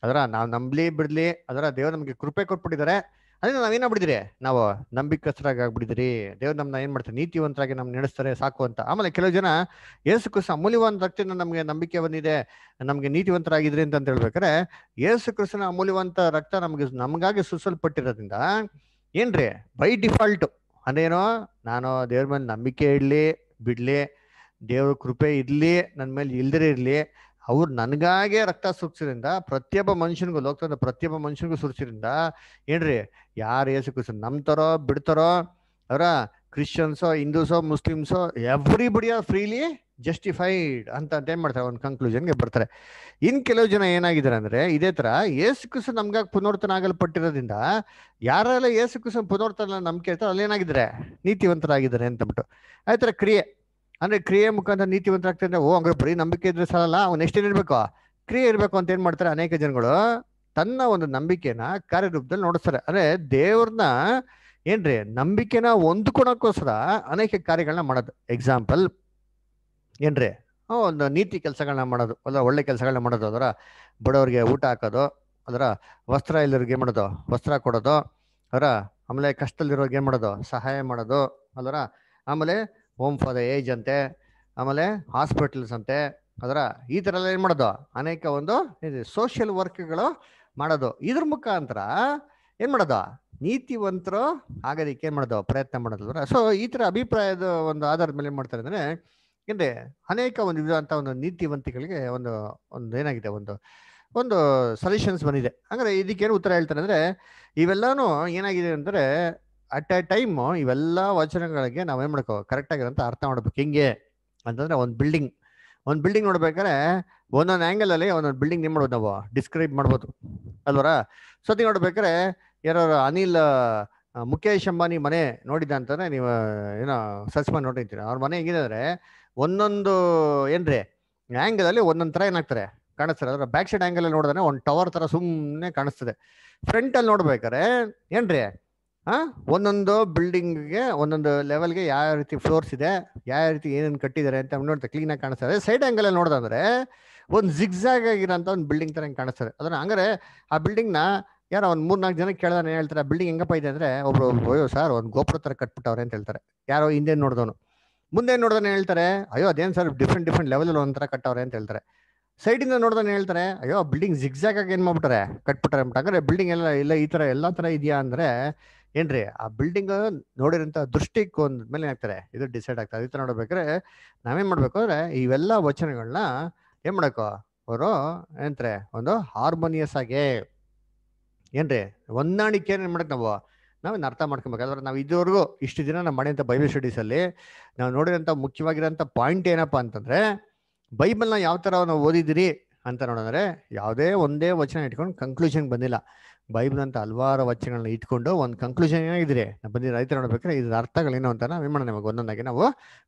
ಅದರ ನಾವು ನಂಬ್ಲಿ ಬಿಡ್ಲಿ ಅದರ ದೇವ್ ನಮಗೆ ಕೃಪೆ ಕೊಟ್ಬಿಟ್ಟಿದ್ದಾರೆ ಅದರಿಂದ ನಾವೇನ ಬಿಡಿದ್ರಿ ನಾವು ನಂಬಿಕಸ್ತರಾಗಿ ಆಗ್ಬಿಡಿದ್ರಿ ದೇವ್ರು ನಮ್ನ ಏನ್ ಮಾಡ್ತಾರೆ ನೀತಿವಂತರಾಗಿ ನಮ್ಗೆ ನಡೆಸ್ತಾರೆ ಸಾಕು ಅಂತ ಆಮೇಲೆ ಕೆಲವು ಜನ ಯೇಸು ಕ್ರಿಸ್ತ ಅಮೂಲ್ಯವಾದ ರಕ್ತದಿಂದ ನಮಗೆ ನಂಬಿಕೆ ಬಂದಿದೆ ನಮಗೆ ನೀತಿವಂತರಾಗಿದ್ರಿ ಅಂತ ಹೇಳ್ಬೇಕಾರೆ ಯೇಸು ಕ್ರಿಸ್ತನ ಅಮೂಲ್ಯವಂತ ರಕ್ತ ನಮ್ಗೆ ನಮಗಾಗಿ ಸುಸಲ್ಪಟ್ಟಿರೋದ್ರಿಂದ ಏನ್ರಿ ಬೈ ಡಿಫಾಲ್ಟ್ ಅಂದ್ರೇನೋ ನಾನು ದೇವ್ರ ಮೇಲೆ ನಂಬಿಕೆ ಇಡ್ಲಿ ಬಿಡ್ಲಿ ದೇವ್ರ ಕೃಪೆ ಇರ್ಲಿ ನನ್ನ ಮೇಲೆ ಇಲ್ದಿರೇ ಇರ್ಲಿ ಅವ್ರು ನನಗಾಗೆ ರಕ್ತ ಸುರಿಸಿದ್ರಿಂದ ಪ್ರತಿಯೊಬ್ಬ ಮನುಷ್ಯನಿಗೂ ಲೋಕದ ಪ್ರತಿಯೊಬ್ಬ ಮನುಷ್ಯನಿಗೂ ಸುರಿಸಿದ್ರಿಂದ ಏನ್ರಿ ಯಾರು ಏಸು ಕ್ರಿಸ್ತನ್ ನಂಬ್ತಾರೋ ಬಿಡ್ತಾರೋ ಅವರ ಕ್ರಿಶ್ಚಿಯನ್ಸೋ ಹಿಂದೂಸೋ ಮುಸ್ಲಿಮ್ಸೋ ಎವ್ರಿಬಡಿ ಆರ್ ಫ್ರೀಲಿ ಜಸ್ಟಿಫೈಡ್ ಅಂತ ಅಂತ ಏನ್ ಮಾಡ್ತಾರೆ ಒಂದು ಕನ್ಕ್ಲೂಷನ್ಗೆ ಬರ್ತಾರೆ ಇನ್ ಕೆಲವು ಜನ ಏನಾಗಿದ್ದಾರೆ ಅಂದ್ರೆ ಇದೇ ತರ ಏಸು ಕ್ರಿಸ್ ನಮ್ಗಾಗಿ ಪುನರ್ತನ ಆಗಲ್ಪಟ್ಟಿರೋದ್ರಿಂದ ಯಾರೆಲ್ಲ ಏಸು ಕ್ರಿಸ್ತನ್ ಪುನರ್ತನ ನಂಬಿಕೆ ಇರ್ತಾರೆ ಅಲ್ಲಿ ಏನಾಗಿದ್ದಾರೆ ನೀತಿವಂತರಾಗಿದ್ದಾರೆ ಅಂತಬಿಟ್ಟು ಆಯ್ತರ ಕ್ರಿಯೆ ಅಂದ್ರೆ ಕ್ರಿಯೆ ಮುಖಾಂತರ ನೀತಿವಂತರಾಗ್ತಾರೆ ಅಂದ್ರೆ ಓ ಅಂದ್ರೆ ಬರೀ ನಂಬಿಕೆ ಇದ್ರೆ ಸಾಲಲ್ಲ ಅವ್ನು ಇರ್ಬೇಕು ಕ್ರಿಯೆ ಇರಬೇಕು ಅಂತ ಏನ್ ಮಾಡ್ತಾರೆ ಅನೇಕ ಜನಗಳು ತನ್ನ ಒಂದು ನಂಬಿಕೆನ ಕಾರ್ಯರೂಪದಲ್ಲಿ ನೋಡಿಸ್ತಾರೆ ಅಂದ್ರೆ ದೇವ್ರನ್ನ ಏನ್ರಿ ನಂಬಿಕೆನ ಹೊಂದ್ಕೊಳಕ್ಕೋಸ್ಕರ ಅನೇಕ ಕಾರ್ಯಗಳನ್ನ ಮಾಡೋದು ಎಕ್ಸಾಂಪಲ್ ಏನ್ರಿ ಒಂದು ನೀತಿ ಕೆಲಸಗಳನ್ನ ಮಾಡೋದು ಅಲ್ಲ ಒಳ್ಳೆ ಕೆಲಸಗಳನ್ನ ಮಾಡೋದು ಅದರ ಬಡವ್ರಿಗೆ ಊಟ ಹಾಕೋದು ಅದರ ವಸ್ತ್ರ ಇಲ್ಲರಿಗೆ ಮಾಡೋದು ವಸ್ತ್ರ ಕೊಡೋದು ಅದರ ಆಮೇಲೆ ಕಷ್ಟದಲ್ಲಿರೋರ್ಗೆ ಏನು ಮಾಡೋದು ಸಹಾಯ ಮಾಡೋದು ಅದರ ಆಮೇಲೆ ಹೋಮ್ ಫಾರ್ ದ ಏಜ್ ಅಂತೆ ಆಮೇಲೆ ಹಾಸ್ಪಿಟಲ್ಸ್ ಅಂತೆ ಅದರ ಈ ಥರ ಎಲ್ಲ ಏನು ಮಾಡೋದು ಅನೇಕ ಒಂದು ಸೋಷಿಯಲ್ ವರ್ಕ್ಗಳು ಮಾಡೋದು ಇದ್ರ ಮುಖಾಂತರ ಏನು ಮಾಡೋದು ನೀತಿವಂತರು ಆಗೋದಕ್ಕೆ ಏನು ಮಾಡೋದು ಪ್ರಯತ್ನ ಮಾಡೋದಿಲ್ಲ ಸೊ ಈ ಥರ ಅಭಿಪ್ರಾಯದ ಒಂದು ಆಧಾರದ ಮೇಲೆ ಏನು ಮಾಡ್ತಾರೆ ಅಂದರೆ ಹಿಂದೆ ಅನೇಕ ಒಂದು ವಿಧವಂಥ ಒಂದು ನೀತಿವಂತಿಗಳಿಗೆ ಒಂದು ಒಂದು ಏನಾಗಿದೆ ಒಂದು ಒಂದು ಸೊಲ್ಯೂಷನ್ಸ್ ಬಂದಿದೆ ಅಂದರೆ ಇದಕ್ಕೇನು ಉತ್ತರ ಹೇಳ್ತಾರೆ ಅಂದರೆ ಇವೆಲ್ಲನೂ ಏನಾಗಿದೆ ಅಂದರೆ ಅಟ್ ಎ ಟೈಮ್ ಇವೆಲ್ಲ ವಚನಗಳಿಗೆ ನಾವು ಏನು ಮಾಡ್ಕೋ ಕರೆಕ್ಟ್ ಅಂತ ಅರ್ಥ ಮಾಡ್ಬೇಕು ಹಿಂಗೆ ಅಂತಂದ್ರೆ ಒಂದು ಬಿಲ್ಡಿಂಗ್ ಒಂದು ಬಿಲ್ಡಿಂಗ್ ನೋಡ್ಬೇಕಾದ್ರೆ ಒಂದೊಂದು ಆ್ಯಂಗಲಲ್ಲಿ ಅಲ್ಲಿ ಒಂದೊಂದು ಬಿಲ್ಡಿಂಗ್ ಏನು ಮಾಡ್ಬೋದು ನಾವು ಡಿಸ್ಕ್ರೈಬ್ ಮಾಡ್ಬೋದು ಅಲ್ವರಾ ಸತಿ ನೋಡ್ಬೇಕಾದ್ರೆ ಯಾರು ಅನಿಲ್ ಮುಖೇಶ್ ಅಂಬಾನಿ ಮನೆ ನೋಡಿದ್ದ ಅಂತಂದ್ರೆ ನೀವು ಏನೋ ಸರ್ಚ್ ಮಾಡಿ ಅವ್ರ ಮನೆ ಹೇಗಿದೆ ಅಂದ್ರೆ ಒಂದೊಂದು ಏನ್ರಿ ರೀ ಅಲ್ಲಿ ಒಂದೊಂದು ಥರ ಏನಾಗ್ತಾರೆ ಕಾಣಿಸ್ತಾರೆ ಅದರ ಬ್ಯಾಕ್ ಸೈಡ್ ಆ್ಯಂಗಲಲ್ಲಿ ಅಲ್ಲಿ ನೋಡಿದ್ರೆ ಒಂದು ಟವರ್ ಥರ ಸುಮ್ಮನೆ ಕಾಣಿಸ್ತದೆ ಫ್ರಂಟಲ್ಲಿ ನೋಡ್ಬೇಕಾರೆ ಏನ್ರಿ ಹಾಂ ಒಂದೊಂದು ಬಿಲ್ಡಿಂಗ್ಗೆ ಒಂದೊಂದು ಲೆವೆಲ್ಗೆ ಯಾವ ರೀತಿ ಫ್ಲೋರ್ಸ್ ಇದೆ ಯಾವ ರೀತಿ ಏನೇನು ಕಟ್ಟಿದ್ದಾರೆ ಅಂತ ನೋಡ್ತಾ ಕ್ಲೀನಾಗಿ ಕಾಣಿಸ್ತಾರೆ ಸೈಡ್ ಅಲ್ಲಿ ನೋಡಿದ್ರೆ ಒಂದು ಜಿಗ್ಜಾಗ್ ಆಗಿರೋಂಥ ಒಂದು ಬಿಲ್ಡಿಂಗ್ ಥರ ಕಾಣಿಸ್ತಾರೆ ಅದನ್ನು ಹಂಗಾರೆ ಆ ಬಿಲ್ಡಿಂಗ್ನ ಯಾರೋ ಒಂದು ಮೂರ್ನಾಲ್ಕು ಜನ ಕೇಳ್ದಾನೆ ಹೇಳ್ತಾರೆ ಬಿಲ್ಡಿಂಗ್ ಹೆಂಗಪ್ಪ ಇದೆ ಅಂದರೆ ಒಬ್ಬರು ಅಯ್ಯೋ ಸರ್ ಒಂದು ಗೋಪುರ ಥರ ಕಟ್ಬಿಟ್ಟವ್ರೆ ಅಂತ ಹೇಳ್ತಾರೆ ಯಾರೋ ಹಿಂದೆ ನೋಡಿದವನು ಮುಂದೆ ನೋಡ್ದಾನೆ ಹೇಳ್ತಾರೆ ಅಯ್ಯೋ ಅದೇನು ಸರ್ ಡಿಫ್ರೆಂಟ್ ಡಿಫ್ರೆಂಟ್ ಲೆವೆಲಲ್ಲಿ ಒಂಥರ ಕಟ್ಟವ್ರೆ ಅಂತ ಹೇಳ್ತಾರೆ ಸೈಡಿಂದ ನೋಡ್ದಾನೆ ಹೇಳ್ತಾರೆ ಅಯ್ಯೋ ಬಿಲ್ಡಿಂಗ್ ಜಿಗ್ಜಾಗ್ ಆಗಿ ಏನು ಮಾಡ್ಬಿಟ್ರೆ ಕಟ್ಬಿಟ್ರೆ ಅಂದ್ಬಿಟ್ಟು ಅಂದ್ರೆ ಬಿಲ್ಡಿಂಗ್ ಎಲ್ಲ ಇಲ್ಲ ಈ ಥರ ಎಲ್ಲ ಥರ ಇದೆಯಾ ಅಂದರೆ ಏನ್ರಿ ಆ ಬಿಲ್ಡಿಂಗ್ ನೋಡಿರೋಂಥ ದೃಷ್ಟಿಕೋನದ ಮೇಲೆ ಏನಾಗ್ತಾರೆ ಇದು ಡಿಸೈಡ್ ಆಗ್ತದೆ ಥರ ನೋಡ್ಬೇಕ್ರೆ ನಾವೇನ್ ಮಾಡ್ಬೇಕು ಅಂದ್ರೆ ಇವೆಲ್ಲ ವಚನಗಳನ್ನ ಏನ್ ಮಾಡಬೇಕು ಅವರು ಏನಂತಾರೆ ಒಂದು ಹಾರ್ಮೋನಿಯಸ್ ಆಗಿ ಏನ್ರಿ ಹೊಂದಾಣಿಕೆ ಏನ್ ಮಾಡಕ್ ನಾವು ನಾವೇನು ಅರ್ಥ ಮಾಡ್ಕೊಬೇಕಾದ್ರೆ ನಾವು ಇದುವರೆಗೂ ಇಷ್ಟು ದಿನ ನಾವು ಮಾಡಿದಂಥ ಬೈಬಲ್ ಸ್ಟಡೀಸಲ್ಲಿ ನಾವು ನೋಡಿರೋಂಥ ಮುಖ್ಯವಾಗಿರೋಂಥ ಪಾಯಿಂಟ್ ಏನಪ್ಪ ಅಂತಂದರೆ ನ ಯಾವ ಥರ ನಾವು ಓದಿದಿರಿ ಅಂತ ನೋಡಿದ್ರೆ ಯಾವುದೇ ಒಂದೇ ವಚನ ಇಟ್ಕೊಂಡು ಕನ್ಕ್ಲೂಷನ್ ಬಂದಿಲ್ಲ ಬೈಬಲ್ ಅಂತ ಹಲವಾರು ವಚನಗಳನ್ನ ಇಟ್ಕೊಂಡು ಒಂದು ಕನ್ಕ್ಲೂಷನ್ ಏನಾಗಿದ್ರೆ ಬಂದಿ ರೈತರ ನೋಡ್ಬೇಕಾದ್ರೆ ಇದ್ರ ಅರ್ಥಗಳೇನು ಅಂತ ವಿಮಾನ ನಿಮಗೆ ಒಂದೊಂದಾಗಿ ನಾವು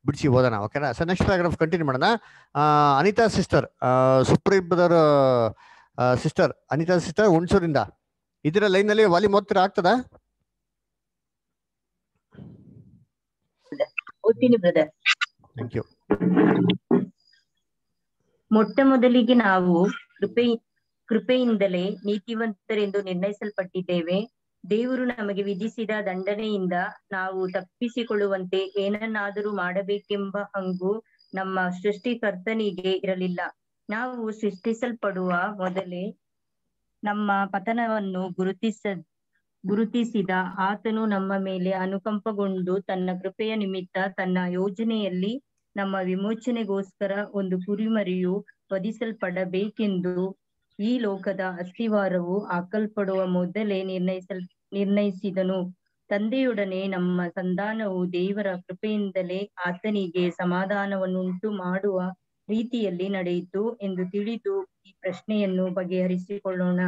ಬಿಡಿಸಿ ಓದೋಣ ಓಕೆನಾ ಸರ್ ನೆಕ್ಸ್ಟ್ ಪ್ಯಾರಾಗ್ರಾಫ್ ಕಂಟಿನ್ಯೂ ಮಾಡೋಣ Anitha sister brother sister Anitha sister ಹುಣಸೂರಿಂದ ಇದರ ಲೈನಲ್ಲಿ ವಾಲಿ ಮೂವತ್ತರ ಆಗ್ತದ ಮೊಟ್ಟ ಮೊದಲಿಗೆ ನಾವು ಕೃಪೆ ಕೃಪೆಯಿಂದಲೇ ನೀತಿವಂತರೆಂದು ನಿರ್ಣಯಿಸಲ್ಪಟ್ಟಿದ್ದೇವೆ ದೇವರು ನಮಗೆ ವಿಧಿಸಿದ ದಂಡನೆಯಿಂದ ನಾವು ತಪ್ಪಿಸಿಕೊಳ್ಳುವಂತೆ ಏನನ್ನಾದರೂ ಮಾಡಬೇಕೆಂಬ ಹಂಗು ನಮ್ಮ ಸೃಷ್ಟಿಕರ್ತನಿಗೆ ಇರಲಿಲ್ಲ ನಾವು ಸೃಷ್ಟಿಸಲ್ಪಡುವ ಮೊದಲೇ ನಮ್ಮ ಪತನವನ್ನು ಗುರುತಿಸ ಗುರುತಿಸಿದ ಆತನು ನಮ್ಮ ಮೇಲೆ ಅನುಕಂಪಗೊಂಡು ತನ್ನ ಕೃಪೆಯ ನಿಮಿತ್ತ ತನ್ನ ಯೋಜನೆಯಲ್ಲಿ ನಮ್ಮ ವಿಮೋಚನೆಗೋಸ್ಕರ ಒಂದು ಕುರಿಮರಿಯು ವಧಿಸಲ್ಪಡಬೇಕೆಂದು ಈ ಲೋಕದ ಅಸ್ತಿವಾರವು ಹಾಕಲ್ಪಡುವ ಮೊದಲೇ ನಿರ್ಣಯಿಸಲ್ ನಿರ್ಣಯಿಸಿದನು ತಂದೆಯೊಡನೆ ನಮ್ಮ ಸಂಧಾನವು ದೇವರ ಕೃಪೆಯಿಂದಲೇ ಆತನಿಗೆ ಸಮಾಧಾನವನ್ನುಂಟು ಮಾಡುವ ರೀತಿಯಲ್ಲಿ ನಡೆಯಿತು ಎಂದು ತಿಳಿದು ಈ ಪ್ರಶ್ನೆಯನ್ನು ಬಗೆಹರಿಸಿಕೊಳ್ಳೋಣ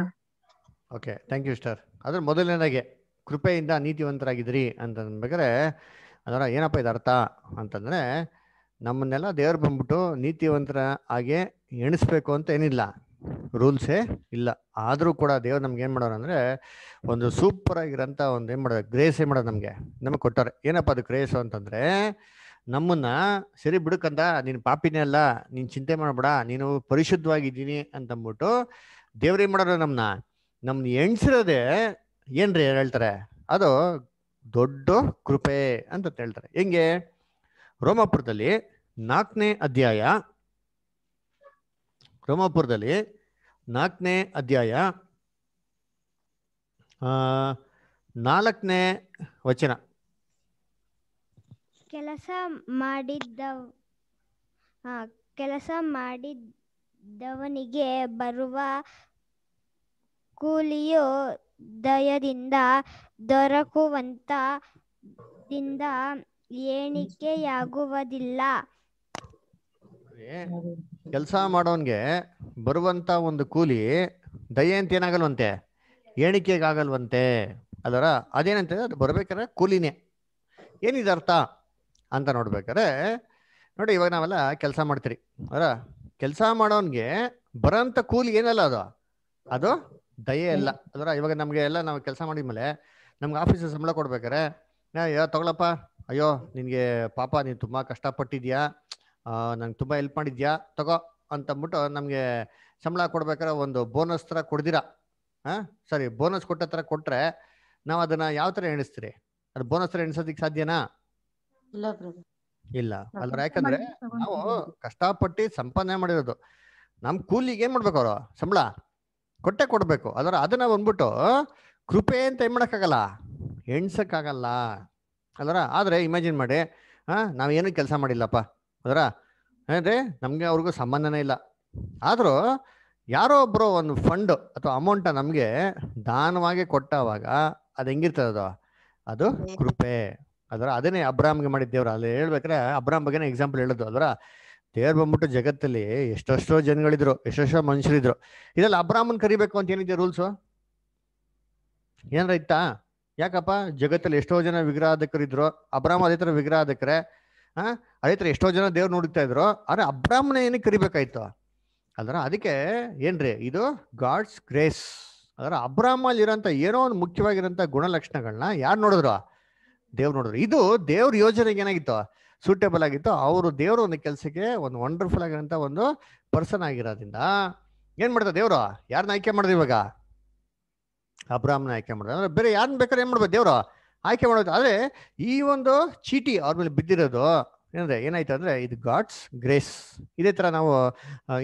ಓಕೆ ಥ್ಯಾಂಕ್ ಯು ಸ್ಟಾರ್ ಅದ್ರ ಮೊದಲನೇದಾಗೆ ಕೃಪೆಯಿಂದ ನೀತಿವಂತರಾಗಿದ್ರಿ ಅಂತಂದ್ಬೇಕಾದ್ರೆ ಅದರ ಏನಪ್ಪ ಇದು ಅರ್ಥ ಅಂತಂದ್ರೆ ನಮ್ಮನ್ನೆಲ್ಲ ದೇವರು ಬಂದ್ಬಿಟ್ಟು ನೀತಿವಂತರ ಹಾಗೆ ಎಣಿಸ್ಬೇಕು ಅಂತ ಏನಿಲ್ಲ ರೂಲ್ಸೇ ಇಲ್ಲ ಆದರೂ ಕೂಡ ದೇವ್ರು ನಮ್ಗೆ ಏನು ಮಾಡೋರು ಅಂದರೆ ಒಂದು ಸೂಪರ್ ಆಗಿರೋಂಥ ಒಂದು ಏನು ಮಾಡೋದು ಗ್ರೇಸ್ ಏನು ಮಾಡೋದು ನಮಗೆ ನಮಗೆ ಕೊಟ್ಟಾರೆ ಏನಪ್ಪ ಅದು ಗ್ರೇಸು ಅಂತಂದರೆ ನಮ್ಮನ್ನು ಸರಿ ಬಿಡುಕಂದ ನೀನು ಪಾಪಿನೇ ಅಲ್ಲ ನೀನು ಚಿಂತೆ ಮಾಡಬೇಡ ನೀನು ಪರಿಶುದ್ಧವಾಗಿದ್ದೀನಿ ಅಂತಂದ್ಬಿಟ್ಟು ಏನು ಮಾಡೋರು ನಮ್ಮನ್ನ ನಮ್ಮ ಏನು ಏನ್ರಿ ಹೇಳ್ತಾರೆ ಅದು ದೊಡ್ಡ ಕೃಪೆ ಅಂತ ಹೇಳ್ತಾರೆ ಹೆಂಗೆ ರೋಮಾಪುರದಲ್ಲಿ ನಾಲ್ಕನೇ ಅಧ್ಯಾಯ ರೋಮಾಪುರದಲ್ಲಿ ನಾಲ್ಕನೇ ಅಧ್ಯಾಯ ನಾಲ್ಕನೇ ವಚನ ಕೆಲಸ ಮಾಡಿದ್ದ ಕೆಲಸ ಮಾಡಿದವನಿಗೆ ಬರುವ ಕೂಲಿಯು ದಯದಿಂದ ದೊರಕುವಂತ ದಿಂದ ಎಣಿಕೆಯಾಗುವುದಿಲ್ಲ ಕೆಲಸ ಮಾಡೋನ್ಗೆ ಬರುವಂತ ಒಂದು ಕೂಲಿ ದಯೆ ಅಂತ ಏನಾಗಲ್ವಂತೆ ಎಣಿಕೆಗಾಗಲ್ವಂತೆ ಅದರ ಅದೇನಂತ ಅದು ಬರಬೇಕಾದ್ರೆ ಕೂಲಿನೇ ಏನಿದೆ ಅರ್ಥ ಅಂತ ನೋಡ್ಬೇಕಾದ್ರೆ ನೋಡಿ ಇವಾಗ ನಾವೆಲ್ಲ ಕೆಲಸ ಮಾಡ್ತೀರಿ ಅದರ ಕೆಲಸ ಮಾಡೋನ್ಗೆ ಬರೋಂಥ ಕೂಲಿ ಏನಲ್ಲ ಅದು ಅದು ದಯೆ ಅಲ್ಲ ಅದರ ಇವಾಗ ನಮಗೆ ಎಲ್ಲ ನಾವು ಕೆಲಸ ಮಾಡಿದ್ಮೇಲೆ ನಮ್ಗೆ ಆಫೀಸ್ ಸಂಬಳ ಕೊಡ್ಬೇಕಾರೆ ಯಾ ತಗೊಳಪ್ಪ ಅಯ್ಯೋ ನಿನ್ಗೆ ಪಾಪ ನೀನು ತುಂಬ ಕಷ್ಟಪಟ್ಟಿದ್ಯಾ ನಂಗೆ ತುಂಬ ಹೆಲ್ಪ್ ಮಾಡಿದ್ಯಾ ತಗೋ ಅಂತಂದ್ಬಿಟ್ಟು ನಮಗೆ ಸಂಬಳ ಕೊಡ್ಬೇಕಾದ್ರೆ ಒಂದು ಬೋನಸ್ ಥರ ಕೊಡ್ದಿರಾ ಹಾಂ ಸರಿ ಬೋನಸ್ ಕೊಟ್ಟ ಥರ ಕೊಟ್ಟರೆ ನಾವು ಅದನ್ನು ಯಾವ ಥರ ಎಣಿಸ್ತೀರಿ ಅದು ಬೋನಸ್ ಥರ ಎಣಿಸೋದಕ್ಕೆ ಸಾಧ್ಯನಾ ಇಲ್ಲ ಅಲ್ಲ ಯಾಕಂದ್ರೆ ನಾವು ಕಷ್ಟಪಟ್ಟು ಸಂಪಾದನೆ ಮಾಡಿರೋದು ನಮ್ಮ ಕೂಲಿಗೆ ಏನು ಮಾಡ್ಬೇಕು ಅವರು ಸಂಬಳ ಕೊಟ್ಟೆ ಕೊಡಬೇಕು ಅದರ ಅದನ್ನು ಬಂದ್ಬಿಟ್ಟು ಕೃಪೆ ಅಂತ ಏನು ಮಾಡೋಕ್ಕಾಗಲ್ಲ ಎಣಿಸೋಕ್ಕಾಗಲ್ಲ ಅಲ್ಲರ ಆದರೆ ಇಮ್ಯಾಜಿನ್ ಮಾಡಿ ಹಾಂ ನಾವೇನು ಕೆಲಸ ಮಾಡಿಲ್ಲಪ್ಪ ಅದರ ಏನ್ರಿ ನಮಗೆ ಅವ್ರಿಗೂ ಸಂಬಂಧನೇ ಇಲ್ಲ ಆದರೂ ಯಾರೋ ಒಬ್ಬರು ಒಂದು ಫಂಡ್ ಅಥವಾ ಅಮೌಂಟ ನಮಗೆ ದಾನವಾಗಿ ಕೊಟ್ಟವಾಗ ಅದು ಹೆಂಗಿರ್ತದ ಅದು ಕೃಪೆ ಅದರ ಅದನ್ನೇ ಅಬ್ರಾಮ್ಗೆ ಮಾಡಿದ್ದೇವ್ರ ಅಲ್ಲಿ ಹೇಳ್ಬೇಕ್ರೆ ಅಬ್ರಾಮ್ ಬಗ್ಗೆನೇ ಎಕ್ಸಾಂಪಲ್ ಹೇಳೋದು ಅದರ ದೇವ್ರು ಬಂದ್ಬಿಟ್ಟು ಜಗತ್ತಲ್ಲಿ ಎಷ್ಟೆಷ್ಟೋ ಜನಗಳಿದ್ರು ಎಷ್ಟೆಷ್ಟೋ ಮನುಷ್ಯರಿದ್ರು ಇದರಲ್ಲಿ ಅಬ್ರಾಮನ್ ಕರಿಬೇಕು ಅಂತ ಏನಿದೆ ರೂಲ್ಸು ಏನಾರ ಇತ್ತಾ ಯಾಕಪ್ಪ ಜಗತ್ತಲ್ಲಿ ಎಷ್ಟೋ ಜನ ವಿಗ್ರಹಾಧಕರಿದ್ರು ಅಬ್ರಾಮ್ ಅದೇ ಥರ ವಿಗ್ರಹಾಧಕರೇ ಹಾ ಅದೇ ಥರ ಎಷ್ಟೋ ಜನ ದೇವ್ರು ನೋಡುತ್ತಾ ಇದ್ರು ಆದ್ರೆ ಅಬ್ರಾಹ್ಮಣ ಏನಕ್ಕೆ ಕರಿಬೇಕಾಯ್ತು ಅದರ ಅದಕ್ಕೆ ಏನ್ರಿ ಇದು ಗಾಡ್ಸ್ ಗ್ರೇಸ್ ಅದರ ಅಬ್ರಾಹ್ಮಲ್ಲಿ ಏನೋ ಒಂದು ಮುಖ್ಯವಾಗಿರೋಂಥ ಗುಣಲಕ್ಷಣಗಳನ್ನ ಯಾರು ನೋಡಿದ್ರು ದೇವ್ರು ನೋಡಿದ್ರು ಇದು ದೇವ್ರ ಯೋಜನೆಗೆ ಏನಾಗಿತ್ತು ಸೂಟೇಬಲ್ ಆಗಿತ್ತು ಅವರು ದೇವರು ಒಂದು ಕೆಲಸಕ್ಕೆ ಒಂದು ವಂಡರ್ಫುಲ್ ಆಗಿರೋಂಥ ಒಂದು ಪರ್ಸನ್ ಆಗಿರೋದ್ರಿಂದ ಏನು ಮಾಡ್ತಾರೆ ದೇವ್ರು ಯಾರನ್ನ ಆಯ್ಕೆ ಮಾಡಿದ್ರು ಇವಾಗ ಅಬ್ರಾಹ್ಮನ ಆಯ್ಕೆ ಅಂದ್ರೆ ಬೇರೆ ಯಾರನ್ನ ಬೇಕಾದ್ರೆ ಏನು ಮಾಡ್ಬೋದು ದೇವರು ಆಯ್ಕೆ ಮಾಡೋದು ಆದರೆ ಈ ಒಂದು ಚೀಟಿ ಅವ್ರ ಮೇಲೆ ಬಿದ್ದಿರೋದು ಏನಂದ್ರೆ ಏನಾಯ್ತು ಅಂದ್ರೆ ಇದು ಗಾಡ್ಸ್ ಗ್ರೇಸ್ ಇದೇ ತರ ನಾವು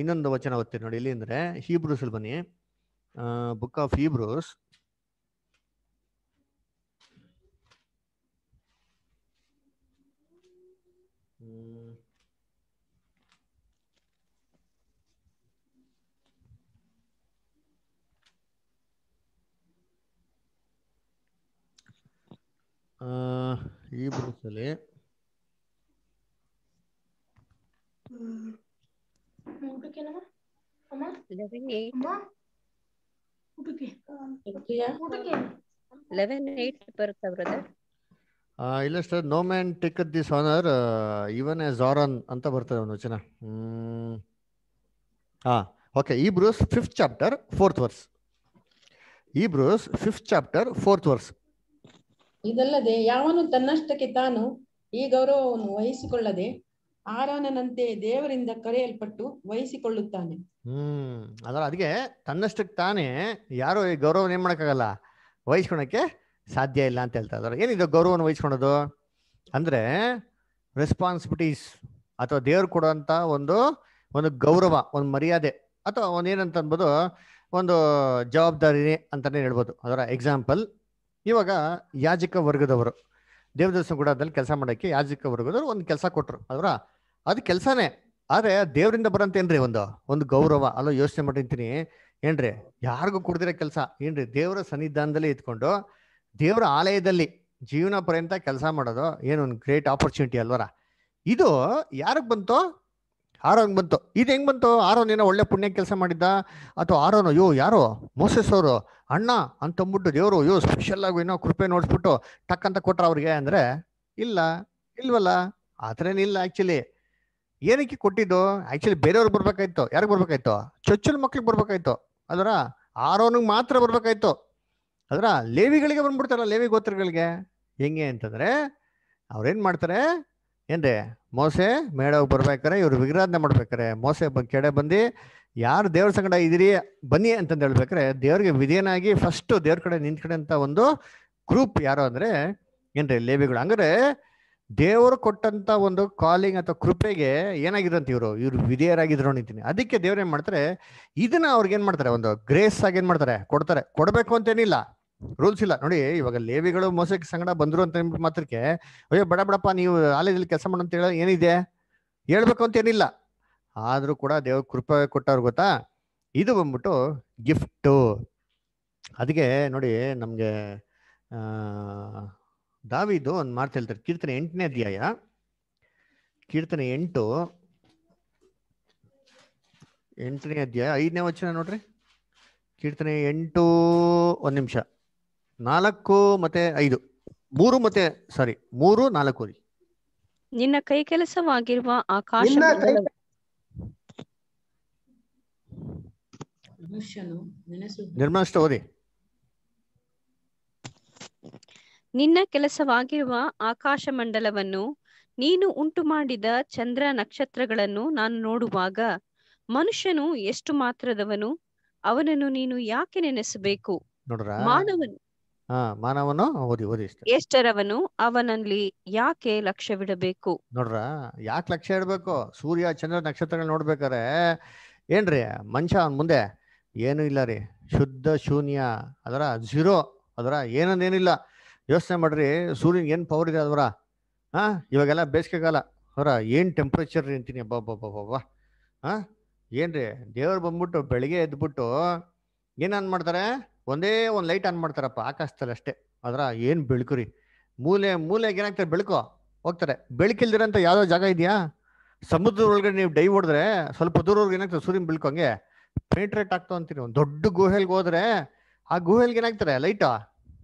ಇನ್ನೊಂದು ವಚನ ಓದ್ತೀವಿ ನೋಡಿ ಇಲ್ಲಿ ಅಂದ್ರೆ ಹೀಬ್ರೂಸಲ್ಲಿ ಬನ್ನಿ ಬುಕ್ ಆಫ್ ಹೀಬ್ರೂಸ್ ఆ ఈబ్రూస్లీ మూడో కెనమ అమా జెబి 8 మూడో కె ఏకటియా మూడో కె 11 8 పర్తు వ르ద అ ఇలస్టర్ no man taketh this honour even యా జారన్ అంత బర్తరు వొచన హ ఆ okay Hebrews 5th chapter 4th verse Hebrews 5th chapter 4th verse ಇದಲ್ಲದೆ ಯಾವನು ತನ್ನಷ್ಟಕ್ಕೆ ತಾನು ಈ ಗೌರವವನ್ನು ವಹಿಸಿಕೊಳ್ಳದೆ ಆರೋನಂತೆ ದೇವರಿಂದ ಕರೆಯಲ್ಪಟ್ಟು ವಹಿಸಿಕೊಳ್ಳುತ್ತಾನೆ ಹ್ಮ್ ಅದರ ಅದಕ್ಕೆ ತನ್ನಷ್ಟಕ್ಕೆ ತಾನೇ ಯಾರು ಈ ಗೌರವನ ಏನ್ ಮಾಡಕ್ಕಾಗಲ್ಲ ವಹಿಸ್ಕೊಳಕ್ಕೆ ಸಾಧ್ಯ ಇಲ್ಲ ಅಂತ ಹೇಳ್ತಾ ಇದ್ದಾರೆ ಏನಿದೆ ಗೌರವನ ವಹಿಸ್ಕೊಳೋದು ಅಂದ್ರೆ ರೆಸ್ಪಾನ್ಸಿಬಿಲಿಟೀಸ್ ಅಥವಾ ದೇವ್ರು ಕೊಡುವಂತ ಒಂದು ಒಂದು ಗೌರವ ಒಂದು ಮರ್ಯಾದೆ ಅಥವಾ ಏನಂತ ಅನ್ಬೋದು ಒಂದು ಜವಾಬ್ದಾರಿನೇ ಅಂತಾನೆ ಹೇಳ್ಬೋದು ಅದರ ಎಕ್ಸಾಂಪಲ್ ಇವಾಗ ಯಾಜಕ ವರ್ಗದವರು ದೇವದರ್ಶನ ಗುಡದಲ್ಲಿ ಕೆಲಸ ಮಾಡೋಕ್ಕೆ ಯಾಜಕ ವರ್ಗದವರು ಒಂದು ಕೆಲಸ ಕೊಟ್ಟರು ಅದರ ಅದು ಕೆಲಸನೇ ಆದರೆ ದೇವರಿಂದ ಬರಂತೇನ್ರಿ ಒಂದು ಒಂದು ಗೌರವ ಅಲ್ಲೋ ಯೋಚನೆ ಮಾಡಿರ್ತೀನಿ ಏನ್ರಿ ಯಾರಿಗೂ ಕೊಡ್ದಿರೋ ಕೆಲಸ ಏನ್ರಿ ದೇವರ ಸನ್ನಿಧಾನದಲ್ಲಿ ಇದ್ಕೊಂಡು ದೇವರ ಆಲಯದಲ್ಲಿ ಜೀವನ ಪರ್ಯಂತ ಕೆಲಸ ಮಾಡೋದು ಏನೊಂದು ಒಂದು ಗ್ರೇಟ್ ಆಪರ್ಚುನಿಟಿ ಅಲ್ವರ ಇದು ಯಾರಿಗೆ ಬಂತು ಆರೋನ್ ಬಂತು ಇದು ಹೆಂಗೆ ಬಂತು ಆರೋನ್ ಏನೋ ಒಳ್ಳೆ ಪುಣ್ಯ ಕೆಲಸ ಮಾಡಿದ್ದ ಅಥವಾ ಆರೋನು ಅಯ್ಯೋ ಯಾರೋ ಮೋಸಸ್ ಅವರು ಅಣ್ಣ ಅಂತಂದ್ಬಿಟ್ಟು ದೇವರು ಅಯ್ಯೋ ಸ್ಪೆಷಲ್ ಆಗಿ ಏನೋ ಕೃಪೆ ನೋಡಿಸ್ಬಿಟ್ಟು ಟಕ್ ಅಂತ ಕೊಟ್ರ ಅವ್ರಿಗೆ ಅಂದ್ರೆ ಇಲ್ಲ ಇಲ್ವಲ್ಲ ಆ ಥರ ಏನಿಲ್ಲ ಆ್ಯಕ್ಚುಲಿ ಏನಕ್ಕೆ ಕೊಟ್ಟಿದ್ದು ಆಕ್ಚುಲಿ ಬೇರೆಯವ್ರಿಗೆ ಬರ್ಬೇಕಾಯ್ತು ಯಾರಿಗೆ ಬರ್ಬೇಕಾಯ್ತು ಚೊಚ್ಚಲ ಮಕ್ಳಿಗೆ ಬರ್ಬೇಕಾಯ್ತು ಅದರ ಆರೋನಿಗೆ ಮಾತ್ರ ಬರ್ಬೇಕಾಯ್ತು ಅದರ ಲೇವಿಗಳಿಗೆ ಬಂದ್ಬಿಡ್ತಾರ ಲೇವಿ ಗೋತ್ರಗಳಿಗೆ ಹೆಂಗೆ ಅಂತಂದರೆ ಅವ್ರೇನು ಮಾಡ್ತಾರೆ ಏನ್ರಿ ಮೋಸೆ ಮೇಡವ್ ಬರ್ಬೇಕಾರೆ ಇವ್ರು ವಿಗ್ರಾಧನೆ ಮಾಡ್ಬೇಕಾರೆ ಮೋಸೆ ಬಂದು ಕೆಡೆ ಬಂದು ಯಾರು ದೇವ್ರ ಸಂಗಡ ಇದ್ದೀರಿ ಬನ್ನಿ ಅಂತಂದು ಹೇಳ್ಬೇಕ್ರೆ ದೇವ್ರಿಗೆ ವಿಧೇಯನಾಗಿ ಫಸ್ಟ್ ದೇವ್ರ ಕಡೆ ಅಂತ ಒಂದು ಗ್ರೂಪ್ ಯಾರು ಅಂದ್ರೆ ಏನ್ರಿ ಲೇಬಿಗಳು ಅಂದ್ರೆ ದೇವರು ಕೊಟ್ಟಂತ ಒಂದು ಕಾಲಿಂಗ್ ಅಥವಾ ಕೃಪೆಗೆ ಅಂತ ಇವರು ಇವ್ರು ವಿಧೇಯರಾಗಿದ್ರು ನಿಂತೀನಿ ಅದಕ್ಕೆ ದೇವ್ರು ಏನ್ ಮಾಡ್ತಾರೆ ಇದನ್ನ ಅವ್ರಿಗೆ ಏನ್ ಮಾಡ್ತಾರೆ ಒಂದು ಗ್ರೇಸ್ ಆಗಿ ಏನ್ ಮಾಡ್ತಾರೆ ಕೊಡ್ತಾರೆ ಕೊಡಬೇಕು ಅಂತೇನಿಲ್ಲ ರೂಲ್ಸ್ ಇಲ್ಲ ನೋಡಿ ಇವಾಗ ಲೇವಿಗಳು ಮೋಸಕ್ಕೆ ಸಂಗಡ ಬಂದ್ರು ಅಂತ ಮಾತ್ರಕ್ಕೆ ಅಯ್ಯೋ ಬಡ ಬಡಪ್ಪ ನೀವು ಆಲಯದಲ್ಲಿ ಕೆಲಸ ಮಾಡೋ ಅಂತ ಹೇಳ ಏನಿದೆ ಹೇಳ್ಬೇಕು ಏನಿಲ್ಲ ಆದರೂ ಕೂಡ ದೇವ್ರ ಕೃಪೆ ಕೊಟ್ಟವ್ರು ಗೊತ್ತಾ ಇದು ಬಂದ್ಬಿಟ್ಟು ಗಿಫ್ಟು ಅದಕ್ಕೆ ನೋಡಿ ನಮಗೆ ದಾವಿದು ಒಂದು ಮಾತು ಹೇಳ್ತಾರೆ ಕೀರ್ತನೆ ಎಂಟನೇ ಅಧ್ಯಾಯ ಕೀರ್ತನೆ ಎಂಟು ಎಂಟನೇ ಅಧ್ಯಾಯ ಐದನೇ ವಚನ ನೋಡ್ರಿ ಕೀರ್ತನೆ ಎಂಟು ಒಂದು ನಿಮಿಷ ನಾಲ್ಕು ಮತ್ತೆ ಐದು ಮೂರು ಮತ್ತೆ ಸಾರಿ ಮೂರು ನಾಲ್ಕು ರೀ ನಿನ್ನ ಕೈ ಕೆಲಸವಾಗಿರುವ ಆಕಾಶ ಮನುಷ್ಯನು ನಿನ್ನ ಕೆಲಸವಾಗಿರುವ ಆಕಾಶ ಮಂಡಲವನ್ನು ನೀನು ಉಂಟು ಮಾಡಿದ ಚಂದ್ರ ನಕ್ಷತ್ರಗಳನ್ನು ನಾನು ನೋಡುವಾಗ ಮನುಷ್ಯನು ಎಷ್ಟು ಮಾತ್ರದವನು ಅವನನ್ನು ನೀನು ಯಾಕೆ ನೆನೆಸಬೇಕು ಮಾನವನು ಮಾನವನು ಓದಿ ಎಷ್ಟರವನು ಅವನಲ್ಲಿ ಯಾಕೆ ಲಕ್ಷ್ಯವಿಡಬೇಕು ನೋಡ್ರ ಯಾಕೆ ಲಕ್ಷ್ಯ ಇಡಬೇಕು ಸೂರ್ಯ ಚಂದ್ರ ನಕ್ಷತ್ರಗಳು ನೋಡ್ಬೇಕಾರೆ ಏನ್ರಿ ಮನುಷ್ಯ ಮುಂದೆ ಏನೂ ಇಲ್ಲ ರೀ ಶುದ್ಧ ಶೂನ್ಯ ಅದರ ಝೀರೋ ಅದರ ಏನಂದೇನಿಲ್ಲ ಯೋಚನೆ ಮಾಡ್ರಿ ಸೂರ್ಯನ ಏನು ಪವರ್ ಇದೆ ಅದರ ಹಾಂ ಇವಾಗೆಲ್ಲ ಕಾಲ ಅವರ ಏನು ಟೆಂಪ್ರೇಚರ್ ರೀ ಅಂತೀನಿ ಅಬ್ಬಾ ಅಬ್ಬಾ ಹಾಂ ಏನು ರೀ ದೇವ್ರು ಬಂದ್ಬಿಟ್ಟು ಬೆಳಿಗ್ಗೆ ಎದ್ಬಿಟ್ಟು ಆನ್ ಮಾಡ್ತಾರೆ ಒಂದೇ ಒಂದು ಲೈಟ್ ಆನ್ ಮಾಡ್ತಾರಪ್ಪ ಆಕಾಶದಲ್ಲಿ ಅಷ್ಟೇ ಅದರ ಏನು ಬೆಳಕು ರೀ ಮೂಲೆ ಮೂಲೆಗೆ ಏನಾಗ್ತಾರೆ ಬೆಳಕು ಹೋಗ್ತಾರೆ ಬೆಳಕಿಲ್ದಿರೋಂಥ ಯಾವುದೋ ಜಾಗ ಇದೆಯಾ ಸಮುದ್ರ ಒಳಗಡೆ ನೀವು ಡೈ ಹೊಡೆದ್ರೆ ಸ್ವಲ್ಪ ದೂರವರೆಗೆ ಏನಾಗ್ತದೆ ಸೂರ್ಯನ ಬೆಳಕು ಹಂಗೆ ಪೆನಿಟ್ರೇಟ್ ಆಗ್ತಾವ ಅಂತೀನಿ ಒಂದು ದೊಡ್ಡ ಗುಹೆಲ್ಗೆ ಹೋದ್ರೆ ಆ ಗುಹೆಲ್ಗೆ ಏನಾಗ್ತಾರೆ ಲೈಟಾ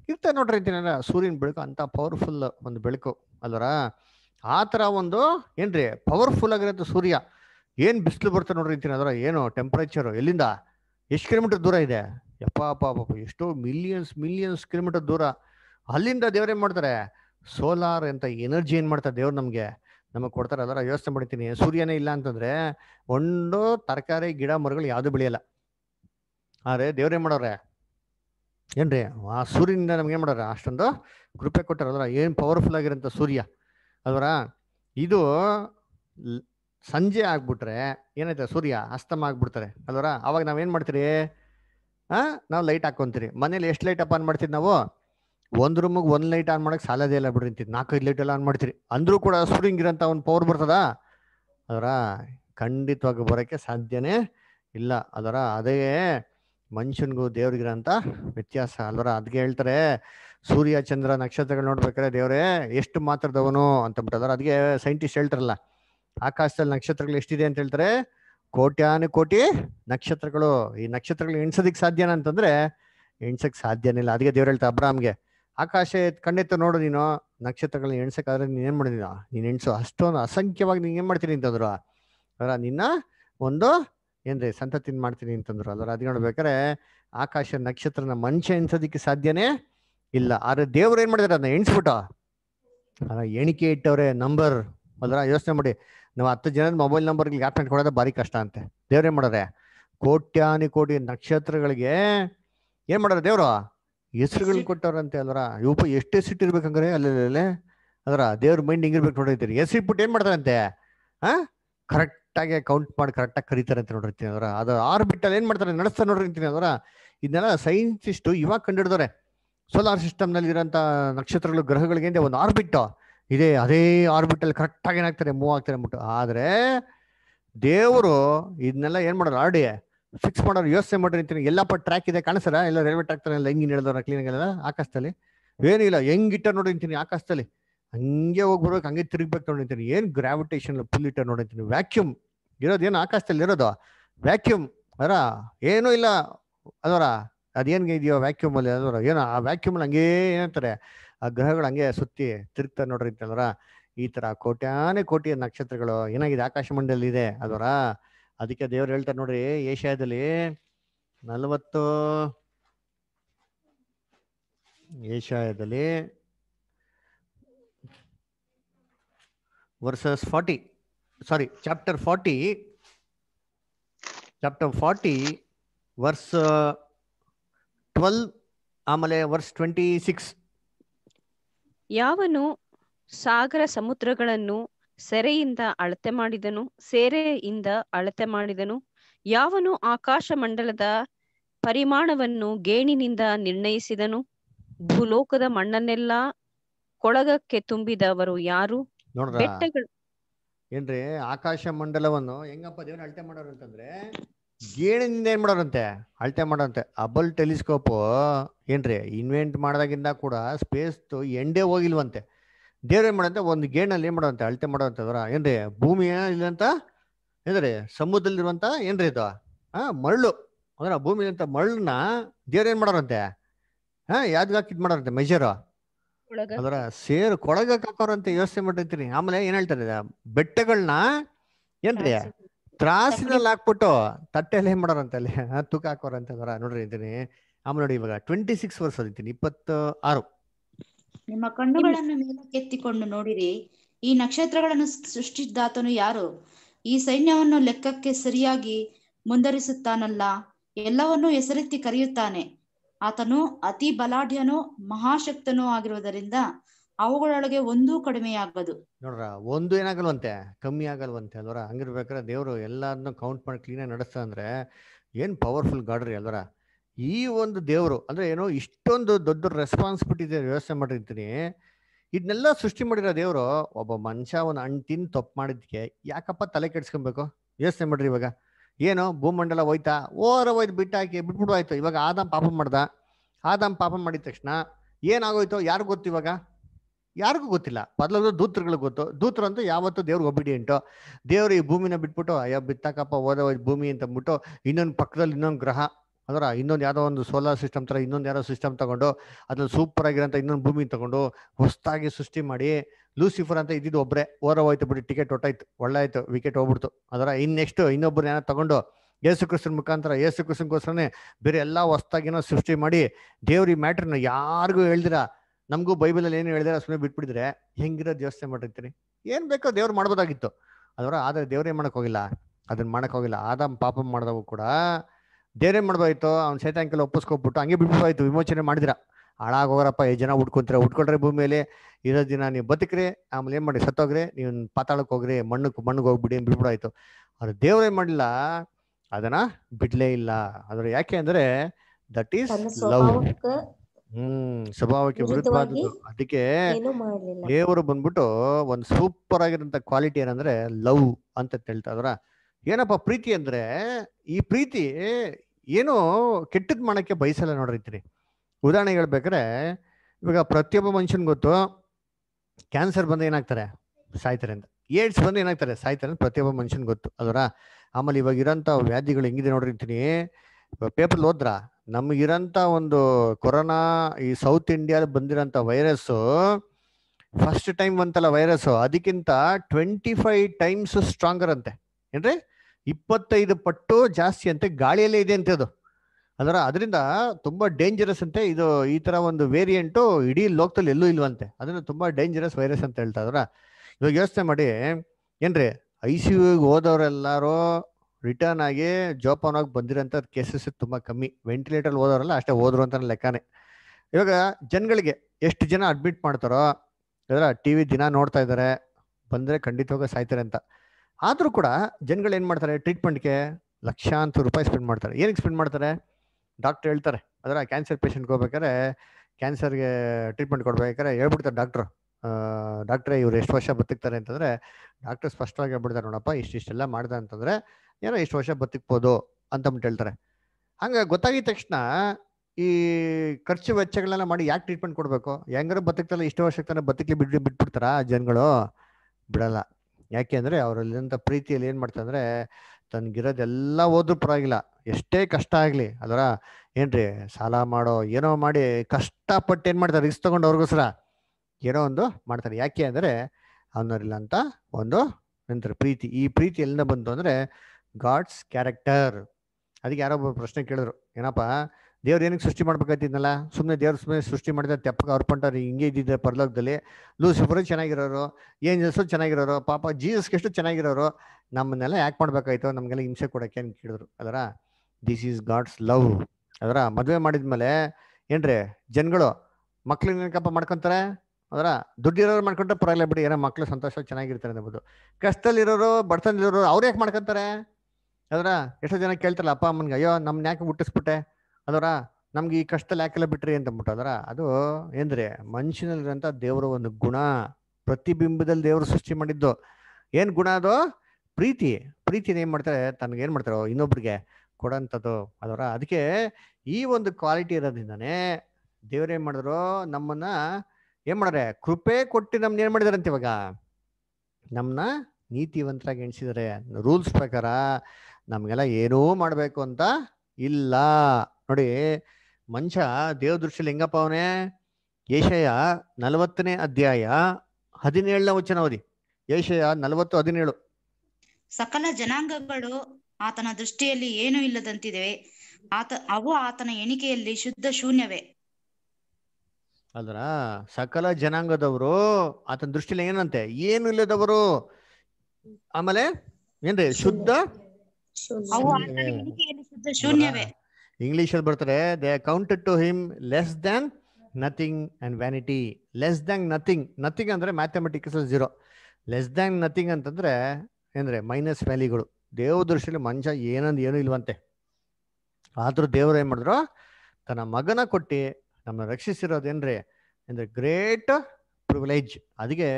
ಇರ್ತಾರೆ ನೋಡ್ರಿ ಅಂತೀನಿ ಸೂರ್ಯನ ಬೆಳಕು ಅಂತ ಪವರ್ಫುಲ್ ಒಂದು ಬೆಳಕು ಅಲ್ವರ ಆ ಥರ ಒಂದು ಏನ್ರಿ ಪವರ್ಫುಲ್ ಆಗಿರೋದು ಸೂರ್ಯ ಏನು ಬಿಸಿಲು ಬರ್ತಾರೆ ನೋಡ್ರಿ ಅಂತೀನಿ ಅದರ ಏನು ಟೆಂಪ್ರೇಚರು ಎಲ್ಲಿಂದ ಎಷ್ಟು ಕಿಲೋಮೀಟರ್ ದೂರ ಇದೆ ಎಪ್ಪ ಅಪ್ಪ ಪಾಪ ಎಷ್ಟೋ ಮಿಲಿಯನ್ಸ್ ಮಿಲಿಯನ್ಸ್ ಕಿಲೋಮೀಟರ್ ದೂರ ಅಲ್ಲಿಂದ ದೇವ್ರು ಮಾಡ್ತಾರೆ ಸೋಲಾರ್ ಅಂತ ಎನರ್ಜಿ ಏನು ಮಾಡ್ತಾರೆ ದೇವ್ರು ನಮಗೆ ನಮಗೆ ಕೊಡ್ತಾರೆ ಅದರ ಯೋಚನೆ ಮಾಡ್ತೀನಿ ಸೂರ್ಯನೇ ಇಲ್ಲ ಅಂತಂದ್ರೆ ಒಂದು ತರಕಾರಿ ಗಿಡ ಮರಗಳು ಯಾವುದು ಬೆಳೆಯಲ್ಲ ಆದರೆ ದೇವ್ರೇ ಮಾಡೋರೆ ಏನ್ರಿ ಆ ಸೂರ್ಯನಿಂದ ನಮ್ಗೆ ಏನು ಮಾಡೋರ ಅಷ್ಟೊಂದು ಕೃಪೆ ಕೊಟ್ಟಾರ ಅದರ ಏನು ಪವರ್ಫುಲ್ ಆಗಿರೋಂಥ ಸೂರ್ಯ ಅದರ ಇದು ಸಂಜೆ ಆಗ್ಬಿಟ್ರೆ ಏನಾಯ್ತದೆ ಸೂರ್ಯ ಅಸ್ತಮ ಆಗ್ಬಿಡ್ತಾರೆ ಅದರ ಅವಾಗ ನಾವೇನು ಮಾಡ್ತೀರಿ ಹಾಂ ನಾವು ಲೈಟ್ ಹಾಕ್ಕೊಂತೀರಿ ಮನೇಲಿ ಎಷ್ಟು ಲೈಟ್ ಅಪ್ ಆನ್ ಮಾಡ್ತೀವಿ ನಾವು ಒಂದ್ ರೂಮ್ಗೆ ಒಂದ್ ಲೈಟ್ ಆನ್ ಮಾಡಕ್ ಸಾಲದೇ ಇಲ್ಲ ಬಿಡ್ರಿ ಅಂತಿದ್ ನಾಲ್ಕೈದು ಲೈಟ್ ಎಲ್ಲ ಆನ್ ಮಾಡ್ತೀರಿ ಅಂದ್ರೂ ಕೂಡ ಸ್ಪ್ರಿಂಗ್ ಇರೋಂಥ ಒಂದು ಪವರ್ ಬರ್ತದ ಅದರ ಖಂಡಿತವಾಗಿ ಬರೋಕ್ಕೆ ಸಾಧ್ಯನೇ ಇಲ್ಲ ಅದರ ಅದೇ ಮನುಷ್ಯನಿಗೂ ದೇವ್ರಿಗಿರಂತ ವ್ಯತ್ಯಾಸ ಅಲ್ವರ ಅದ್ಗೆ ಹೇಳ್ತಾರೆ ಸೂರ್ಯ ಚಂದ್ರ ನಕ್ಷತ್ರಗಳು ನೋಡ್ಬೇಕಾದ್ರೆ ದೇವರೇ ಎಷ್ಟು ಮಾತ್ರದವನು ಅಂತ ಬಿಟ್ಟದಾರ ಅದಕ್ಕೆ ಸೈಂಟಿಸ್ಟ್ ಹೇಳ್ತಾರಲ್ಲ ಆಕಾಶದಲ್ಲಿ ನಕ್ಷತ್ರಗಳು ಎಷ್ಟಿದೆ ಅಂತ ಹೇಳ್ತಾರೆ ಕೋಟ್ಯಾನು ಕೋಟಿ ನಕ್ಷತ್ರಗಳು ಈ ನಕ್ಷತ್ರಗಳು ಎಣ್ಸೋದಿಕ್ ಸಾಧ್ಯನ ಅಂತಂದ್ರೆ ಸಾಧ್ಯನೇ ಸಾಧ್ಯನಿಲ್ಲ ಅದಕ್ಕೆ ದೇವ್ರು ಹೇಳ್ತಾರೆ ಅಬ್ರಾಮ್ಗೆ ಆಕಾಶ ಕಣ್ಣೆತ್ತು ನೋಡು ನೀನು ನಕ್ಷತ್ರಗಳನ್ನ ಎಣ್ಸಕ್ಕಾದ್ರೆ ನೀನು ಏನು ಮಾಡಿದೀನ ನೀನು ಎಣ್ಸು ಅಷ್ಟೊಂದು ಅಸಂಖ್ಯವಾಗಿ ನೀನು ಏನು ಮಾಡ್ತೀನಿ ಅಂತಂದ್ರು ಅದರ ನಿನ್ನ ಒಂದು ಏನ್ರಿ ಸಂತತಿನ ಮಾಡ್ತೀನಿ ಅಂತಂದ್ರು ಅಲ್ಲರ ಅದ್ ನೋಡ್ಬೇಕಾರೆ ಆಕಾಶ ನಕ್ಷತ್ರನ ಮನುಷ್ಯ ಎಣ್ಸೋದಿಕ್ಕೆ ಸಾಧ್ಯನೇ ಇಲ್ಲ ಆದ್ರೆ ದೇವ್ರು ಏನ್ ಮಾಡಿದಾರೆ ಅದನ್ನ ಎಣ್ಸ್ಬಿಟ್ಟು ಅದ ಎಣಿಕೆ ಇಟ್ಟವ್ರೆ ನಂಬರ್ ಅದರ ಯೋಚನೆ ಮಾಡಿ ನಾವು ಹತ್ತು ಜನದ ಮೊಬೈಲ್ ನಂಬರ್ಗೆ ಗ್ಯಾಪ್ಮೆಂಟ್ ಕೊಡೋದು ಬಾರಿ ಕಷ್ಟ ಅಂತೆ ಏನ್ ಮಾಡಾರೆ ಕೋಟ್ಯಾನಿ ಕೋಟಿ ನಕ್ಷತ್ರಗಳಿಗೆ ಏನು ಮಾಡೋರು ದೇವ್ರು ಹೆಸರುಗಳು ಕೊಟ್ಟವ್ರಂತೆ ಅಲ್ವರ ಇವಪ್ಪ ಎಷ್ಟೇ ಸಿಟ್ಟು ಇರ್ಬೇಕಂಗ್ರೆ ಅಲ್ಲೇ ಅದರ ದೇವ್ರ ಮೈಂಡ್ ಹಿಂಗಿರ್ಬೇಕು ನೋಡಿರ್ತೀರಿ ಹೆಸರು ಇಟ್ಬಿಟ್ಟು ಏನು ಮಾಡ್ತಾರಂತೆ ಹಾ ಕರೆಕ್ಟಾಗಿ ಕೌಂಟ್ ಮಾಡಿ ಕರೆಕ್ಟಾಗಿ ಕರೀತಾರಂತೆ ನೋಡಿರ್ತೀನಿ ಅದರ ಅದು ಆರ್ಬಿಟಲ್ಲಿ ಏನು ಮಾಡ್ತಾರೆ ನಡೆಸ್ತಾರೆ ನೋಡಿರ್ತೀನಿ ಅದರ ಇದನ್ನೆಲ್ಲ ಸೈಂಟಿಸ್ಟು ಇವಾಗ ಕಂಡಿಡಿದ್ರೆ ಸೋಲಾರ್ ಸಿಸ್ಟಮ್ನಲ್ಲಿ ಇರೋಂಥ ನಕ್ಷತ್ರಗಳು ಗ್ರಹಗಳಿಗೆ ಒಂದು ಆರ್ಬಿಟ್ಟು ಇದೇ ಅದೇ ಆರ್ಬಿಟಲ್ಲಿ ಕರೆಕ್ಟಾಗಿ ಏನಾಗ್ತಾರೆ ಮೂವ್ ಆಗ್ತಾರೆ ಅಂದ್ಬಿಟ್ಟು ಆದರೆ ದೇವರು ಇದನ್ನೆಲ್ಲ ಏನು ಮಾಡೋರು ಆರ್ಡಿ ಫಿಕ್ಸ್ ಮಾಡೋರು ಯೋಚನೆ ಮಾಡ್ರಿ ಅಂತೀನಿ ಎಲ್ಲಪ್ಪ ಟ್ರ್ಯಾಕ್ ಇದೆ ಕಾಣಿಸ್ತಾರ ಎಲ್ಲ ರೈಲ್ವೆ ಟ್ರ್ಯಾಕ್ ತಾನೆಲ್ಲ ಹೆಂಗೆ ಕ್ಲೀನ್ ಎಲ್ಲ ಆಕಾಶದಲ್ಲಿ ಏನೂ ಇಲ್ಲ ಹೆಂಗೆ ಇಟ್ಟ ನೋಡಿ ಅಂತೀನಿ ಆಕಾಶದಲ್ಲಿ ಹಂಗೆ ಹೋಗಿ ಬರ್ಬೇಕು ಹಂಗೆ ತಿರುಗ್ಬೇಕು ನೋಡಿಂತೀನಿ ಏನು ಗ್ರಾವಿಟೇಷನ್ ಫುಲ್ ಇಟ್ಟ ನೋಡಿಂತೀನಿ ವ್ಯಾಕ್ಯೂಮ್ ಇರೋದು ಏನು ಆಕಾಶದಲ್ಲಿ ಇರೋದು ವ್ಯಾಕ್ಯೂಮ್ ಅದರ ಏನೂ ಇಲ್ಲ ಅದರ ಅದೇನಿಗೆ ಇದೆಯೋ ವ್ಯಾಕ್ಯೂಮಲ್ಲಿ ಅದರ ಏನೋ ಆ ವ್ಯಾಕ್ಯೂಮಲ್ಲಿ ಹಂಗೆ ಏನಂತಾರೆ ಆ ಗ್ರಹಗಳು ಹಂಗೆ ಸುತ್ತಿ ತಿರುಗ್ತಾರೆ ನೋಡ್ರಿ ಅಂತಂದ್ರ ಈ ಥರ ಕೋಟ್ಯಾನೇ ಕೋಟಿ ನಕ್ಷತ್ರಗಳು ಏನಾಗಿದೆ ಆಕಾಶ ಮಂಡಲಿ ಇದೆ ಅದರ ಅದಕ್ಕೆ ದೇವ್ರು ಹೇಳ್ತಾರೆ ನೋಡ್ರಿ ಏಷ್ಯಾದಲ್ಲಿ ನಲವತ್ತು ಏಷ್ಯಾದಲ್ಲಿ verses forty sorry chapter forty chapter forty verse twelve ಆಮೇಲೆ ವರ್ಸ್ ಟ್ವೆಂಟಿ ಸಿಕ್ಸ್ ಯಾವನು ಸಾಗರ ಸಮುದ್ರಗಳನ್ನು ಸೆರೆಯಿಂದ ಅಳತೆ ಮಾಡಿದನು ಸೇರೆಯಿಂದ ಅಳತೆ ಮಾಡಿದನು ಯಾವನು ಆಕಾಶ ಮಂಡಲದ ಪರಿಮಾಣವನ್ನು ಗೇಣಿನಿಂದ ನಿರ್ಣಯಿಸಿದನು ಭೂಲೋಕದ ಮಣ್ಣನ್ನೆಲ್ಲ ಕೊಳಗಕ್ಕೆ ತುಂಬಿದವರು ಯಾರು ಬೆಟ್ಟಗಳು ಏನ್ರಿ ಆಕಾಶ ಮಂಡಲವನ್ನು ಹೆಂಗಪ್ಪ ದೇವ್ರ ಅಳತೆ ಮಾಡೋರು ಅಂತಂದ್ರೆ ಗೇಣಿನಿಂದ ಏನ್ ಮಾಡೋರಂತೆ ಅಳತೆ ಮಾಡೋರಂತೆ ಅಬಲ್ ಟೆಲಿಸ್ಕೋಪ್ ಏನ್ರಿ ಇನ್ವೆಂಟ್ ಮಾಡ್ದಾಗಿಂದ ಕೂಡ ಸ್ಪೇಸ್ ಎಂಡೇ ಹೋಗಿಲ್ವಂತೆ ದೇವ್ರ ಏನ್ ಮಾಡಂತ ಒಂದು ಗೇಣಲ್ಲಿ ಏನ್ ಮಾಡುವಂತ ಅಳತೆ ಮಾಡುವಂತದ್ರ ಏನ್ರಿ ಭೂಮಿಯ ಇಲ್ಲಂತ ಏನ್ರಿ ಸಮುದ್ರದಲ್ಲಿರುವಂತ ಏನ್ರಿ ಇದು ಹಾ ಮರಳು ಭೂಮಿ ಭೂಮಿಲಿಂತ ಮರಳನ್ನ ದೇವ್ರ ಏನ್ ಮಾಡೋರಂತೆ ಹಾ ಯಾವ್ದಾಕ್ ಇದ್ ಮಾಡೋರಂತೆ ಮೆಜರ್ ಅದರ ಸೇರು ಕೊಳಗಕ್ ಹಾಕೋರಂತೆ ಯೋಚನೆ ಆಮೇಲೆ ಏನ್ ಹೇಳ್ತಾರೆ ಬೆಟ್ಟಗಳನ್ನ ಏನ್ರಿ ತ್ರಾಸಿನಲ್ಲಿ ಹಾಕ್ಬಿಟ್ಟು ತಟ್ಟೆಯಲ್ಲಿ ಏನ್ ಮಾಡೋರಂತೆ ಅಲ್ಲಿ ತೂಕ ಹಾಕೋರಂತ ನೋಡ್ರಿ ಇದೀನಿ ಆಮೇಲೆ ನೋಡಿ ಇವಾಗ ಟ್ವೆಂಟಿ ಸಿಕ್ಸ್ ವರ್ಷ ಓದಿದ್ದೀನಿ ಇಪ್ಪತ್ತು ಆರು ನಿಮ್ಮ ಕಣ್ಣುಗಳನ್ನು ಮೇಲಕ್ಕೆತ್ತಿಕೊಂಡು ನೋಡಿರಿ ಈ ನಕ್ಷತ್ರಗಳನ್ನು ಸೃಷ್ಟಿಸಿದಾತನು ಯಾರು ಈ ಸೈನ್ಯವನ್ನು ಲೆಕ್ಕಕ್ಕೆ ಸರಿಯಾಗಿ ಮುಂದರಿಸುತ್ತಾನಲ್ಲ ಎಲ್ಲವನ್ನೂ ಹೆಸರೆತ್ತಿ ಕರೆಯುತ್ತಾನೆ ಆತನು ಅತಿ ಬಲಾಢ್ಯನೋ ಮಹಾಶಕ್ತನೂ ಆಗಿರುವುದರಿಂದ ಅವುಗಳೊಳಗೆ ಒಂದೂ ಆಗ್ಬೋದು ನೋಡ್ರ ಒಂದು ಏನಾಗಲ್ವಂತೆ ಕಮ್ಮಿ ಆಗಲ್ವಂತೆ ಅಲ್ವರ ಹಂಗಿರ್ಬೇಕಾದ್ರೆ ದೇವರು ಎಲ್ಲಾದ್ನೂ ಕೌಂಟ್ ಮಾಡಿ ಕ್ಲೀನಾಗಿ ನಡೆಸ್ತಾ ಅಂದ್ರೆ ಏನ್ ಪವರ್ಫುಲ್ ಗಾಡ್ರಿ ಅಲ್ವರ ಈ ಒಂದು ದೇವರು ಅಂದರೆ ಏನೋ ಇಷ್ಟೊಂದು ದೊಡ್ಡ ರೆಸ್ಪಾನ್ಸಿಬಿಲಿಟಿ ಇದೆ ವ್ಯವಸ್ಥೆ ಮಾಡಿರ್ತೀನಿ ಇದನ್ನೆಲ್ಲ ಸೃಷ್ಟಿ ಮಾಡಿರೋ ದೇವರು ಒಬ್ಬ ಮನುಷ್ಯ ಒಂದು ಹಣ್ಣು ತಪ್ಪು ಮಾಡಿದ್ಕೆ ಯಾಕಪ್ಪ ತಲೆ ಕೆಡ್ಸ್ಕೊಬೇಕು ವ್ಯವಸ್ಥೆ ಮಾಡ್ರಿ ಇವಾಗ ಏನೋ ಭೂಮಂಡಲ ಹೋಯ್ತಾ ಓರ ಹೋಯ್ತು ಬಿಟ್ಟಾಕಿ ಬಿಟ್ಬಿಡು ಆಯ್ತು ಇವಾಗ ಆದಾಮ್ ಪಾಪ ಮಾಡ್ದ ಆದಾಮ್ ಪಾಪ ಮಾಡಿದ ತಕ್ಷಣ ಏನಾಗೋಯ್ತೋ ಯಾರು ಗೊತ್ತು ಇವಾಗ ಯಾರಿಗೂ ಗೊತ್ತಿಲ್ಲ ಮೊದಲದು ದೂತ್ರಗಳಿಗೆ ಗೊತ್ತು ದೂತ್ರ ಅಂತೂ ಯಾವತ್ತೂ ದೇವ್ರಿಗೆ ಒಬಿಡಿಯಂಟು ದೇವ್ರು ಈ ಭೂಮಿನ ಬಿಟ್ಬಿಟ್ಟು ಅಯ್ಯೋ ಬಿತ್ತಾಕಪ್ಪ ಓದೋ ಭೂಮಿ ಅಂತ ಅಂದ್ಬಿಟ್ಟು ಇನ್ನೊಂದು ಪಕ್ಕದಲ್ಲಿ ಇನ್ನೊಂದು ಗ್ರಹ ಅದರ ಇನ್ನೊಂದು ಯಾವುದೋ ಒಂದು ಸೋಲಾರ್ ಸಿಸ್ಟಮ್ ಥರ ಇನ್ನೊಂದು ಯಾರೋ ಸಿಸ್ಟಮ್ ತಗೊಂಡು ಅದ್ರಲ್ಲಿ ಸೂಪರ್ ಆಗಿರೋಂಥ ಇನ್ನೊಂದು ಭೂಮಿ ತಗೊಂಡು ಹೊಸದಾಗಿ ಸೃಷ್ಟಿ ಮಾಡಿ ಲೂಸಿಫರ್ ಅಂತ ಇದ್ದಿದ್ದು ಒಬ್ಬರೇ ಓರ ಹೋಯ್ತು ಬಿಡಿ ಟಿಕೆಟ್ ಒಟ್ಟಾಯ್ತು ಒಳ್ಳೆ ಆಯ್ತು ವಿಕೆಟ್ ಹೋಗ್ಬಿಡ್ತು ಅದರ ಇನ್ನು ನೆಕ್ಸ್ಟ್ ಇನ್ನೊಬ್ಬರು ಏನೋ ತಗೊಂಡು ಯೇಸು ಕೃಷ್ಣನ್ ಮುಖಾಂತರ ಯೇಸು ಕೃಷ್ಣಗೋಸ್ಕರನೇ ಬೇರೆ ಎಲ್ಲ ಹೊಸ್ದಾಗಿನೋ ಸೃಷ್ಟಿ ಮಾಡಿ ದೇವ್ರಿಗೆ ಮ್ಯಾಟ್ರನ್ನ ಯಾರಿಗೂ ಹೇಳ್ದಿರ ನಮಗೂ ಬೈಬಲಲ್ಲಿ ಏನು ಹೇಳಿದ್ರೆ ಸುಮ್ಮನೆ ಬಿಟ್ಬಿಡಿದ್ರೆ ಹೆಂಗಿರೋ ದೇವಸ್ಥೆ ಮಾಡಿರ್ತೀನಿ ಏನು ಬೇಕೋ ದೇವ್ರು ಮಾಡ್ಬೋದಾಗಿತ್ತು ಅದರ ಆದರೆ ದೇವ್ರೇನು ಮಾಡೋಕ್ಕೋಗಿಲ್ಲ ಅದನ್ನು ಮಾಡೋಕ್ಕೋಗಿಲ್ಲ ಆದ ಪಾಪ ಮಾಡಿದಾಗೂ ಕೂಡ ದೇವ್ರೇನ್ ಮಾಡ್ಬೋದಾಯ್ತು ಅವ್ನ ಶೇತಾಂಕೆಲ್ಲ ಒಪ್ಪಿಸ್ಕೊಬಿಟ್ಟು ಹಂಗೆ ಬಿಟ್ಬಿಟ್ಟು ವಿಮೋಚನೆ ಮಾಡಿದ್ರ ಹಾಳಾಗೋಗ್ರಪ್ಪ ಈ ಜನ ಹುಡ್ಕೊಂತಾರೆ ಹುಡ್ಕೊಳ್ರಿ ಭೂಮಿಯಲ್ಲಿ ಇರೋ ದಿನ ನೀವು ಬದುಕ್ರಿ ಆಮೇಲೆ ಏನ್ ಮಾಡಿ ಸತ್ತೋಗ್ರಿ ನೀವು ಪಾತಾಳಕ್ ಹೋಗ್ರಿ ಮಣ್ಣಕ್ಕೆ ಮಣ್ಣಿಗೆ ಹೋಗ್ಬಿಡಿ ಅಂತ ಬಿಟ್ಬಿಡಾಯ್ತು ಅವ್ರು ದೇವ್ರೇನ್ ಮಾಡಿಲ್ಲ ಅದನ್ನ ಬಿಡ್ಲೇ ಇಲ್ಲ ಅದ್ರ ಯಾಕೆ ಅಂದ್ರೆ ದಟ್ ಈಸ್ ಲವ್ ಹ್ಮ್ ಸ್ವಭಾವಕ್ಕೆ ವಿರುದ್ಧವಾದದ್ದು ಅದಕ್ಕೆ ದೇವರು ಬಂದ್ಬಿಟ್ಟು ಒಂದು ಸೂಪರ್ ಆಗಿರೋಂಥ ಕ್ವಾಲಿಟಿ ಏನಂದ್ರೆ ಲವ್ ಅಂತ ಹೇಳ್ತಾ ಅದ್ರ ಏನಪ್ಪ ಪ್ರೀತಿ ಅಂದ್ರೆ ಈ ಪ್ರೀತಿ ಏನು ಕೆಟ್ಟದ್ ಮಾಡಕ್ಕೆ ಬಯಸಲ್ಲ ನೋಡ್ರಿತ್ರಿ ಉದಾಹರಣೆ ಹೇಳ್ಬೇಕ್ರೆ ಇವಾಗ ಪ್ರತಿಯೊಬ್ಬ ಮನುಷ್ಯನ್ ಗೊತ್ತು ಕ್ಯಾನ್ಸರ್ ಬಂದು ಏನಾಗ್ತಾರೆ ಸಾಯ್ತಾರೆ ಅಂತ ಏಡ್ಸ್ ಬಂದು ಏನಾಗ್ತಾರೆ ಸಾಯ್ತಾರೆ ಅಂತ ಪ್ರತಿಯೊಬ್ಬ ಮನುಷ್ಯನ್ ಗೊತ್ತು ಅದರ ಆಮೇಲೆ ಇವಾಗ ಇರೋಂಥ ವ್ಯಾಧಿಗಳು ಹೆಂಗಿದೆ ನೋಡಿರ್ತೀನಿ ಪೇಪರ್ ಓದ್ರ ನಮಗಿರೋಂಥ ಒಂದು ಕೊರೋನಾ ಈ ಸೌತ್ ಇಂಡಿಯಾದ ಬಂದಿರೋಂಥ ವೈರಸ್ಸು ಫಸ್ಟ್ ಟೈಮ್ ಬಂತಲ್ಲ ವೈರಸ್ಸು ಅದಕ್ಕಿಂತ ಟ್ವೆಂಟಿ ಫೈವ್ ಟೈಮ್ಸ್ ಸ್ಟ್ರಾಂಗರ್ ಅಂತೆ ಏನ್ರಿ ಇಪ್ಪತ್ತೈದು ಪಟ್ಟು ಜಾಸ್ತಿ ಅಂತೆ ಗಾಳಿಯಲ್ಲೇ ಇದೆ ಅಂತೆ ಅದು ಅದರ ಅದರಿಂದ ತುಂಬ ಡೇಂಜರಸ್ ಅಂತೆ ಇದು ಈ ಥರ ಒಂದು ವೇರಿಯಂಟು ಇಡೀ ಲೋಕದಲ್ಲಿ ಎಲ್ಲೂ ಇಲ್ವಂತೆ ಅದನ್ನು ತುಂಬ ಡೇಂಜರಸ್ ವೈರಸ್ ಅಂತ ಹೇಳ್ತಾ ಇದ್ರ ಇವಾಗ ಯೋಚನೆ ಮಾಡಿ ಏನ್ರಿ ಐ ಸಿ ಯುಗೆ ಹೋದವರೆಲ್ಲರೂ ರಿಟರ್ನ್ ಆಗಿ ಜೋಪಾನ್ ಆಗಿ ಬಂದಿರೋಂಥ ಕೇಸಸ್ ತುಂಬ ಕಮ್ಮಿ ವೆಂಟಿಲೇಟರ್ ಓದೋರಲ್ಲ ಅಷ್ಟೇ ಓದ್ರು ಅಂತ ಲೆಕ್ಕನೇ ಇವಾಗ ಜನಗಳಿಗೆ ಎಷ್ಟು ಜನ ಅಡ್ಮಿಟ್ ಮಾಡ್ತಾರೋ ಅದರ ಟಿ ವಿ ದಿನ ನೋಡ್ತಾ ಇದ್ದಾರೆ ಬಂದರೆ ಖಂಡಿತವಾಗ ಸಾಯ್ತಾರೆ ಅಂತ ಆದರೂ ಕೂಡ ಜನಗಳು ಏನು ಮಾಡ್ತಾರೆ ಟ್ರೀಟ್ಮೆಂಟ್ಗೆ ಲಕ್ಷಾಂತರ ರೂಪಾಯಿ ಸ್ಪೆಂಡ್ ಮಾಡ್ತಾರೆ ಏನಕ್ಕೆ ಸ್ಪೆಂಡ್ ಮಾಡ್ತಾರೆ ಡಾಕ್ಟರ್ ಹೇಳ್ತಾರೆ ಅದರ ಕ್ಯಾನ್ಸರ್ ಪೇಷಂಟ್ಗೆ ಹೋಗ್ಬೇಕಾದ್ರೆ ಕ್ಯಾನ್ಸರ್ಗೆ ಟ್ರೀಟ್ಮೆಂಟ್ ಕೊಡ್ಬೇಕಾದ್ರೆ ಹೇಳ್ಬಿಡ್ತಾರೆ ಡಾಕ್ಟ್ರು ಡಾಕ್ಟ್ರೇ ಇವ್ರು ಎಷ್ಟು ವರ್ಷ ಬತ್ತಿಕ್ತಾರೆ ಅಂತಂದರೆ ಡಾಕ್ಟರ್ ಸ್ಪಷ್ಟವಾಗಿ ಹೇಳ್ಬಿಡ್ತಾರೆ ನೋಡಪ್ಪ ಇಷ್ಟು ಇಷ್ಟೆಲ್ಲ ಮಾಡ್ದೆ ಅಂತಂದರೆ ಏನೋ ಇಷ್ಟು ವರ್ಷ ಬತ್ತಿಕ್ಬೋದು ಅಂತಂದ್ಬಿಟ್ಟು ಹೇಳ್ತಾರೆ ಹಂಗೆ ಗೊತ್ತಾಗಿದ ತಕ್ಷಣ ಈ ಖರ್ಚು ವೆಚ್ಚಗಳನ್ನ ಮಾಡಿ ಯಾಕೆ ಟ್ರೀಟ್ಮೆಂಟ್ ಕೊಡಬೇಕು ಹೆಂಗಾರು ಬತ್ತಿಕ್ತಲ್ಲ ಇಷ್ಟು ವರ್ಷಕ್ಕೆ ತಾನೇ ಬತ್ತಿಕ್ಲಿ ಬಿಟ್ಟು ಬಿಟ್ಬಿಡ್ತಾರಾ ಜನಗಳು ಬಿಡೋಲ್ಲ ಯಾಕೆಂದ್ರೆ ಅವರಲ್ಲಿಂದ ಪ್ರೀತಿಯಲ್ಲಿ ಏನು ಮಾಡ್ತಂದರೆ ತನ್ಗಿರೋದೆಲ್ಲ ಓದ್ರೂ ಪರವಾಗಿಲ್ಲ ಎಷ್ಟೇ ಕಷ್ಟ ಆಗಲಿ ಅದರ ಏನ್ರಿ ಸಾಲ ಮಾಡೋ ಏನೋ ಮಾಡಿ ಕಷ್ಟಪಟ್ಟು ಏನು ಮಾಡ್ತಾರೆ ರಿಕ್ಸ್ ತಗೊಂಡು ಅವ್ರಿಗೋಸ್ಕರ ಏನೋ ಒಂದು ಮಾಡ್ತಾರೆ ಯಾಕೆ ಅಂದರೆ ಅವನರಿಲ್ಲ ಅಂತ ಒಂದು ನಂತರ ಪ್ರೀತಿ ಈ ಪ್ರೀತಿ ಎಲ್ಲಿಂದ ಬಂತು ಅಂದರೆ ಗಾಡ್ಸ್ ಕ್ಯಾರೆಕ್ಟರ್ ಅದಕ್ಕೆ ಯಾರೋ ಒಬ್ಬರು ಪ್ರಶ್ನೆ ಕೇಳಿದ್ರು ಏನಪ್ಪ ದೇವ್ರು ಏನಕ್ಕೆ ಸೃಷ್ಟಿ ಮಾಡ್ಬೇಕಾಯ್ತಿದ್ನಲ್ಲ ಸುಮ್ಮನೆ ದೇವ್ರ ಸುಮ್ಮನೆ ಸೃಷ್ಟಿ ಮಾಡಿದ ತೆಪ್ಪಗೆ ಅವ್ರ ಪಂಟರು ಹಿಂಗೆ ಇದ್ದಿದ್ದ ಲೂಸ್ ಲೂಸಿಫರು ಚೆನ್ನಾಗಿರೋರು ಏಂಜಲ್ಸು ಚೆನ್ನಾಗಿರೋರು ಪಾಪ ಜೀಸಸ್ಗೆ ಎಷ್ಟು ಚೆನ್ನಾಗಿರೋರು ನಮ್ಮನ್ನೆಲ್ಲ ಯಾಕೆ ಮಾಡ್ಬೇಕಾಯ್ತು ನಮಗೆಲ್ಲ ಹಿಂಸೆ ಕೊಡೋಕ್ಕೆ ಅಂತ ಕೇಳಿದ್ರು ಅದರ ದಿಸ್ ಈಸ್ ಗಾಡ್ಸ್ ಲವ್ ಅದರ ಮದುವೆ ಮಾಡಿದ್ಮೇಲೆ ಏನ್ರಿ ಜನಗಳು ಮಕ್ಳಿಗೆ ಏನಕ್ಕಪ್ಪ ಮಾಡ್ಕೊತಾರೆ ಅದರ ದುಡ್ಡಿರೋರು ಮಾಡ್ಕೊಂಡ್ರೆ ಪರವಾಗಿಲ್ಲ ಬಿಡಿ ಏನೋ ಮಕ್ಳು ಸಂತೋಷ ಚೆನ್ನಾಗಿರ್ತಾರೆ ಅನ್ನೋದು ಕಷ್ಟದಲ್ಲಿರೋರು ಬಡತನದಲ್ಲಿರೋರು ಅವ್ರು ಯಾಕೆ ಮಾಡ್ಕೊತಾರೆ ಅದರ ಎಷ್ಟೋ ಜನ ಕೇಳ್ತಾರಲ್ಲ ಅಪ್ಪ ಅಮ್ಮನಿಗೆ ಅಯ್ಯೋ ನಮ್ಮನ್ನ ಯಾಕೆ ಹುಟ್ಟಿಸ್ಬಿಟ್ಟೆ ಅದರ ನಮ್ಗೆ ಈ ಕಷ್ಟದಲ್ಲಿ ಯಾಕೆಲ್ಲ ಬಿಟ್ರಿ ಅಂತ ಅದರ ಅದು ಏನ್ರಿ ಮನುಷ್ಯನಲ್ಲಿರೋಂಥ ದೇವರ ಒಂದು ಗುಣ ಪ್ರತಿಬಿಂಬದಲ್ಲಿ ದೇವರು ಸೃಷ್ಟಿ ಮಾಡಿದ್ದು ಏನು ಗುಣ ಅದು ಪ್ರೀತಿ ಪ್ರೀತಿನ ಏನು ಮಾಡ್ತಾರೆ ತನಗೆ ಏನು ಮಾಡ್ತಾರೋ ಇನ್ನೊಬ್ರಿಗೆ ಕೊಡೋಂಥದ್ದು ಅದರ ಅದಕ್ಕೆ ಈ ಒಂದು ಕ್ವಾಲಿಟಿ ಇರೋದ್ರಿಂದನೇ ಏನ್ ಮಾಡಿದ್ರು ನಮ್ಮನ್ನ ಏನ್ ಮಾಡಾರೆ ಕೃಪೆ ಕೊಟ್ಟು ನಮ್ನ ಏನ್ ಮಾಡಿದಾರಂತ ಇವಾಗ ನಮ್ಮನ್ನ ನೀತಿವಂತರಾಗಿ ಎಣಿಸಿದರೆ ರೂಲ್ಸ್ ಪ್ರಕಾರ ನಮ್ಗೆಲ್ಲ ಏನೂ ಮಾಡಬೇಕು ಅಂತ ಇಲ್ಲ ನೋಡಿ ಮನುಷ್ಯ ದೃಷ್ಟಿ ಲಿಂಗಪ್ಪ ಅವನೇ ಏಷಯ ನಲವತ್ತನೇ ಅಧ್ಯಾಯ ಹದಿನೇಳನ ವಚನವಧಿ ಏಷಯ ನಲವತ್ತು ಹದಿನೇಳು ಸಕಲ ಜನಾಂಗಗಳು ಆತನ ದೃಷ್ಟಿಯಲ್ಲಿ ಏನು ಇಲ್ಲದಂತಿದೆ ಆತ ಅವು ಆತನ ಎಣಿಕೆಯಲ್ಲಿ ಶುದ್ಧ ಶೂನ್ಯವೇ ಅಲ್ರ ಸಕಲ ಜನಾಂಗದವರು ಆತನ ದೃಷ್ಟಿಲಿ ಏನಂತೆ ಏನು ಇಲ್ಲದವರು ಆಮೇಲೆ ಏನ್ರಿ ಶುದ್ಧ ಶೂನ್ಯವೇ ಇಂಗ್ಲೀಷಲ್ಲಿ ಬರ್ತಾರೆ they counted to him less than nothing and vanity less than nothing nothing ಅಂದರೆ mathematics zero less than nothing ಅಂತಂದರೆ ಅಂದರೆ ಮೈನಸ್ ವ್ಯಾಲಿಗಳು ದೇವ ದೃಷ್ಟಿಯಲ್ಲಿ ಮನುಷ್ಯ ಏನಂದು ಏನು ಇಲ್ವಂತೆ ಆದರೂ ದೇವರು ಏನು ಮಾಡಿದ್ರು ತನ್ನ ಮಗನ ಕೊಟ್ಟು ನಮ್ಮನ್ನು ರಕ್ಷಿಸಿರೋದೇನ್ರಿ ಅಂದರೆ ಗ್ರೇಟ್ ಪ್ರಿವಿಲೇಜ್ ಅದಕ್ಕೆ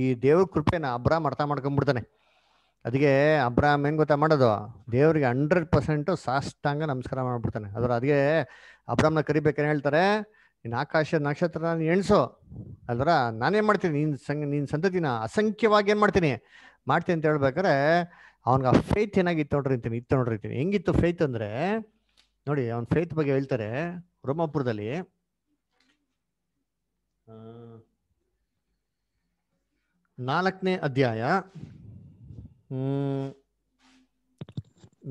ಈ ದೇವ್ರ ಕೃಪೆನ ಅಬ್ರಾಮ್ ಅರ್ಥ ಮಾಡ್ಕೊಂಡ್ಬಿಡ್ತಾನೆ ಅದಕ್ಕೆ ಅಬ್ರಾಹ್ಮ್ ಏನು ಗೊತ್ತಾ ಮಾಡೋದು ದೇವರಿಗೆ ಹಂಡ್ರೆಡ್ ಪರ್ಸೆಂಟು ಸಾಷ್ಟಾಂಗ ನಮಸ್ಕಾರ ಮಾಡಿಬಿಡ್ತಾನೆ ಅದ್ರ ಅದಕ್ಕೆ ಅಬ್ರಾಹ್ಮನ ಕರಿಬೇಕೇನು ಹೇಳ್ತಾರೆ ನೀನು ಆಕಾಶ ನಕ್ಷತ್ರ ನೀನು ಎಣಿಸು ಅಲ್ದ್ರ ನಾನೇನು ಮಾಡ್ತೀನಿ ನೀನು ಸಂಗ ನಿನ್ನ ಸಂತತಿನ ಅಸಂಖ್ಯವಾಗಿ ಏನು ಮಾಡ್ತೀನಿ ಮಾಡ್ತೀನಿ ಅಂತ ಹೇಳ್ಬೇಕಾದ್ರೆ ಅವ್ನಿಗೆ ಆ ಫೇತ್ ಏನಾಗಿತ್ತು ಇರ್ತೀನಿ ಇತ್ತು ಇರ್ತೀನಿ ಹೆಂಗಿತ್ತು ಫೇತ್ ಅಂದರೆ ನೋಡಿ ಅವ್ನ ಫೇತ್ ಬಗ್ಗೆ ಹೇಳ್ತಾರೆ ರೋಮಾಪುರದಲ್ಲಿ ನಾಲ್ಕನೇ ಅಧ್ಯಾಯ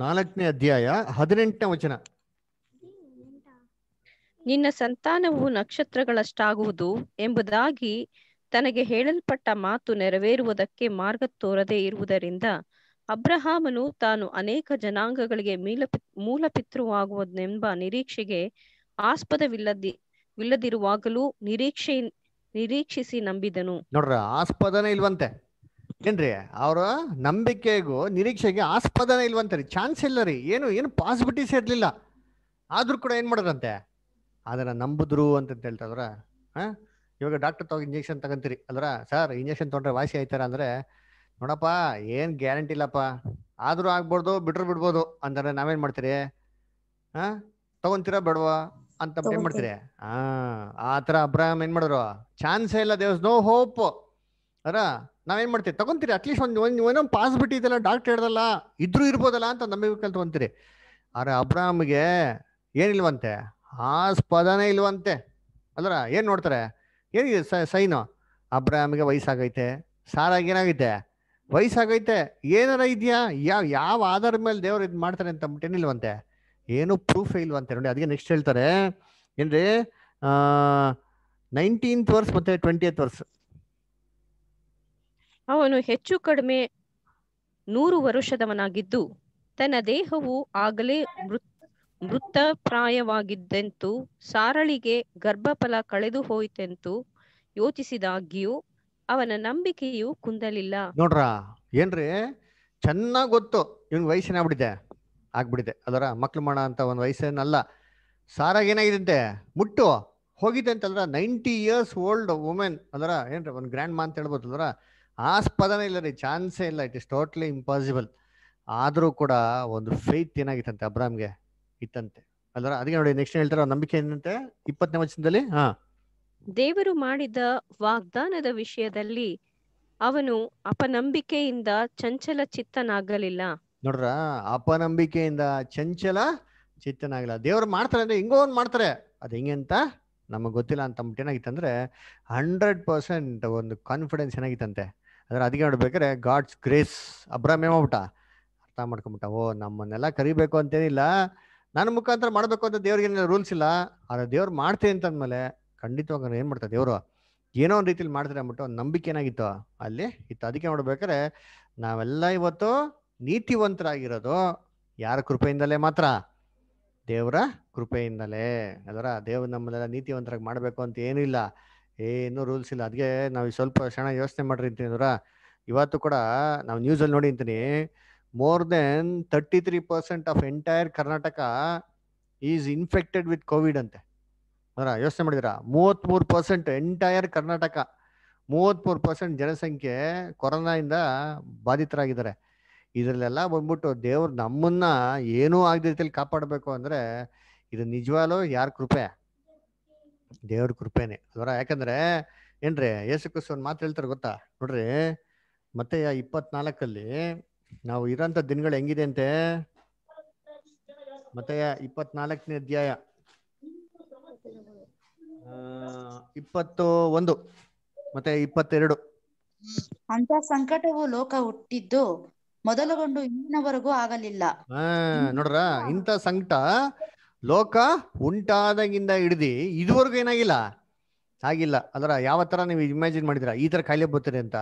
ನಾಲ್ಕನೇ ಅಧ್ಯಾಯ ಹದಿನೆಂಟನೇ ವಚನ ನಿನ್ನ ಸಂತಾನವು ನಕ್ಷತ್ರಗಳಷ್ಟಾಗುವುದು ಎಂಬುದಾಗಿ ತನಗೆ ಹೇಳಲ್ಪಟ್ಟ ಮಾತು ನೆರವೇರುವುದಕ್ಕೆ ಮಾರ್ಗ ತೋರದೆ ಇರುವುದರಿಂದ ಅಬ್ರಹಾಮನು ತಾನು ಅನೇಕ ಜನಾಂಗಗಳಿಗೆ ಮೂಲ ಪಿತೃವಾಗುವುದೆಂಬ ನಿರೀಕ್ಷೆಗೆ ಆಸ್ಪದವಿಲ್ಲದಿ ವಿಲ್ಲದಿರುವಾಗಲೂ ನಿರೀಕ್ಷೆ ನಿರೀಕ್ಷಿಸಿ ನಂಬಿದನು ನೋಡ್ರ ಆಸ್ಪದನೇ ಇಲ್ವಂತೆ ಏನ್ರಿ ಅವರ ನಂಬಿಕೆಗೂ ನಿರೀಕ್ಷೆಗೆ ಆಸ್ಪದನೇ ಇಲ್ವಂತರಿ ಚಾನ್ಸ್ ಇಲ್ಲ ರೀ ಏನು ಏನು ಪಾಸಿಬಿಲಿಟೀಸ್ ಇರಲಿಲ್ಲ ಆದ್ರೂ ಕೂಡ ಏನು ಮಾಡೋದಂತೆ ಅದನ್ನ ನಂಬಿದ್ರು ಅಂತ ಹೇಳ್ತಾವ್ರ ಹಾಂ ಇವಾಗ ಡಾಕ್ಟರ್ ತಗೋ ಇಂಜೆಕ್ಷನ್ ತಗೊಂತೀರಿ ಅಲ್ರ ಸರ್ ಇಂಜೆಕ್ಷನ್ ತೊಗೊಂಡ್ರೆ ವಾಸಿ ಆಯ್ತಾರ ಅಂದ್ರೆ ನೋಡಪ್ಪ ಏನು ಗ್ಯಾರಂಟಿ ಇಲ್ಲಪ್ಪ ಆದರೂ ಆಗ್ಬಾರ್ದು ಬಿಟ್ರು ಬಿಡ್ಬೋದು ಅಂತಂದ್ರೆ ನಾವೇನು ಮಾಡ್ತೀರಿ ಹಾಂ ತಗೊಂತೀರಾ ಬೇಡವಾ ಅಂತ ಏನು ಮಾಡ್ತೀರಿ ಹಾಂ ಆ ಥರ ಅಬ್ರಾಹಂ ಏನು ಮಾಡಿದ್ರು ಚಾನ್ಸೇ ಇಲ್ಲ ದೇವ್ಸ್ ನೋ ಹೋಪ್ ಅದರ ನಾವೇನ್ ಮಾಡ್ತೀವಿ ತಗೊಂತೀರಿ ಅಟ್ಲೀಸ್ಟ್ ಒಂದು ಒಂದು ಒಂದೊಂದು ಪಾಸ್ ಬಿಟ್ಟಿದ್ದಲ್ಲ ಡಾಕ್ಟರ್ ಹೇಳ್ದಲ್ಲ ಇದ್ರೂ ಇರ್ಬೋದಲ್ಲ ಅಂತ ನಂಬಿಕೆ ತಗೊಂತೀರಿ ಅರೆ ಅಬ್ರಾಹಮ್ಗೆ ಏನಿಲ್ವಂತೆ ಆಸ್ಪದನೇ ಇಲ್ವಂತೆ ಅಲ್ಲರ ಏನು ನೋಡ್ತಾರೆ ಏನಿದೆ ಸೈನು ಅಬ್ರಾಹಮ್ಗೆ ವಯಸ್ಸಾಗೈತೆ ಸಾರಾಗಿ ಏನಾಗೈತೆ ವಯಸ್ಸಾಗೈತೆ ಏನಾರ ಇದೆಯಾ ಯಾವ ಯಾವ ಆಧಾರ ಮೇಲೆ ದೇವ್ರು ಇದು ಮಾಡ್ತಾರೆ ಅಂತ ಅಂದ್ಬಿಟ್ಟು ಏನಿಲ್ವಂತೆ ಏನು ಪ್ರೂಫೇ ಇಲ್ವಂತೆ ನೋಡಿ ಅದಕ್ಕೆ ನೆಕ್ಸ್ಟ್ ಹೇಳ್ತಾರೆ ಏನ್ರಿ ನೈನ್ಟೀನ್ತ್ ವರ್ಸ್ ಮತ್ತು ಏತ್ ವರ್ಸ್ ಅವನು ಹೆಚ್ಚು ಕಡಿಮೆ ನೂರು ವರುಷದವನಾಗಿದ್ದು ತನ್ನ ದೇಹವು ಆಗಲೇ ಮೃತ್ ಮೃತಪ್ರಾಯವಾಗಿದ್ದೆಂತೂ ಸಾರಳಿಗೆ ಗರ್ಭಫಲ ಕಳೆದು ಹೋಯಿತೆಂತು ಯೋಚಿಸಿದಾಗ್ಯೂ ಅವನ ನಂಬಿಕೆಯು ಕುಂದಲಿಲ್ಲ ನೋಡ್ರ ಏನ್ರಿ ಚೆನ್ನಾಗ್ ಗೊತ್ತು ಇವನ್ ವಯಸ್ಸಿನ ಆಗ್ಬಿಡಿದೆ ಆಗ್ಬಿಡಿದೆ ಅದರ ಮಕ್ಳು ಮಾಡ ಅಂತ ಒಂದು ವಯಸ್ಸೇನಲ್ಲ ಸಾರಾಗ ಏನಾಗಿದಂತೆ ಮುಟ್ಟು ಹೋಗಿದೆ ಅಂತಂದ್ರ ನೈಂಟಿ ಇಯರ್ಸ್ ಓಲ್ಡ್ ವುಮೆನ್ ಅದರ ಏನ್ರಿ ಒಂದು ಗ್ರ್ಯಾಂಡ್ ಮಾ ಅಂತ ಹೇಳ್ಬೋದು ಅದರ ಆಸ್ಪದನೇ ಇಲ್ಲ ರೀ ಚಾನ್ಸೇ ಇಲ್ಲ ಇಟ್ ಇಸ್ ಟೋಟ್ಲಿ ಇಂಪಾಸಿಬಲ್ ಆದರೂ ಕೂಡ ಒಂದು ಫೇತ್ ಏನಾಗಿತ್ತಂತೆ ಅಬ್ರಾಮ್ಗೆ ಇತ್ತಂತೆ ಅಲ್ದ್ರ ಅದಕ್ಕೆ ನೋಡಿ ನೆಕ್ಸ್ಟ್ ಹೇಳ್ತಾರೆ ನಂಬಿಕೆ ಏನಂತೆ ಇಪ್ಪತ್ತನೇ ವರ್ಷದಲ್ಲಿ ಹಾ ದೇವರು ಮಾಡಿದ ವಾಗ್ದಾನದ ವಿಷಯದಲ್ಲಿ ಅವನು ಅಪನಂಬಿಕೆಯಿಂದ ಚಂಚಲ ಚಿತ್ತನಾಗಲಿಲ್ಲ ನೋಡ್ರ ಅಪನಂಬಿಕೆಯಿಂದ ಚಂಚಲ ಚಿತ್ತನಾಗಲಿಲ್ಲ ದೇವ್ರು ಮಾಡ್ತಾರೆ ಅಂದ್ರೆ ಹಿಂಗೋ ಒಂದು ಮಾಡ್ತಾರೆ ಅದು ಹೆಂಗೆ ಅಂತ ನಮಗೆ ಗೊತ್ತಿಲ್ಲ ಅಂತ ಏನಾಗಿತ್ತಂದ್ರೆ ಹಂಡ್ರೆಡ್ ಪರ್ಸೆಂಟ್ ಒಂದು ಕಾನ್ಫಿಡೆನ್ಸ್ ಏನಾಗಿತ್ತಂತೆ ಆದರೆ ಅದಕ್ಕೆ ನೋಡ್ಬೇಕಾರೆ ಗಾಡ್ಸ್ ಗ್ರೇಸ್ ಆಗ್ಬಿಟ್ಟ ಅರ್ಥ ಮಾಡ್ಕೊಂಬಿಟ್ಟ ಓ ನಮ್ಮನ್ನೆಲ್ಲ ಕರಿಬೇಕು ಅಂತೇನಿಲ್ಲ ನನ್ನ ಮುಖಾಂತರ ಮಾಡಬೇಕು ಅಂತ ದೇವ್ರಿಗೆ ರೂಲ್ಸ್ ಇಲ್ಲ ಆದರೆ ದೇವ್ರು ಮಾಡ್ತೀನಿ ಅಂತಂದ್ಮೇಲೆ ಖಂಡಿತವಾಗ ಏನು ಮಾಡ್ತಾರೆ ದೇವರು ಏನೋ ಒಂದು ರೀತಿಲಿ ಮಾಡ್ತಾರೆ ಅಂದ್ಬಿಟ್ಟು ಒಂದು ನಂಬಿಕೆ ಏನಾಗಿತ್ತು ಅಲ್ಲಿ ಇತ್ತು ಅದಕ್ಕೆ ನೋಡ್ಬೇಕಾರೆ ನಾವೆಲ್ಲ ಇವತ್ತು ನೀತಿವಂತರಾಗಿರೋದು ಯಾರ ಕೃಪೆಯಿಂದಲೇ ಮಾತ್ರ ದೇವರ ಕೃಪೆಯಿಂದಲೇ ಅದರ ದೇವ್ರು ನಮ್ಮನ್ನೆಲ್ಲ ನೀತಿವಂತರಾಗಿ ಮಾಡಬೇಕು ಅಂತ ಏನೂ ಇಲ್ಲ ಏನು ರೂಲ್ಸ್ ಇಲ್ಲ ಅದಕ್ಕೆ ನಾವು ಸ್ವಲ್ಪ ಕ್ಷಣ ಯೋಚನೆ ಮಾಡ್ರಿ ಇವತ್ತು ಕೂಡ ನಾವು ನ್ಯೂಸಲ್ಲಿ ನೋಡಿ ಅಂತೀನಿ more than thirty three percent of entire Karnataka is infected with covid ಅಂತೆ ಅದರ ಯೋಚನೆ ಮಾಡಿದಿರಾ ಮೂವತ್ತ್ಮೂರು ಪರ್ಸೆಂಟ್ ಎಂಟೈರ್ ಕರ್ನಾಟಕ ಮೂವತ್ತ್ಮೂರು ಪರ್ಸೆಂಟ್ ಜನಸಂಖ್ಯೆ ಕೊರೋನಾಯಿಂದ ಬಾಧಿತರಾಗಿದ್ದಾರೆ ಇದರಲ್ಲೆಲ್ಲ ಬಂದ್ಬಿಟ್ಟು ದೇವ್ರು ನಮ್ಮನ್ನು ಏನೂ ಆಗದ ರೀತಿಯಲ್ಲಿ ಕಾಪಾಡಬೇಕು ಅಂದರೆ ಇದು ನಿಜವಾಗ್ಲೂ ಯಾರ ಕೃಪೆ ದೇವ್ರ ಕೃಪೆನೆ ಅದರ ಯಾಕಂದ್ರೆ ಏನ್ರಿ ಯೇಸುಕ್ರಿಸ್ ಒಂದು ಮಾತು ಹೇಳ್ತಾರೆ ಗೊತ್ತಾ ನೋಡ್ರಿ ಮತ್ತೆ ಇಪ್ಪತ್ನಾಲ್ಕಲ್ಲಿ ನಾವು ಇರೋಂಥ ದಿನಗಳು ಹೆಂಗಿದೆ ಅಂತೆ ಮತ್ತೆ ಇಪ್ಪತ್ನಾಲ್ಕನೇ ಅಧ್ಯಾಯ ಇಪ್ಪತ್ತು ಒಂದು ಮತ್ತೆ ಇಪ್ಪತ್ತೆರಡು ಅಂತ ಸಂಕಟವು ಲೋಕ ಹುಟ್ಟಿದ್ದು ಮೊದಲುಗೊಂಡು ಇನ್ನವರೆಗೂ ಆಗಲಿಲ್ಲ ಹಾ ನೋಡ್ರ ಇಂತ ಸಂಕಟ ಲೋಕ ಉಂಟಾದಾಗಿಂದ ಹಿಡ್ದು ಇದುವರೆಗೂ ಏನಾಗಿಲ್ಲ ಆಗಿಲ್ಲ ಅದರ ಯಾವ ತರ ನೀವು ಇಮ್ಯಾಜಿನ್ ಮಾಡಿದ್ರ ಈ ತರ ಕಾಯಿಲೆ ಬರ್ತಾರೆ ಅಂತ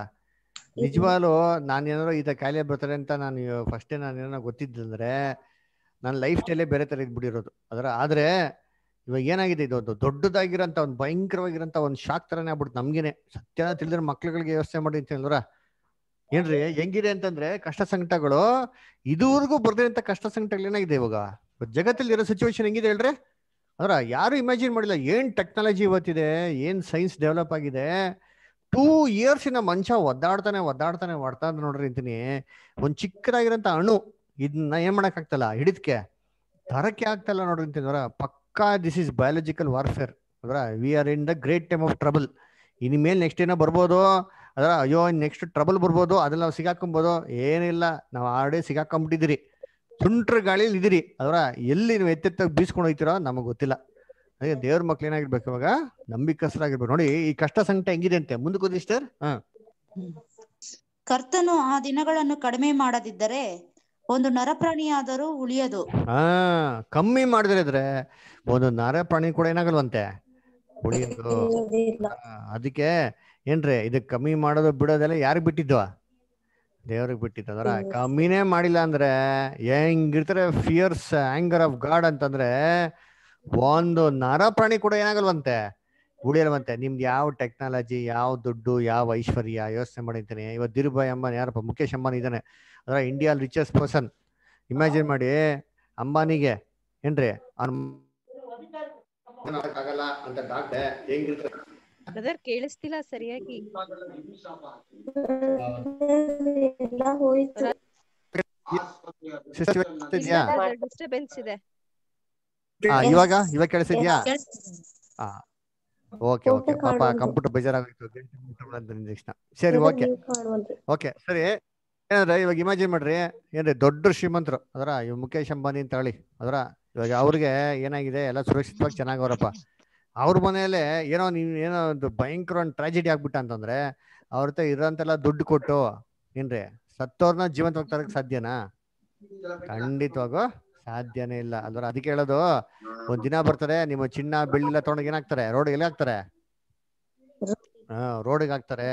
ನಿಜವಾಗು ನಾನೇನಾದ್ರು ಈ ತರ ಕಾಯಿಲೆ ಬರ್ತಾರೆ ಅಂತ ನಾನು ಫಸ್ಟೇ ನಾನು ಏನೋ ಗೊತ್ತಿದ್ದಂದ್ರೆ ನನ್ನ ಲೈಫ್ ಸ್ಟೈಲೇ ಬೇರೆ ತರ ಇದ್ಬಿಟ್ಟಿರೋದು ಅದರ ಆದ್ರೆ ಇವಾಗ ಏನಾಗಿದೆ ಇದೊಂದು ಒಂದು ಒಂದು ಭಯಂಕರವಾಗಿರೋಂಥ ಒಂದು ಶಾಕ್ ತರನೇ ಆಗ್ಬಿಡ್ತು ನಮಗೇನೆ ಸತ್ಯ ತಿಳಿದ್ರೆ ಮಕ್ಳುಗಳಿಗೆ ವ್ಯವಸ್ಥೆ ಮಾಡಿ ಅಂತ ಹೇಳಿದ್ರ ಏನ್ರಿ ಹೆಂಗಿದೆ ಅಂತಂದ್ರೆ ಕಷ್ಟ ಸಂಕಟಗಳು ಇದುವರೆಗೂ ಬರ್ದಿರಂತ ಕಷ್ಟ ಏನಾಗಿದೆ ಇವಾಗ ಜಗತ್ತಲ್ಲಿ ಇರೋ ಸಿಚುವೇಶನ್ ಹೆಂಗಿದೆ ಹೇಳ್ರೆ ಅಂದ್ರೆ ಯಾರು ಇಮ್ಯಾಜಿನ್ ಮಾಡಿಲ್ಲ ಏನು ಟೆಕ್ನಾಲಜಿ ಇವತ್ತಿದೆ ಏನು ಸೈನ್ಸ್ ಡೆವಲಪ್ ಆಗಿದೆ ಟೂ ಇನ್ನ ಮನುಷ್ಯ ಒದ್ದಾಡ್ತಾನೆ ಒದ್ದಾಡ್ತಾನೆ ಒಡ್ತಾನೆ ನೋಡ್ರಿ ಅಂತೀನಿ ಒಂದು ಚಿಕ್ಕದಾಗಿರೋಂಥ ಅಣು ಇದನ್ನ ಏನು ಆಗ್ತಲ್ಲ ಹಿಡಿದಕ್ಕೆ ತರಕ್ಕೆ ಆಗ್ತಲ್ಲ ನೋಡ್ರಿ ಅಂತೀನಿ ಅವರ ಪಕ್ಕಾ ದಿಸ್ ಇಸ್ ಬಯಾಲಜಿಕಲ್ ವಾರ್ಫೇರ್ ಅದರ we are in the great time of trouble ಇನ್ಮೇಲೆ ನೆಕ್ಸ್ಟ್ ಏನೋ ಬರ್ಬೋದು ಅದ್ರ ಅಯ್ಯೋ ನೆಕ್ಸ್ಟ್ ಟ್ರಬಲ್ ಬರ್ಬೋದು ಅದನ್ನ ನಾವು ಸಿಗಾಕೊಂಬೋದು ಏನಿಲ್ಲ ನಾವು ಆರ್ಡೇ ಸಿಗಾಕೊಂಬಿಟ್ಟಿದ್ರಿ ಸುಂಟ್ರ ಗಾಳಿಯಲ್ಲಿ ಇದಿರಿ ಅದರ ಎಲ್ಲಿ ನೀವು ಎತ್ತೆತ್ತ ಬೀಸ್ಕೊಂಡು ಹೋಗ್ತೀರೋ ನಮಗ್ ಗೊತ್ತಿಲ್ಲ ಅದೇ ದೇವ್ರ ಮಕ್ಳು ಏನಾಗಿರ್ಬೇಕು ಇವಾಗ ನಂಬಿಕಸರಾಗಿರ್ಬೇಕು ನೋಡಿ ಈ ಕಷ್ಟ ಸಂಕಟ ಹೆಂಗಿದೆ ಅಂತೆ ಮುಂದಕ್ಕೆ ಸರ್ ಹ ಕರ್ತನು ಆ ದಿನಗಳನ್ನು ಕಡಿಮೆ ಮಾಡದಿದ್ದರೆ ಒಂದು ನರಪ್ರಾಣಿಯಾದರೂ ಉಳಿಯೋದು ಹಾ ಕಮ್ಮಿ ಮಾಡಿದ್ರೆ ಇದ್ರೆ ಒಂದು ನರ ಪ್ರಾಣಿ ಕೂಡ ಏನಾಗಲ್ವಂತೆ ಉಳಿಯೋದು *laughs* ಅದಕ್ಕೆ ಏನ್ರೀ ಇದಕ್ ಕಮ್ಮಿ ಮಾಡೋದು ಬಿಡೋದೆಲ್ಲ ಯಾರಿಗ್ ಬಿಟ್ಟಿದ್ವಾ ದೇವ್ರಿಗೆ ಅದರ ಕಮ್ಮಿನೇ ಮಾಡಿಲ್ಲ ಅಂದ್ರೆ ಹೆಂಗಿರ್ತಾರೆ ಫಿಯರ್ಸ್ ಆಂಗರ್ ಆಫ್ ಗಾಡ್ ಅಂತಂದ್ರೆ ಒಂದು ನರ ಪ್ರಾಣಿ ಕೂಡ ಏನಾಗಲ್ವಂತೆ ಉಳಿಯಲ್ವಂತೆ ನಿಮ್ದು ಯಾವ ಟೆಕ್ನಾಲಜಿ ಯಾವ ದುಡ್ಡು ಯಾವ ಐಶ್ವರ್ಯ ಯೋಚನೆ ಮಾಡಿದ್ದೀನಿ ಇವತ್ತು ದೀರ್ಭಾಯಿ ಅಂಬಾನಿ ಯಾರಪ್ಪ ಮುಖೇಶ್ ಅಂಬಾನಿ ಇದ್ದಾನೆ ಅದರ ಇಂಡಿಯಾ ರಿಚೆಸ್ಟ್ ಪರ್ಸನ್ ಇಮ್ಯಾಜಿನ್ ಮಾಡಿ ಅಂಬಾನಿಗೆ ಏನ್ರಿ ಅವ್ನ ಆಗಲ್ಲ ಅಂತ ಡಾಕ್ಟರ್ ಹೆಂಗಿರ್ತಾರೆ ಬ್ರದರ್ ಕೇಳಿಸ್ತಿಲ್ಲ ಸರಿಯಾಗಿ ಡಿಸ್ಟರ್ಬೆನ್ಸ್ ಇದೆ ಇವಾಗ ಇವಾಗ ಕೇಳಿಸಿದ್ಯಾ ಓಕೆ ಓಕೆ ಪಾಪ ಕಂಪ್ಯೂಟರ್ ಬೇಜಾರಾಗೋಯ್ತು ತಕ್ಷಣ ಸರಿ ಓಕೆ ಓಕೆ ಸರಿ ಏನಂದ್ರೆ ಇವಾಗ ಇಮ್ಯಾಜಿನ್ ಮಾಡ್ರಿ ಏನ್ರಿ ದೊಡ್ಡ ಶ್ರೀಮಂತರು ಅದರ ಇವ್ ಮುಖೇಶ್ ಅಂಬಾನಿ ಅಂತ ಹೇಳಿ ಅದರ ಇವಾಗ ಅವ್ರಿಗೆ ಏನಾಗಿದೆ ಎಲ್ಲ ಸುರಕ್ಷಿತವಾಗಿ ಚೆನ್ನಾಗವ್ರಪ್ಪ ಅವ್ರ ಮನೆಯಲ್ಲೇ ಏನೋ ನೀನ್ ಏನೋ ಒಂದು ಭಯಂಕರ ಒಂದು ಟ್ರಾಜಿಡಿ ಆಗ್ಬಿಟ್ಟ ಅಂತಂದ್ರೆ ಅವ್ರ ಹತ್ರ ಇರೋಂತೆಲ್ಲ ದುಡ್ಡು ಕೊಟ್ಟು ಏನ್ರಿ ಸತ್ತೋರ್ನ ಜೀವಂತವಾಗಿ ತರಕ್ ಸಾಧ್ಯನಾ ಖಂಡಿತವಾಗೂ ಸಾಧ್ಯನೇ ಇಲ್ಲ ಅಂದ್ರೆ ಅದಕ್ಕೆ ಹೇಳೋದು ಒಂದ್ ದಿನ ಬರ್ತಾರೆ ನಿಮ್ಮ ಚಿನ್ನ ಬೆಳ್ಳಿ ತೊಗೊಂಡ್ ಏನಾಗ್ತಾರೆ ರೋಡ್ ಎಲ್ಲಿ ಹಾಕ್ತಾರೆ ಹ ರೋಡ್ ಹಾಕ್ತಾರೆ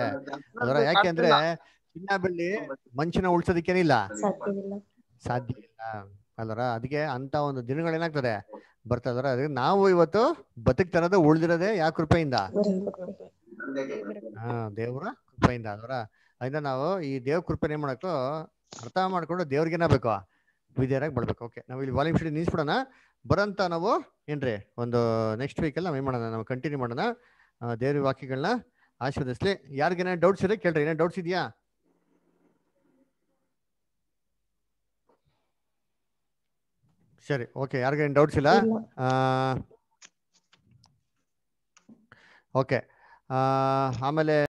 ಅದರ ಯಾಕೆಂದ್ರೆ ಚಿನ್ನ ಬೆಳ್ಳಿ ಮನುಷ್ಯನ ಉಳ್ಸೋದಿಕ್ಕೇನಿಲ್ಲ ಸಾಧ್ಯ ಇಲ್ಲ ಅಲ್ಲರ ಅದಕ್ಕೆ ಅಂತ ಒಂದು ದಿನಗಳೇನಾಗ್ತದೆ ಬರ್ತಾ ಇದಾರೆ ಅದಕ್ಕೆ ನಾವು ಇವತ್ತು ತರೋದು ಉಳ್ದಿರೋದೆ ಯಾವ ಕೃಪೆಯಿಂದ ಹಾ ದೇವ್ರ ಕೃಪೆಯಿಂದ ಅದರ ಅದರಿಂದ ನಾವು ಈ ದೇವ್ ಕೃಪೆ ಏನ್ ಮಾಡಕ್ಕೂ ಅರ್ಥ ಮಾಡ್ಕೊಂಡು ದೇವ್ರಿಗೆ ಬೇಕು ವಿದ್ಯಾರಾಗಿ ಬರ್ಬೇಕು ಓಕೆ ನಾವು ಇಲ್ಲಿ ವಾಲ್ಯೂಮ್ ಶೀಟ್ ನಿಲ್ಸ್ಬಿಡೋಣ ಬರಂತ ನಾವು ಏನ್ರಿ ಒಂದು ನೆಕ್ಸ್ಟ್ ವೀಕ್ ನಾವು ಏನು ಮಾಡೋಣ ನಾವು ಕಂಟಿನ್ಯೂ ಮಾಡೋಣ ದೇವ್ರ ವಾಕ್ಯಗಳನ್ನ ಆಶೀರ್ವದಿಸ್ಲಿ ಯಾರಿಗೇನ ಡೌಟ್ಸ್ ಇದೆ ಕೇಳ್ರಿ ಏನೇ ಡೌಟ್ಸ್ ಇದೆಯಾ ಸರಿ ಓಕೆ ಯಾರಿಗೇನು ಡೌಟ್ಸ್ ಇಲ್ಲ ಓಕೆ ಆಮೇಲೆ